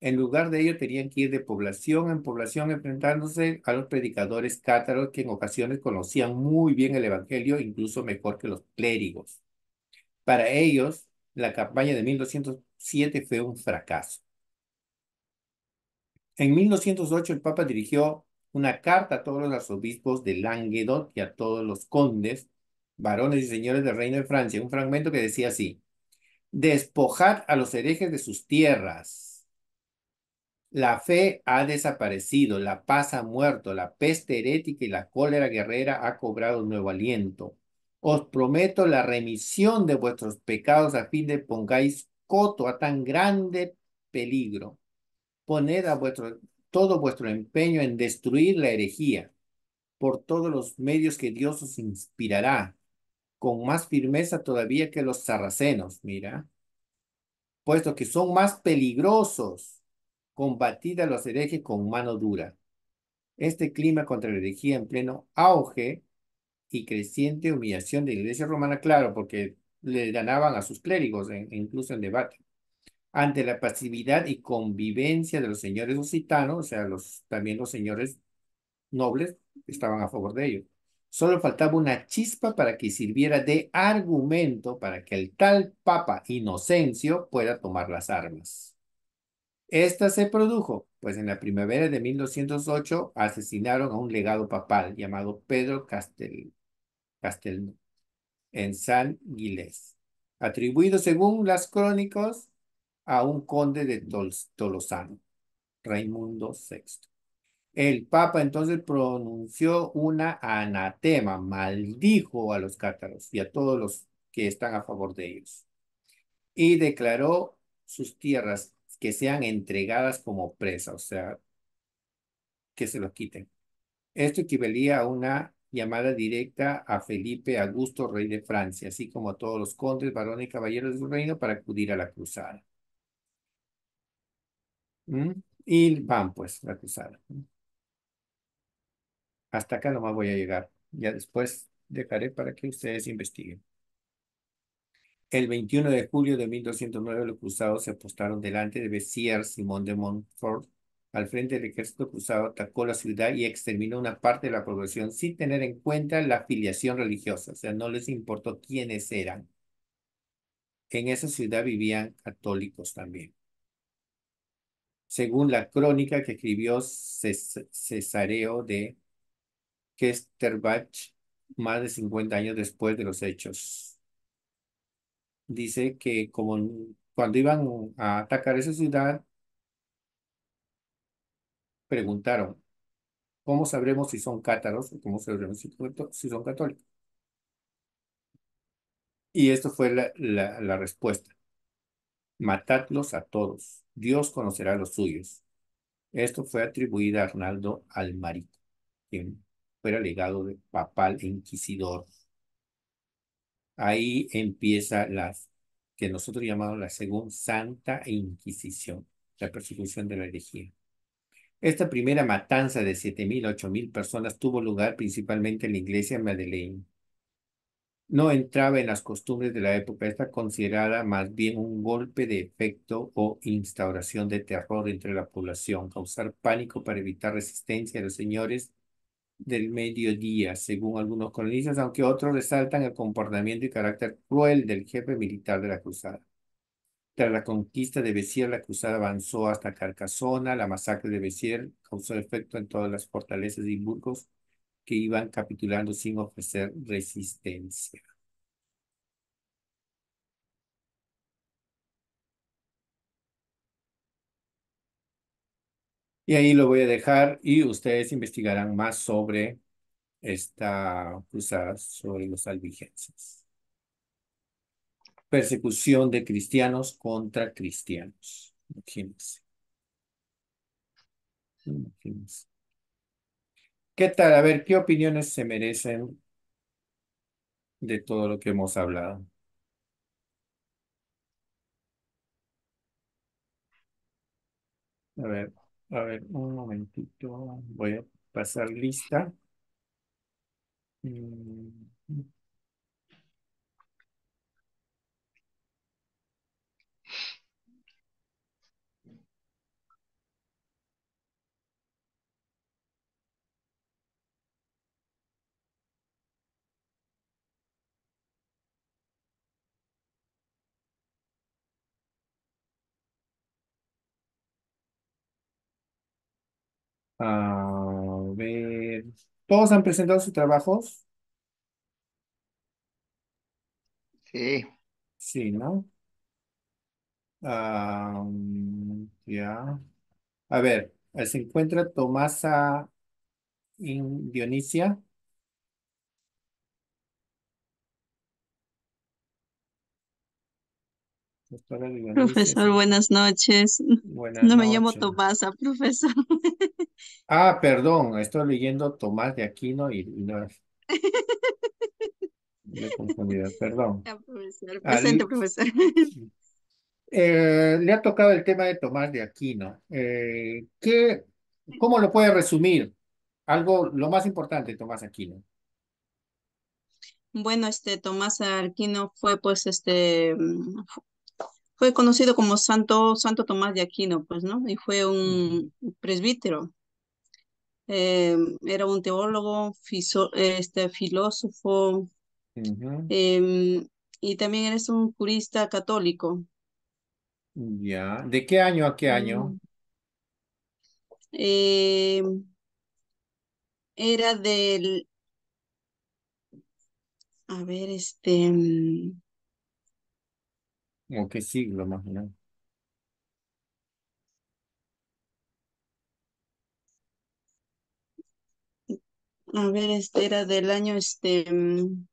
A: En lugar de ello, tenían que ir de población en población enfrentándose a los predicadores cátaros que en ocasiones conocían muy bien el Evangelio, incluso mejor que los clérigos. Para ellos, la campaña de 1207 fue un fracaso. En 1208 el Papa dirigió una carta a todos los arzobispos de Languedoc y a todos los condes, varones y señores del Reino de Francia, un fragmento que decía así, despojad a los herejes de sus tierras. La fe ha desaparecido, la paz ha muerto, la peste herética y la cólera guerrera ha cobrado nuevo aliento. Os prometo la remisión de vuestros pecados a fin de pongáis coto a tan grande peligro. Poned a vuestro, todo vuestro empeño en destruir la herejía por todos los medios que Dios os inspirará, con más firmeza todavía que los sarracenos, mira, puesto que son más peligrosos, combatid a los herejes con mano dura. Este clima contra la herejía en pleno auge y creciente humillación de la Iglesia romana, claro, porque le ganaban a sus clérigos, incluso en debate. Ante la pasividad y convivencia de los señores occitanos, o sea, los, también los señores nobles estaban a favor de ello, Solo faltaba una chispa para que sirviera de argumento para que el tal Papa Inocencio pueda tomar las armas. Esta se produjo, pues en la primavera de 1208 asesinaron a un legado papal llamado Pedro Castel, Castelnau, en San Guilés, atribuido según las crónicas a un conde de Tolosano, Raimundo VI. El Papa entonces pronunció una anatema, maldijo a los cátaros y a todos los que están a favor de ellos, y declaró sus tierras que sean entregadas como presa, o sea, que se los quiten. Esto equivalía a una llamada directa a Felipe Augusto, rey de Francia, así como a todos los condes, varones y caballeros de reino para acudir a la cruzada. ¿Mm? Y van pues la cruzada. Hasta acá nomás voy a llegar. Ya después dejaré para que ustedes investiguen. El 21 de julio de 1209 los cruzados se apostaron delante de bessier Simón de Montfort, al frente del ejército cruzado atacó la ciudad y exterminó una parte de la población sin tener en cuenta la afiliación religiosa, o sea, no les importó quiénes eran. En esa ciudad vivían católicos también. Según la crónica que escribió Cesareo de Kesterbach, más de 50 años después de los hechos. Dice que como cuando iban a atacar esa ciudad, preguntaron, ¿cómo sabremos si son cátaros o cómo sabremos si, son católicos? Y esto fue la, respuesta. Matadlos a todos, Dios conocerá a los suyos. Esto fue atribuido a Arnaldo Almarico, quien fuera legado de papal e inquisidor. Ahí empieza las que nosotros llamamos la segunda Santa Inquisición, la persecución de la herejía. Esta primera matanza de 7.000 a 8.000 personas tuvo lugar principalmente en la iglesia Madeleine. No entraba en las costumbres de la época, Está considerada más bien un golpe de efecto o instauración de terror entre la población, causar pánico para evitar resistencia a los señores del mediodía, según algunos cronistas, aunque otros resaltan el comportamiento y carácter cruel del jefe militar de la cruzada. Tras la conquista de Bessier, la cruzada avanzó hasta Carcasona. La masacre de Bessier causó efecto en todas las fortalezas de burgos que iban capitulando sin ofrecer resistencia. Y ahí lo voy a dejar y ustedes investigarán más sobre esta cruzada sobre los albigenses persecución de cristianos contra cristianos. Imagínense. ¿Qué tal? A ver, ¿qué opiniones se merecen de todo lo que hemos hablado? A ver, a ver, un momentito. Voy a pasar lista.
B: Mm,
A: A ver. ¿Todos han presentado sus trabajos? Sí. Sí, ¿no? ya. A ver, se encuentra Tomasa in Dionisia.
D: profesor, buenas noches. no me llamo Tomasa, profesor.
A: Ah, perdón, estoy leyendo Tomás de Aquino y, no es. perdón.
B: presente, profesor.
A: Eh, le ha tocado el tema de Tomás de Aquino. Eh, ¿qué, ¿Cómo lo puede resumir? Algo, lo más importante, Tomás Aquino.
D: Bueno, este Tomás Aquino fue pues este mm, fue conocido como Santo, Santo Tomás de Aquino, pues, ¿no? Y fue un presbítero. Eh, era un teólogo, este, filósofo, em, y también eres un jurista católico.
A: Ya, ¿de qué año a qué año? Mm.
D: Em, era del, a ver, este, mm,
A: ¿O qué siglo más o
D: A ver, este era del año, este... Mm,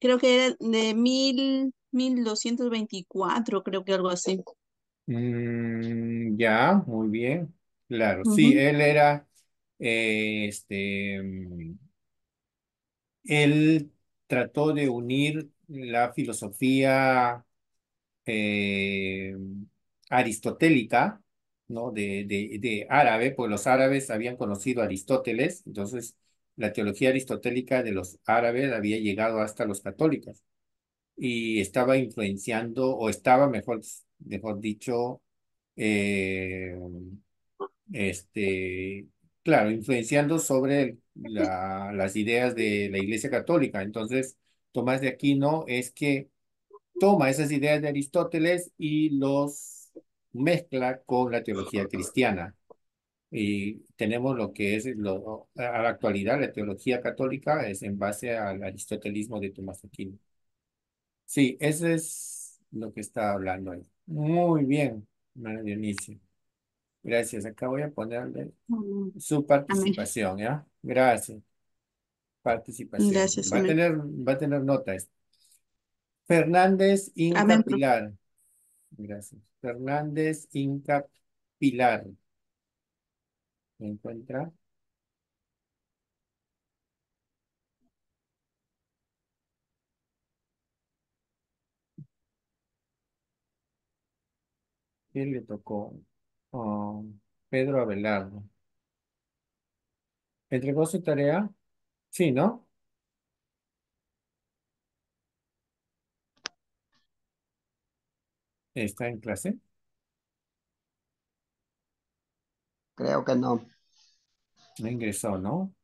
D: creo que era de mil, mil doscientos veinticuatro, creo que algo así.
A: Mm, ya, muy bien. Claro, sí, él era, eh, este, mm, él trató de unir la filosofía eh, aristotélica, ¿no? De, de, árabe, pues los árabes habían conocido a Aristóteles, entonces la teología aristotélica de los árabes había llegado hasta los católicos y estaba influenciando, o estaba, mejor, mejor dicho, eh, este, claro, influenciando sobre la, las ideas de la Iglesia Católica. Entonces, Tomás de Aquino es que toma esas ideas de Aristóteles y los mezcla con la teología cristiana. Y tenemos lo que es lo, a la actualidad, la teología católica es en base al aristotelismo de Tomás de Aquino. Sí, eso es lo que está hablando ahí. Muy bien, María Dionisio. Gracias. Acá voy a ponerle su participación, ¿ya? Gracias. Participación. Gracias, Va a tener, va a tener notas. Fernández Inca Pilar. Gracias. Fernández Inca Pilar. encuentra? le tocó? Pedro Abelardo. ¿Entregó su tarea? Sí, ¿no?
E: ¿Está en clase? Creo que no. No ingresó, ¿no?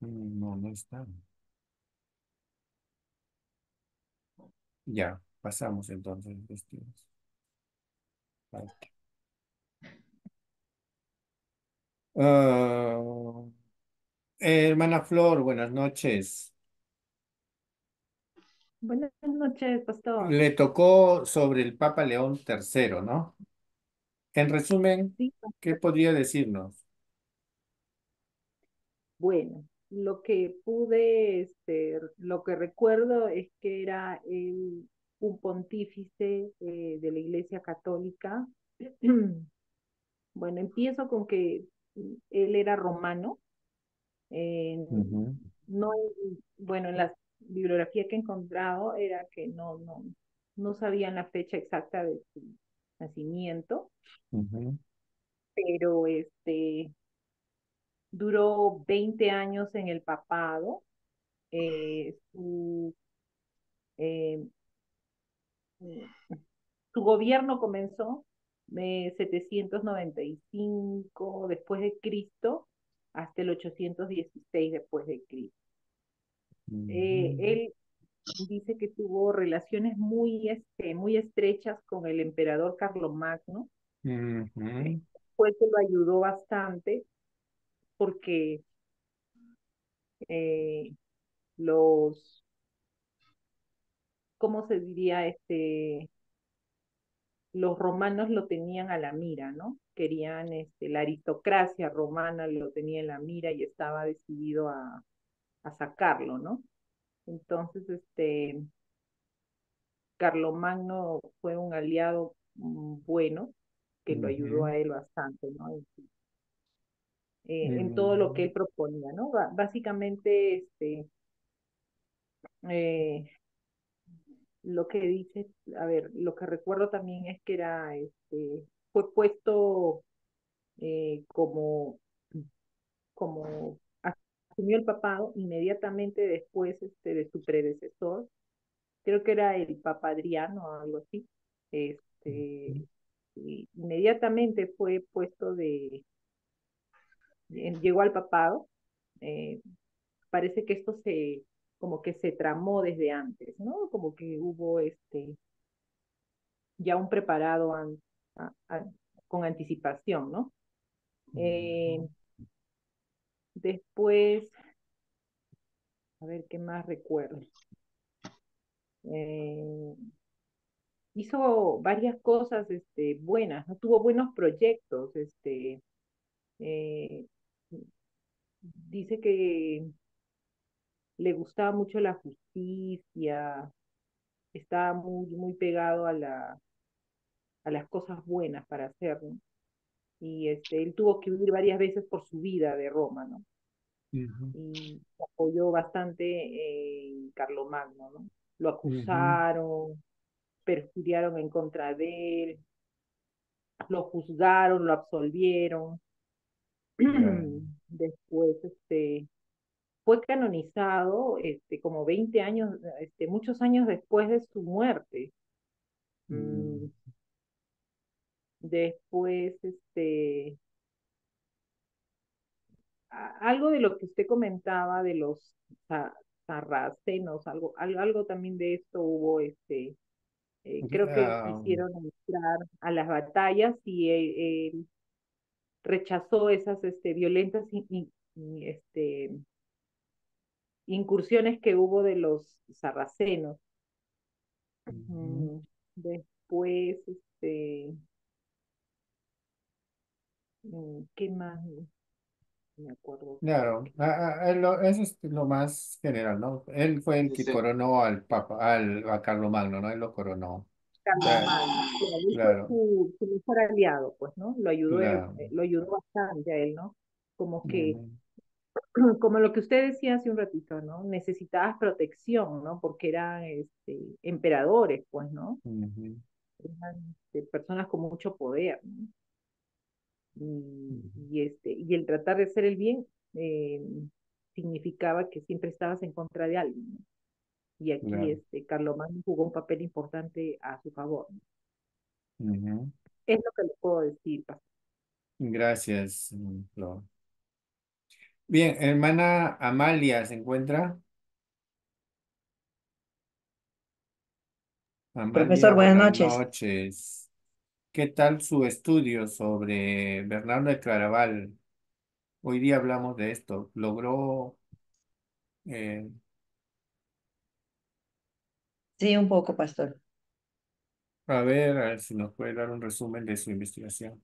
A: Mm, no, no está. Ya, pasamos entonces. cuestiones. Ah, eh, hermana Flor, buenas noches.
C: Buenas noches, pastor. Le
A: tocó sobre el Papa León III, ¿no? En resumen, ¿qué podría decirnos?
C: Bueno, lo que pude, este, lo que recuerdo es que era el un pontífice eh, de la Iglesia Católica. bueno, empiezo con que él era romano. Eh, no, bueno, en la bibliografía que he encontrado era que no, no, no sabían la fecha exacta de su nacimiento, pero este duró 20 años en el papado. Eh, su su gobierno comenzó de 795 después de Cristo hasta el 816 después de Cristo. Eh, mm. él dice que tuvo relaciones muy, este, muy estrechas con el emperador Carlomagno.
B: Magno. Eh,
C: fue lo ayudó bastante porque eh, los ¿cómo se diría? Este, los romanos lo tenían a la mira, ¿no? Querían, este, la aristocracia romana lo tenía en la mira y estaba decidido a, a sacarlo, ¿no? Entonces, este, Carlomagno fue un aliado mm, bueno que lo ayudó a él bastante, ¿no? En, eh, todo lo que eh. él proponía, ¿no? básicamente, este, eh, lo que dice, a ver, lo que recuerdo también es que era, este, fue puesto eh, como, como asumió el papado inmediatamente después este, de su predecesor, creo que era el Papa Adriano o algo así, este, inmediatamente fue puesto de, llegó al papado, eh, parece que esto se, como que se tramó desde antes, ¿no? Como que hubo este ya un preparado con anticipación, ¿no? Eh, después, a ver qué más recuerdo. Eh, hizo varias cosas este, buenas, tuvo buenos proyectos. Este, eh, dice que le gustaba mucho la justicia, estaba muy, muy pegado a, la, a las cosas buenas para hacer, Y este, él tuvo que huir varias veces por su vida de Roma, ¿no? Y apoyó bastante Carlos eh, Carlomagno, ¿no? Lo acusaron, uh en contra de él, lo juzgaron, lo absolvieron. Después, este, fue canonizado este, como 20 años, este, muchos años después de su muerte.
B: Mm. Mm.
C: Después, este, algo de lo que usted comentaba de los sarracenos, algo, algo, también de esto hubo, este, eh, creo que ah, um. hicieron entrar a las batallas y e, él, rechazó esas este, violentas y, este, incursiones que hubo de los sarracenos. Mm, después, este, mm, ¿qué más? Me acuerdo.
B: Claro,
A: eso es lo más general, ¿no? Él fue el que coronó al Papa, al, a magno ¿no? Él lo coronó. Claro,
C: claro. Su, su, mejor aliado, pues, ¿no? Lo ayudó, eh, lo ayudó bastante a él, ¿no? Como que como lo que usted decía hace un ratito, ¿no? Necesitabas protección, ¿no? Porque eran este, emperadores, pues, ¿no?
B: Eran
C: este, personas con mucho poder, Y, este, y el tratar de hacer el bien eh, significaba que siempre estabas en contra de alguien, Y aquí claro. Este, Carlomagno jugó un papel importante a su favor. Es lo que le puedo decir.
A: Gracias, Flor. Bien, hermana Amalia, ¿se encuentra? Profesor, buenas buenas noches. ¿Qué tal su estudio sobre Bernardo de Claraval? Hoy día hablamos de esto. ¿Logró eh?
F: Sí, un poco, pastor.
A: a ver, a ver si nos puede dar un resumen de su investigación?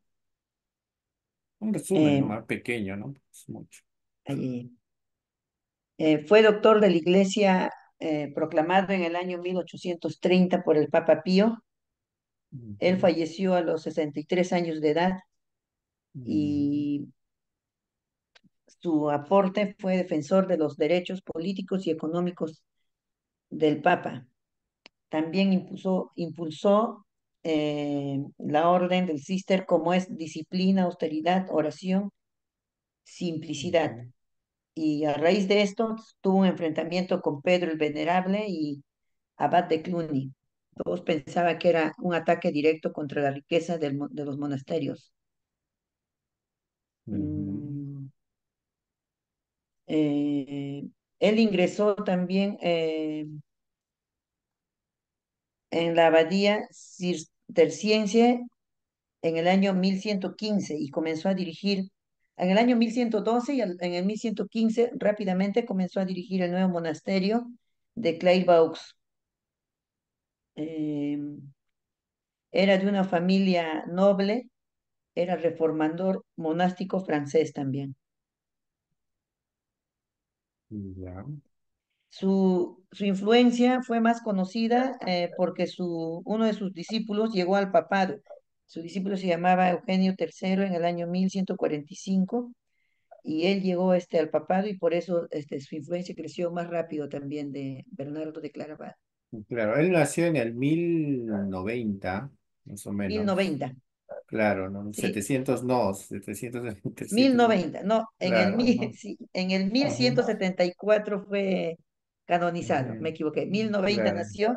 F: Un resumen eh,
A: más pequeño, ¿no? Es mucho.
F: Eh, fue doctor de la Iglesia eh, proclamado en el año 1830 por el Papa Pío. Él falleció a los 63 años de edad y su aporte fue defensor de los derechos políticos y económicos del Papa. También impulsó, impulsó eh, la orden del Cister como es disciplina, austeridad, oración, simplicidad y a raíz de esto tuvo un enfrentamiento con Pedro el Venerable y Abad de Cluny. Todos pensaban que era un ataque directo contra la riqueza de los monasterios.
B: Mm.
F: Eh, él ingresó también eh, en la abadía Ciencia en el año 1115 y comenzó a dirigir en el año 1112 y en el 1115 rápidamente comenzó a dirigir el nuevo monasterio de Clairvaux. Em, era de una familia noble, era reformador monástico francés también.
B: Su,
F: su, influencia fue más conocida eh, porque su, uno de sus discípulos llegó al papado su discípulo se llamaba Eugenio III en el año 1145 y él llegó este, al papado y por eso este, su influencia creció más rápido también de Bernardo de Claraval.
A: Claro, él nació en el 1090, más o menos. 1090. Claro, ¿no? 700 no, 700. 1090, no, en, el, mil
F: ciento en el 1174 fue canonizado, me equivoqué. 1090 noventa nació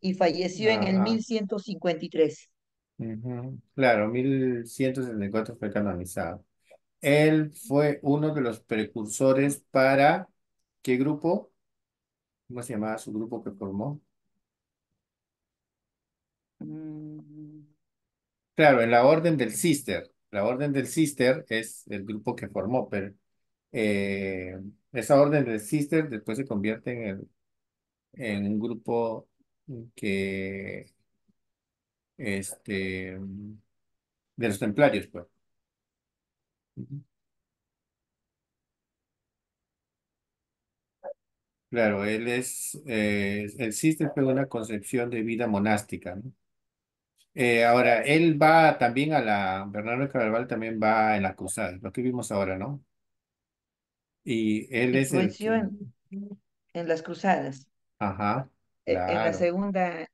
F: y falleció en el 1153.
A: Claro, 1174 fue canonizado. Él fue uno de los precursores para ¿qué grupo? ¿Cómo se llamaba su grupo que formó? Mm. Claro, en la Orden del sister La Orden del sister es el grupo que formó, pero eh, esa Orden del sister después se convierte en un grupo que este, mm, de los templarios, pues. Claro, él es, eh, existe el una concepción de vida monástica, ¿no? Eh, ahora, él va también a la, Bernardo Carvalho también va en las cruzadas, lo que vimos ahora, ¿no? Y él es
F: en, las cruzadas,
A: Ajá, e, en, la
F: segunda,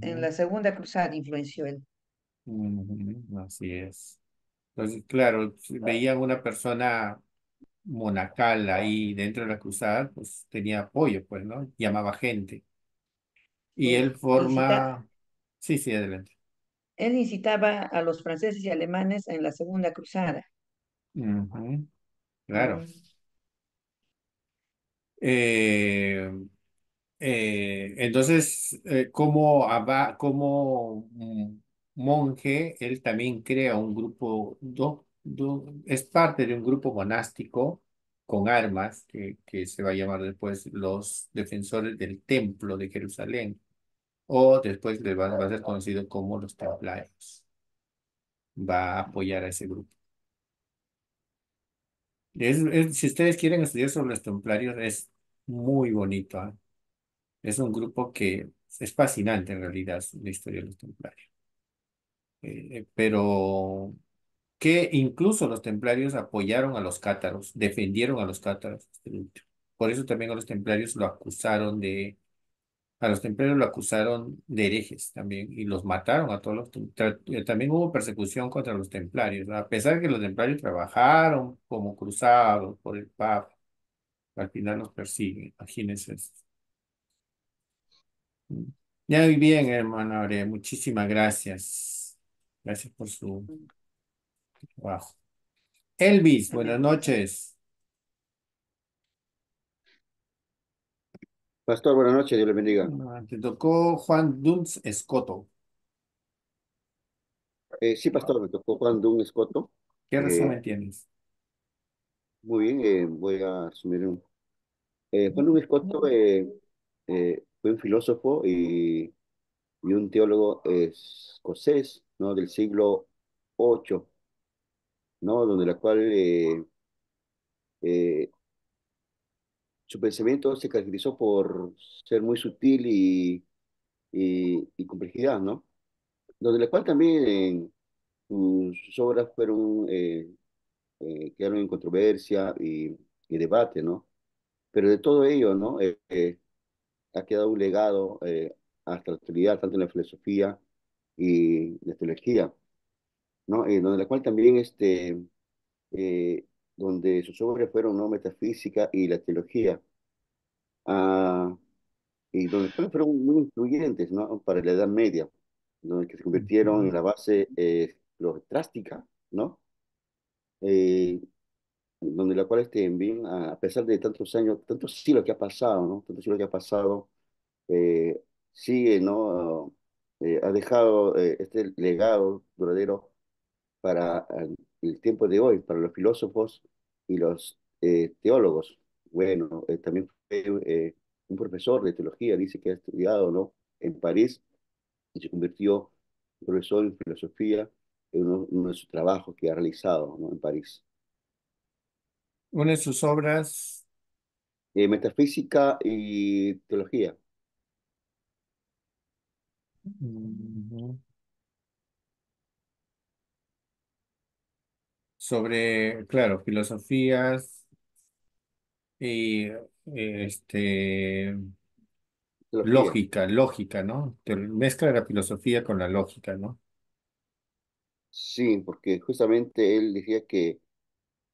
F: en la segunda cruzada
A: influenció él. Así es. Entonces, claro, veía veían una persona monacal ahí dentro de la cruzada, pues tenía apoyo, pues, ¿no? Llamaba gente. Y él forma... Sí, sí, adelante.
F: Él incitaba a los franceses y alemanes en la Segunda Cruzada.
A: Claro. Mm. Eh, eh, entonces, eh, como, monje, mm, él también crea un grupo, es parte de un grupo monástico con armas, que, que se va a llamar después los defensores del templo de Jerusalén, o después les va, a ser conocido como los templarios. Va a apoyar a ese grupo. si ustedes quieren estudiar sobre los templarios, es muy bonito. ¿eh? Es un grupo que es fascinante en realidad la historia de los templarios. Eh, eh, pero que incluso los templarios apoyaron a los cátaros, defendieron a los cátaros. Este, por eso también a los templarios lo acusaron de, a los templarios lo acusaron de herejes también y los mataron a todos los eh, también hubo persecución contra los templarios a pesar de que los templarios trabajaron como cruzados por el papa al final los persiguen imagínense eso. Ya muy bien, hermano Aurea. Muchísimas gracias. Gracias por su trabajo. Elvis, buenas noches. Pastor, buenas noches, Dios le bendiga. Ah, te tocó Juan Duns Escoto.
G: Eh, sí, Pastor, me tocó Juan Duns Escoto.
A: ¿Qué eh, resumen tienes?
G: Muy bien, eh, voy a asumir un. Juan Duns Escoto eh, fue un filósofo y, eh, y un teólogo escocés, ¿no? Del siglo VIII, ¿no? Donde la cual eh, eh, su pensamiento se caracterizó por ser muy sutil y, y, complejidad, ¿no? Donde la cual también sus obras fueron, quedaron en controversia y, y, debate, ¿no? Pero de todo ello, ¿no? ha quedado un legado eh, hasta la actualidad, tanto en la filosofía y la teología, ¿no? y eh, donde la cual también, este, eh, donde sus obras fueron, ¿no? Metafísica y la teología, ah, y donde fueron muy influyentes, ¿no? Para la Edad Media, donde que se convirtieron en la base eh, drástica, ¿no? donde la cual este bien, a pesar de tantos años, tantos siglos que ha pasado, ¿no? Tantos siglos que ha pasado, eh, sigue, ¿no? Eh, ha dejado eh, este legado duradero para el tiempo de hoy, para los filósofos y los teólogos. Bueno, también fue un profesor de teología, dice que ha estudiado, ¿no? En París y se convirtió en profesor en filosofía en uno, uno de sus trabajos que ha realizado, ¿no? En París.
A: Una de sus obras,
G: eh, metafísica y teología.
A: sobre, claro, filosofías y este, lógica, lógica, ¿no? mezcla la filosofía con la lógica, ¿no?
G: Sí, porque justamente él decía que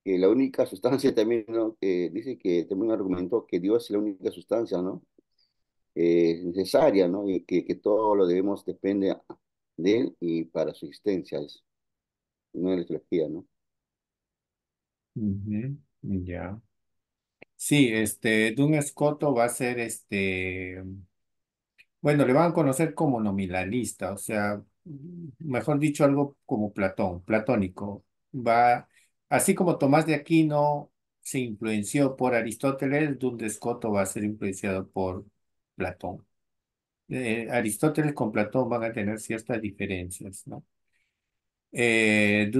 G: que la única sustancia también, ¿no? Que dice que también argumentó que Dios es la única sustancia, ¿no? Eh, necesaria, ¿no? Y que, que, todo lo debemos depende de
A: él y para su existencia, es una electrología, ¿no? Ya. Sí, este, Dun Escoto va a ser este, bueno, le van a conocer como nominalista, o sea, mejor dicho, algo como Platón, platónico. Va, Así como Tomás de Aquino se influenció por Aristóteles, Dunescoto va a ser influenciado por Platón. Eh, Aristóteles con Platón van a tener ciertas diferencias, ¿no? Eh,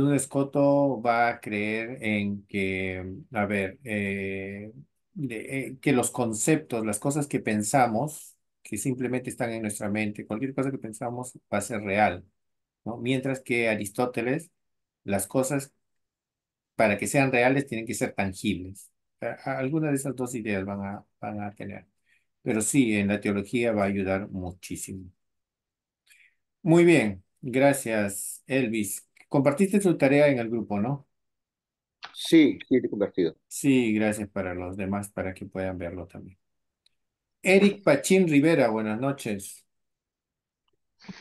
A: va a creer en que, a ver, eh, eh, que los conceptos, las cosas que pensamos, que simplemente están en nuestra mente, cualquier cosa que pensamos va a ser real, ¿no? Mientras que Aristóteles, las cosas para que sean reales tienen que ser tangibles. Algunas de esas dos ideas van a, van a tener. Pero sí, en la teología va a ayudar muchísimo. Muy bien, gracias Elvis. Compartiste tu tarea en el grupo, ¿no? Sí, sí, he compartido. Sí, gracias para los demás, para que puedan verlo también. Eric Pachín Rivera, buenas noches.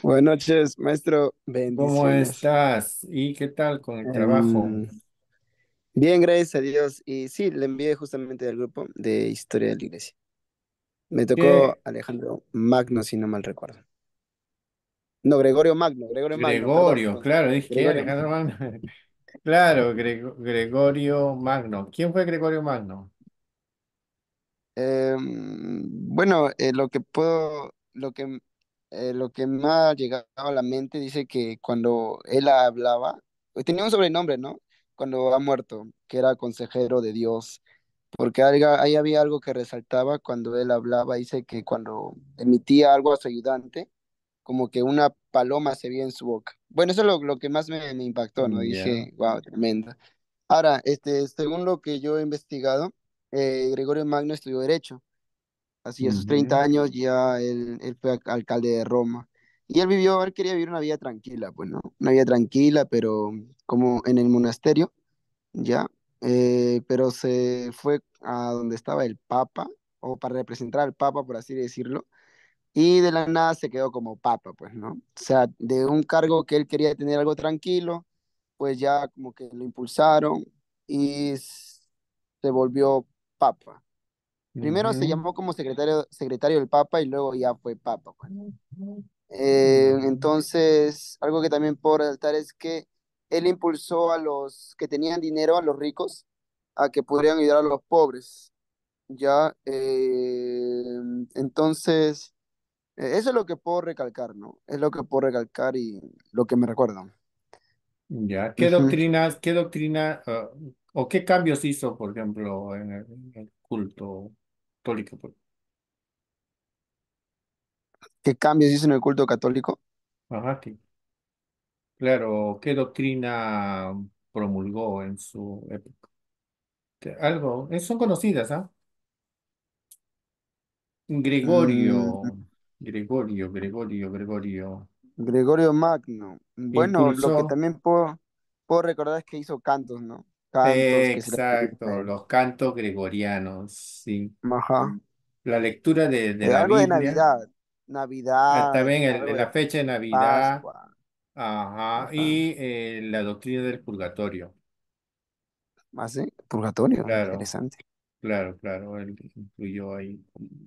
A: Buenas noches, maestro. ¿Cómo estás? ¿Y qué tal con el trabajo? Mm,
H: Bien, gracias a Dios. Y sí, le envié justamente del grupo de Historia de la Iglesia. Me tocó Alejandro Magno, si no mal recuerdo. No, Gregorio Magno,
A: Gregorio Magno. Gregorio, claro, dije Alejandro Magno. Claro, Gregorio Magno. ¿Quién fue Gregorio Magno? Em,
H: bueno, eh, lo que puedo, lo que, eh, lo que me ha llegado a la mente dice que cuando él hablaba, tenía un sobrenombre, ¿no? cuando ha muerto, que era consejero de Dios, porque ahí había algo que resaltaba cuando él hablaba, dice que cuando emitía algo a su ayudante, como que una paloma se veía en su boca. Bueno, eso es lo, que más me, impactó, ¿no? Mm, yeah. Dije, wow, tremenda. Ahora, este, según lo que yo he investigado, eh, Gregorio Magno estudió Derecho. Así, a sus 30 años ya él, fue alcalde de Roma. Y él vivió, él quería vivir una vida tranquila, pues, ¿no? Una vida tranquila, pero como en el monasterio, ya. Eh, pero se fue a donde estaba el Papa, o para representar al Papa, por así decirlo, y de la nada se quedó como Papa, pues, ¿no? O sea, de un cargo que él quería tener algo tranquilo, pues ya como que lo impulsaron y se volvió Papa. Primero se llamó como secretario, secretario del Papa y luego ya fue Papa. Pues. Eh, mm. entonces, algo que también puedo resaltar es que él impulsó a los que tenían dinero, a los ricos, a que pudieran ayudar a los pobres. Ya, em, entonces, e-, eso es lo que puedo recalcar, ¿no? Es lo que puedo recalcar y lo que me recuerdan.
A: Ya, ¿qué doctrinas, qué doctrina ah, o qué cambios hizo, por ejemplo, en el, culto católico?
H: ¿Qué cambios hizo en el culto
A: católico? Ajá, sí. claro, ¿qué doctrina promulgó en su época? Algo, son conocidas, ¿ah?
H: Gregorio, Gregorio, Gregorio, Gregorio, Gregorio Magno.
A: Bueno, lo que
H: también puedo, recordar es que hizo cantos, ¿no? Exacto,
A: los cantos gregorianos, sí. Ajá. La lectura de, de la algo de Navidad.
H: Navidad. también la fecha de Navidad.
A: Ajá. Y eh, la doctrina del purgatorio. Más ¿Ah, de purgatorio, Claro. interesante. Claro, claro, él incluyó ahí,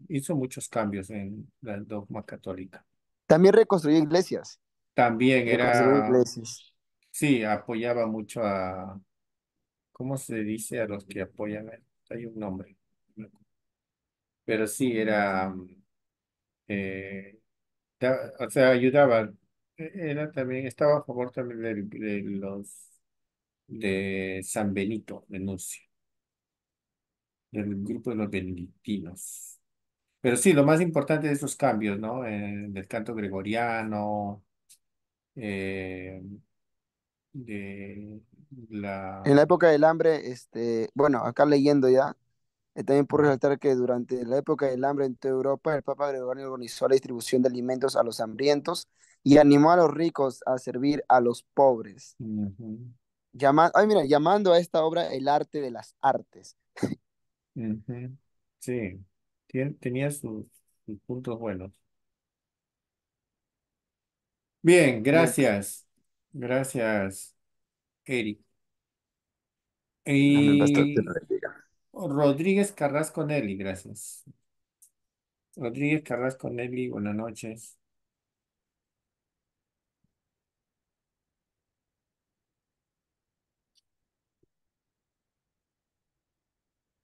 A: hizo muchos cambios en la dogma católica. También reconstruyó iglesias. También era, sí, apoyaba mucho a, ¿cómo se dice a los que apoyan? Hay un nombre, pero sí, era eh, o sea, ayudaba e, Era también, estaba a favor también de, los de San Benito, de del grupo de los benedictinos. Pero sí, lo más importante de esos cambios, ¿no? Eh, del canto gregoriano, eh, de la En la
H: época del hambre, este, bueno, acá leyendo ya, eh, también por resaltar que durante la época del hambre en toda Europa, el Papa Gregorio organizó la distribución de alimentos a los hambrientos y animó a los ricos a servir a los pobres.
A: Ay,
H: mira, llamando a esta obra el arte de las
A: artes. Sí, tenía sus, puntos buenos. Bien, gracias. Gracias, Eric. Y... Rodríguez Carrasco Nelly, gracias. Rodríguez Carrasco Nelly, buenas noches.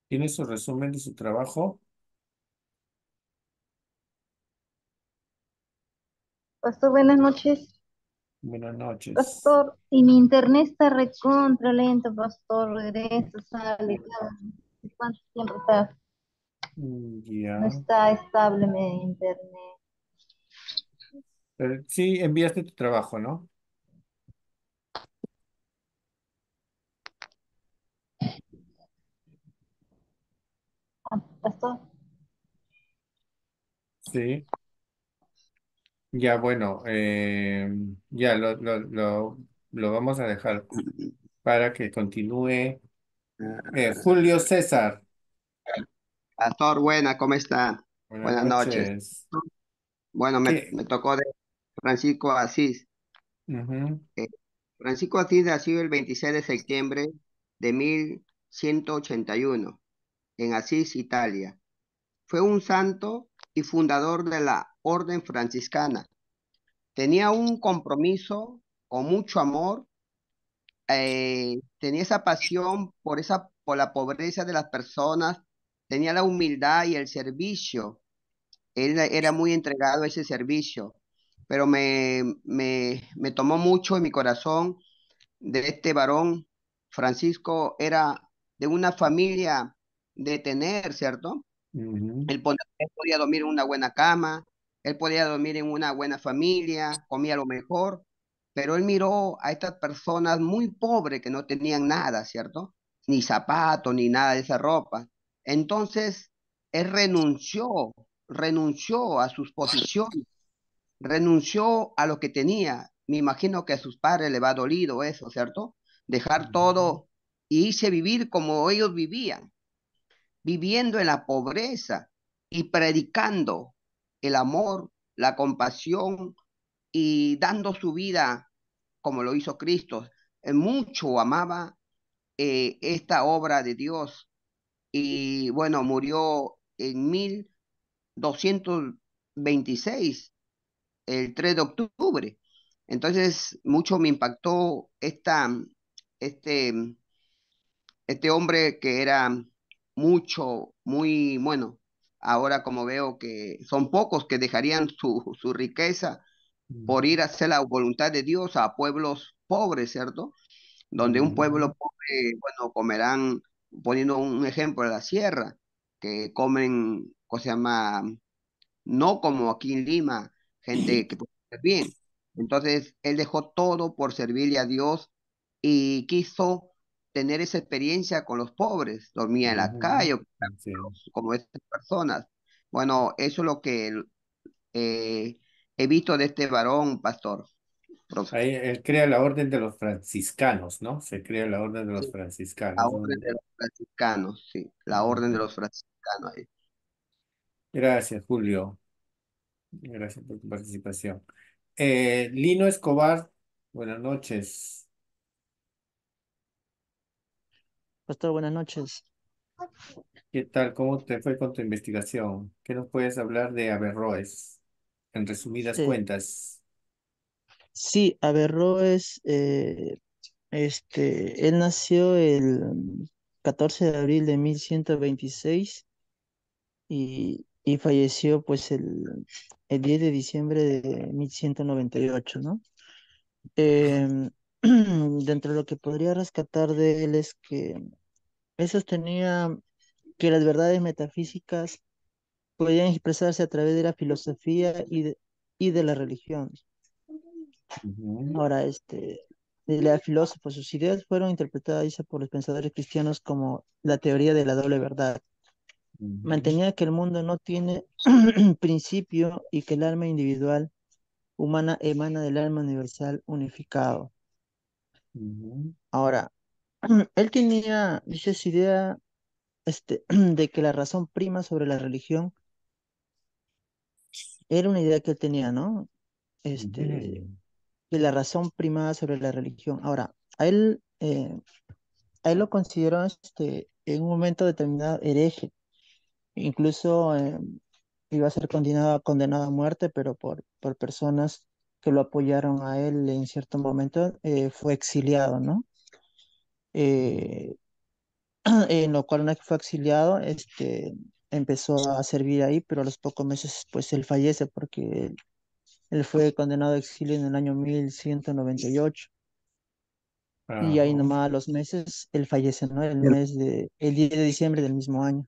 A: ¿Tiene su resumen de su trabajo?
I: Pastor, buenas noches.
B: Buenas noches.
I: Pastor, y mi internet está recontra lento, pastor, regresa, sale, ¿Cuánto tiempo está?
A: Mm, no
I: está estable
B: mi internet.
A: Eh, sí, enviaste tu trabajo, ¿no? Ah, sí. Ya, bueno, eh, ya lo, lo, lo, lo vamos a dejar para que continúe
E: eh, Julio César. Pastor, buena, ¿cómo está? Buenas, noches. Bueno, me, tocó de Francisco Asís.
B: Eh,
E: Francisco Asís nació el 26 de septiembre de 1181 en Asís, Italia. Fue un santo y fundador de la Orden Franciscana. Tenía un compromiso con mucho amor eh, tenía esa pasión por, esa, por la pobreza de las personas, tenía la humildad y el servicio. Él era muy entregado a ese servicio, pero me, me, tomó mucho en mi corazón de este varón. Francisco era de una familia de tener, ¿cierto? él, podía dormir en una buena cama, él podía dormir en una buena familia, comía lo mejor, pero él miró a estas personas muy pobres que no tenían nada, ¿cierto? Ni zapatos, ni nada de esa ropa. Entonces, él renunció, renunció a sus posiciones, renunció a lo que tenía. Me imagino que a sus padres le va dolido eso, ¿cierto? Dejar todo y e irse vivir como ellos vivían, viviendo en la pobreza y predicando el amor, la compasión y dando su vida como lo hizo Cristo. Eh, mucho amaba eh, esta obra de Dios y bueno, murió en 1226, el 3 de octubre. Entonces, mucho me impactó esta, este, este hombre que era mucho, muy bueno. Ahora como veo que son pocos que dejarían su, su riqueza por ir a hacer la voluntad de Dios a pueblos pobres, ¿cierto? Donde un pueblo pobre, bueno, comerán, poniendo un ejemplo, de la sierra, que comen, ¿cómo se llama? No como aquí en Lima, gente que puede bien. Entonces, él dejó todo por servirle a Dios y quiso tener esa experiencia con los pobres. Dormía en la calle, como, estas personas. Bueno, eso es lo que eh, he visto de este varón, pastor. Ahí,
A: él eh, crea la orden de los franciscanos, ¿no? Se crea la orden de los franciscanos. La orden de los franciscanos, sí. La orden de los franciscanos. Ahí. Gracias, Julio. Gracias por tu participación. Eh, Lino Escobar, buenas noches. Pastor, buenas noches. ¿Qué tal? ¿Cómo te fue con tu investigación? ¿Qué nos puedes hablar de Averroes? en resumidas cuentas. Sí,
J: Averroes, eh, este, él nació el 14 de abril de 1126 y, falleció pues el, el 10 de diciembre de 1198, ¿no? Em, dentro de lo que podría rescatar de él es que él sostenía que las verdades metafísicas podían expresarse a través de la filosofía y de, y de la religión. Ahora, este, de la filósofo sus ideas fueron interpretadas por los pensadores cristianos como la teoría de la doble verdad. Mantenía que el mundo no tiene principio y que el alma individual humana emana del alma universal unificado. Ahora, él tenía, dice, esa idea este, de que la razón prima sobre la religión era una idea que él tenía, ¿no? Este, mm. de la razón primada sobre la religión. Ahora, a él, eh, él lo consideró este, en un momento determinado hereje. Incluso eh, iba a ser condenado, a muerte, pero por, por personas que lo apoyaron a él en cierto momento, eh, fue exiliado, ¿no? en lo cual una vez que fue exiliado, este, empezó a servir ahí, pero a los pocos meses pues él fallece porque él, fue condenado a exilio en el año 1198. Ah, y ahí nomás a los meses él fallece, ¿no? El mes de, el 10 de diciembre del mismo año.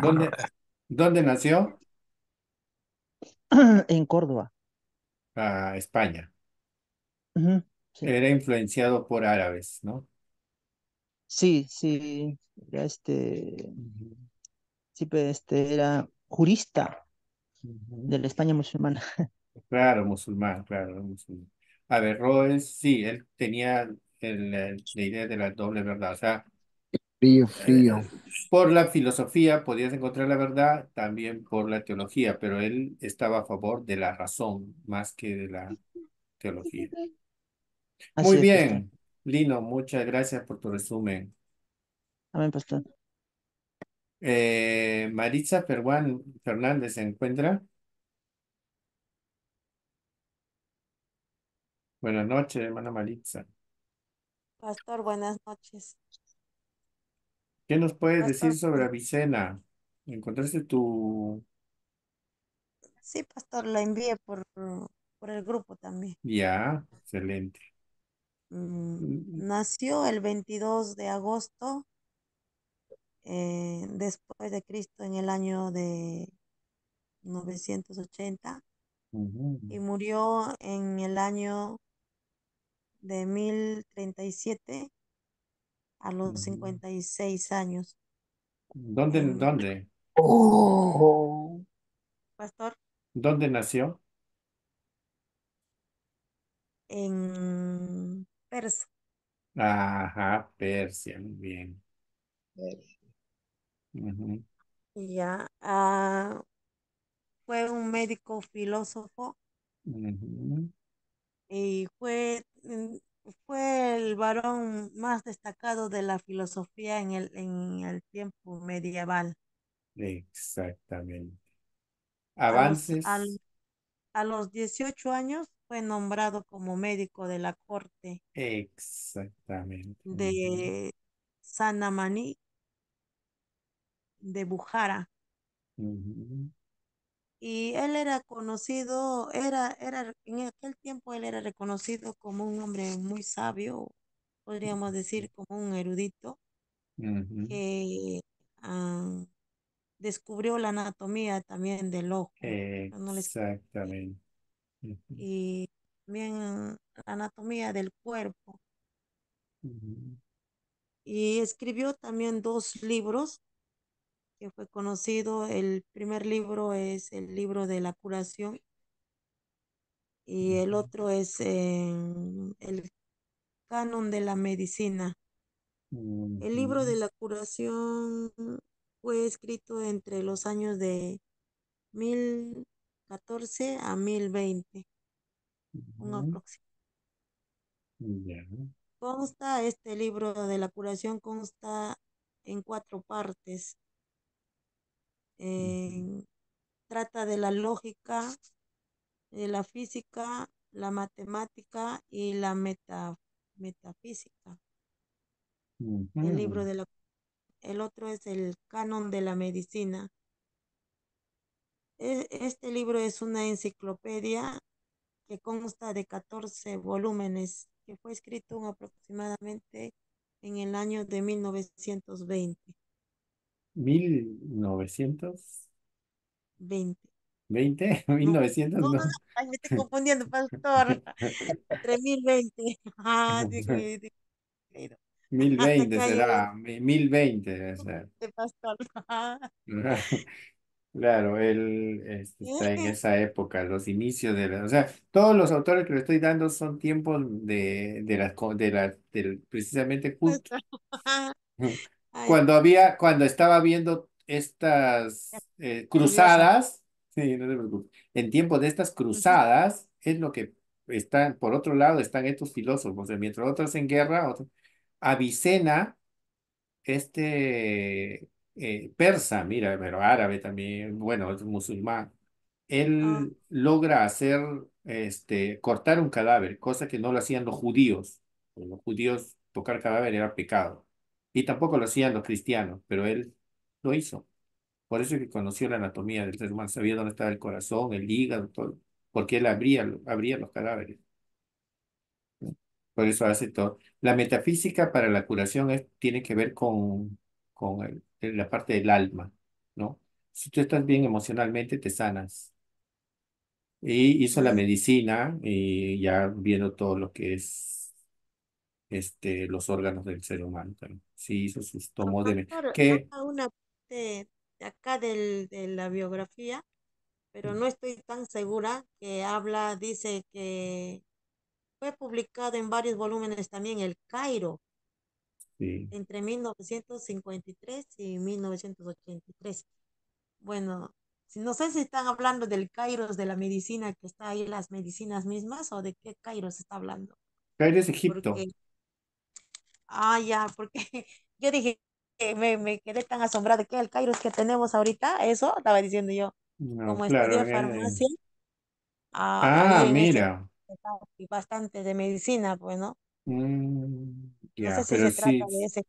A: ¿Dónde, dónde nació?
J: en Córdoba.
A: a ah, España. Era influenciado por árabes, ¿no? Sí, sí,
J: este, este, era jurista
A: de la
J: España musulmana.
A: Claro, musulmán, claro, musulmán. A ver, Roel, sí, él tenía la idea de la doble verdad, o sea,
H: Frío, eh, frío.
A: Por la filosofía podías encontrar la verdad, también por la teología, pero él estaba a favor de la razón más que de la teología. Muy bien, Lino, muchas gracias por tu resumen. Amén, pastor. Eh, Maritza Fernández se encuentra. Buenas noches, hermana Maritza.
I: Pastor, buenas noches.
A: ¿Qué nos puedes decir sobre Avicena? ¿Encontraste tu...?
I: Sí, pastor, la envié por, por el grupo también.
A: Ya, excelente. Mm, mm, mm.
I: nació el 22 de agosto eh, después de Cristo en el año de 980
B: y
I: murió en el año de 1037 a los y 56 años.
A: ¿Dónde? ¿Dónde?
I: Oh.
A: Pastor. ¿Dónde nació?
I: En Persia.
A: Ajá, Persia, muy bien y
I: Ya, ah, fue un médico filósofo y fue, mm, fue el varón más destacado de la filosofía en el, en el tiempo medieval.
A: Exactamente. Avances.
I: a los 18 años fue nombrado como médico de la corte
A: Exactamente. de
I: de Sanamaní de Bujara. Y él era conocido, era, era, en aquel tiempo él era reconocido como un hombre muy sabio, podríamos decir como un erudito, que descubrió la anatomía también del ojo. Exactamente. Y también la anatomía del cuerpo. Y escribió también dos libros fue conocido. El primer libro es el libro de la curación y el otro es em, el canon de la medicina. El libro de la curación fue escrito entre los años de 1014 a 1020. Consta, este libro de la curación consta en cuatro partes trata de la lógica, de la física, la matemática y la metafísica.
B: El libro
I: de la... El otro es el canon de la medicina. E, este libro es una enciclopedia que consta de 14 volúmenes, que fue escrito aproximadamente en el año de 1920.
A: 1920. 20. 1920. ¿1900? No, no, no. Ay, me estoy confundiendo,
I: pastor. 3020. Ah,
A: sí, sí, sí. 1020 será, 1020 será. pastor. Claro, él este, está en esa época, los inicios de la, o sea, todos los autores que le estoy dando son tiempos de, de las, de la, del, precisamente justo. Cuando había, cuando estaba viendo estas eh, cruzadas, en tiempo de estas cruzadas, es lo que están, por otro lado, están estos filósofos, mientras otros en guerra, Avicena, este eh, persa, mira, pero árabe también, bueno, es musulmán, ah. él logra hacer, este, cortar un cadáver, cosa que no lo hacían los judíos. Los judíos tocar cadáver era pecado. Y tampoco lo hacían los cristianos, pero él lo hizo. Por eso es que conoció la anatomía del ser humano, sabía dónde estaba el corazón, el hígado, todo, porque él abría, los cadáveres. Por eso hace todo. La metafísica para la curación tiene que ver con, con la parte del alma, ¿no? Si tú estás bien emocionalmente, te sanas. Y hizo la medicina y ya viendo todo lo que es este, los órganos del ser humano también. Sí, hizo sus tomos de... Que...
I: Una parte de acá del, de la biografía, pero mm. no estoy tan segura que habla, dice que fue publicado en varios volúmenes también El Cairo,
B: entre
I: 1953 y 1983. Bueno, no sé si están hablando del Cairo de la medicina que está ahí, las medicinas mismas, o de qué Cairo se está hablando.
A: Cairo es Egipto.
I: Ah, ya, porque yo dije, eh, me, me quedé tan asombrado de que el Kairos que tenemos ahorita, eso estaba diciendo yo.
A: No, Como claro, eh. farmacia, ah, ah mira.
I: Y bastante de medicina, pues, ¿no?
A: no sé pero sí.
I: ese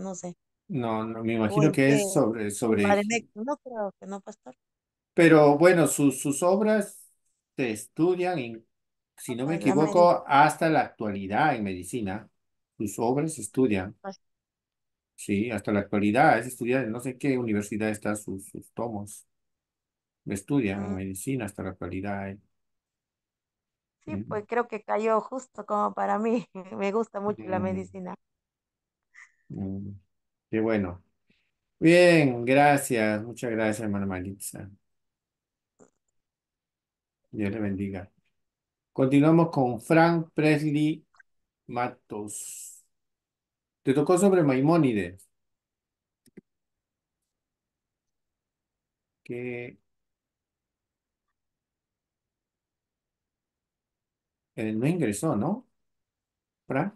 I: no sé.
A: No, me imagino que es sobre, sobre...
I: No creo que no, pastor.
A: Pero bueno, sus obras se estudian, en, si no me equivoco, hasta la actualidad en medicina. Sus obras estudian. Ah. Sí, hasta la actualidad es estudiar no sé qué universidad está sus, sus tomos. Estudian ah. medicina hasta la actualidad. ¿eh? Sí,
I: pues creo que cayó justo como para mí. Me gusta mucho la medicina.
A: Mm, qué bueno. Bien, gracias. Muchas gracias, hermana Maritza. Dios le bendiga. Continuamos con Frank Presley Matos. Te tocó sobre Maimónides. Que eh, no ingresó, ¿no? ¿Pra?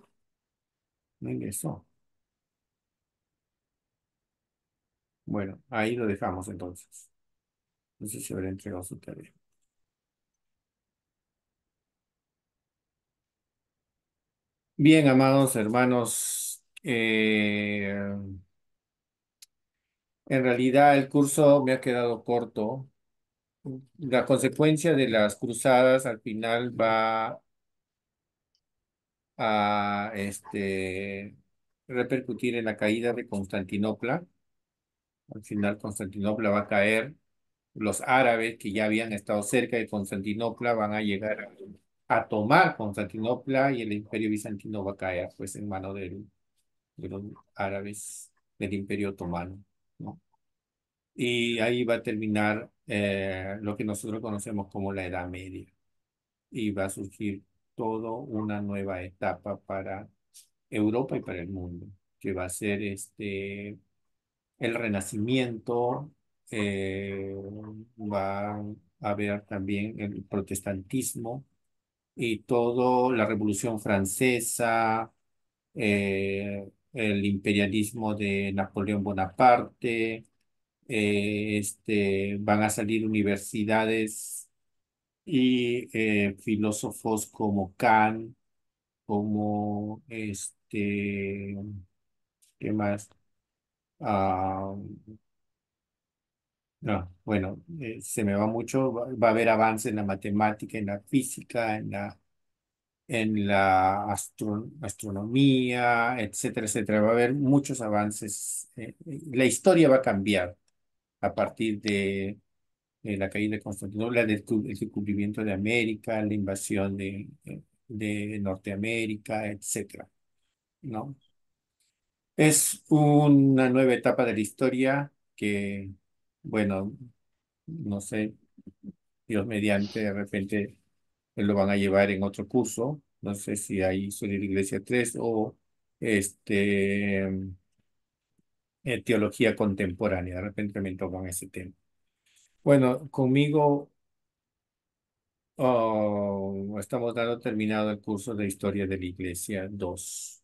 A: No ingresó. Bueno, ahí lo dejamos entonces. No sé si habrá entregado su tarea. Bien, amados hermanos, eh, en realidad el curso me ha quedado corto. La consecuencia de las cruzadas al final va a este, repercutir en la caída de Constantinopla. Al final Constantinopla va a caer. Los árabes que ya habían estado cerca de Constantinopla van a llegar a a tomar Constantinopla y el imperio bizantino va a caer pues en manos de los árabes del imperio otomano, ¿no? Y ahí va a terminar eh, lo que nosotros conocemos como la Edad Media y va a surgir toda una nueva etapa para Europa y para el mundo, que va a ser este, el renacimiento, eh, va a haber también el protestantismo, y todo, la Revolución Francesa, eh, el imperialismo de Napoleón Bonaparte, eh, este, van a salir universidades y eh, filósofos como Kant, como este, ¿qué más? Ah, no, bueno, eh, se me va mucho, va, a haber avances en la matemática, en la física, en la, en la astronomía, etcétera, etcétera. Va a haber muchos avances. Eh, eh, la historia va a cambiar a partir de, la caída de Constantinopla, el descubrimiento de América, la invasión de, de Norteamérica, etcétera, ¿no? Es una nueva etapa de la historia que bueno, no sé, Dios mediante, de repente pues, lo van a llevar en otro curso, no sé si ahí su Iglesia 3 o este, mm, eh, teología contemporánea, de repente me toman ese tema. Bueno, conmigo oh, estamos dando terminado el curso de Historia de la Iglesia 2.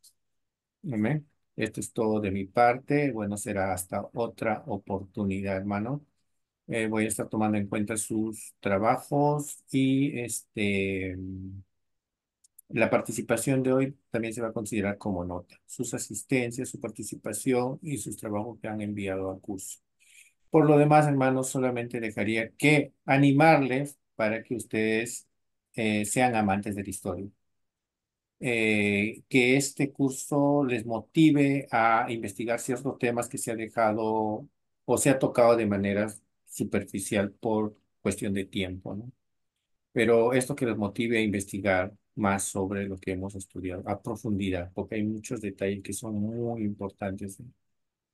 A: Esto es todo de mi parte. Bueno, será hasta otra oportunidad, hermano. Eh, voy a estar tomando en cuenta sus trabajos y este la participación de hoy también se va a considerar como nota. Sus asistencias, su participación y sus trabajos que han enviado al curso. Por lo demás, hermanos, solamente dejaría que animarles para que ustedes eh, sean amantes de la historia. Eh, que este curso les motive a investigar ciertos temas que se ha dejado o se ha tocado de manera superficial por cuestión de tiempo, ¿no? Pero esto que les motive a investigar más sobre lo que hemos estudiado a profundidad, porque hay muchos detalles que son muy importantes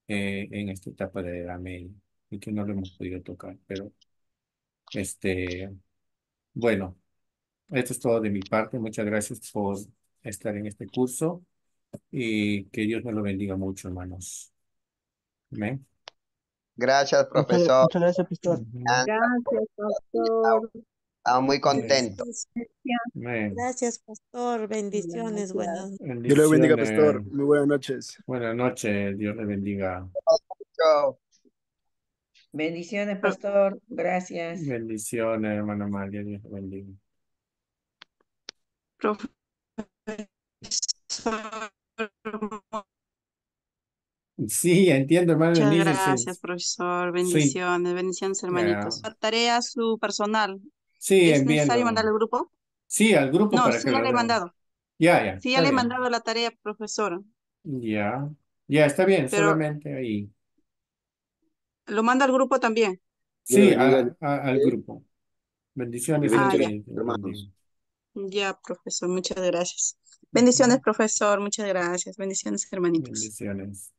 A: eh, en esta etapa de la media y que no lo hemos podido tocar, pero este, bueno, esto es todo de mi parte. Muchas gracias por estar en este curso y que Dios me lo bendiga mucho, hermanos.
E: Amén. Gracias, profesor. Muchas gracias, pastor.
I: Gracias, pastor.
E: Estamos muy contentos.
I: Gracias, pastor. Bendiciones,
H: buenas
E: Dios le bendiga, pastor. Muy buenas noches.
A: Buenas noches. Dios le bendiga.
F: Bendiciones, pastor. Gracias.
A: Bendiciones, hermano María. Dios le bendiga. Sí, entiendo, hermano. Muchas gracias,
D: profesor. Bendiciones, bendiciones, hermanitos. Tarea su personal.
A: Sí, ¿Es necesario mandar al grupo? Sí, al grupo no, sí ya le he mandado. Ya, ya. Sí, ya le he mandado
D: la tarea, profesor.
A: Ya, ya, está bien, solamente ahí.
D: ¿Lo manda al grupo también?
A: Sí, al, ¿Eh? grupo. Bendiciones, hermanos.
D: Ya, profesor, muchas gracias. Bendiciones, profesor, muchas gracias. Bendiciones, hermanitos.
B: Bendiciones.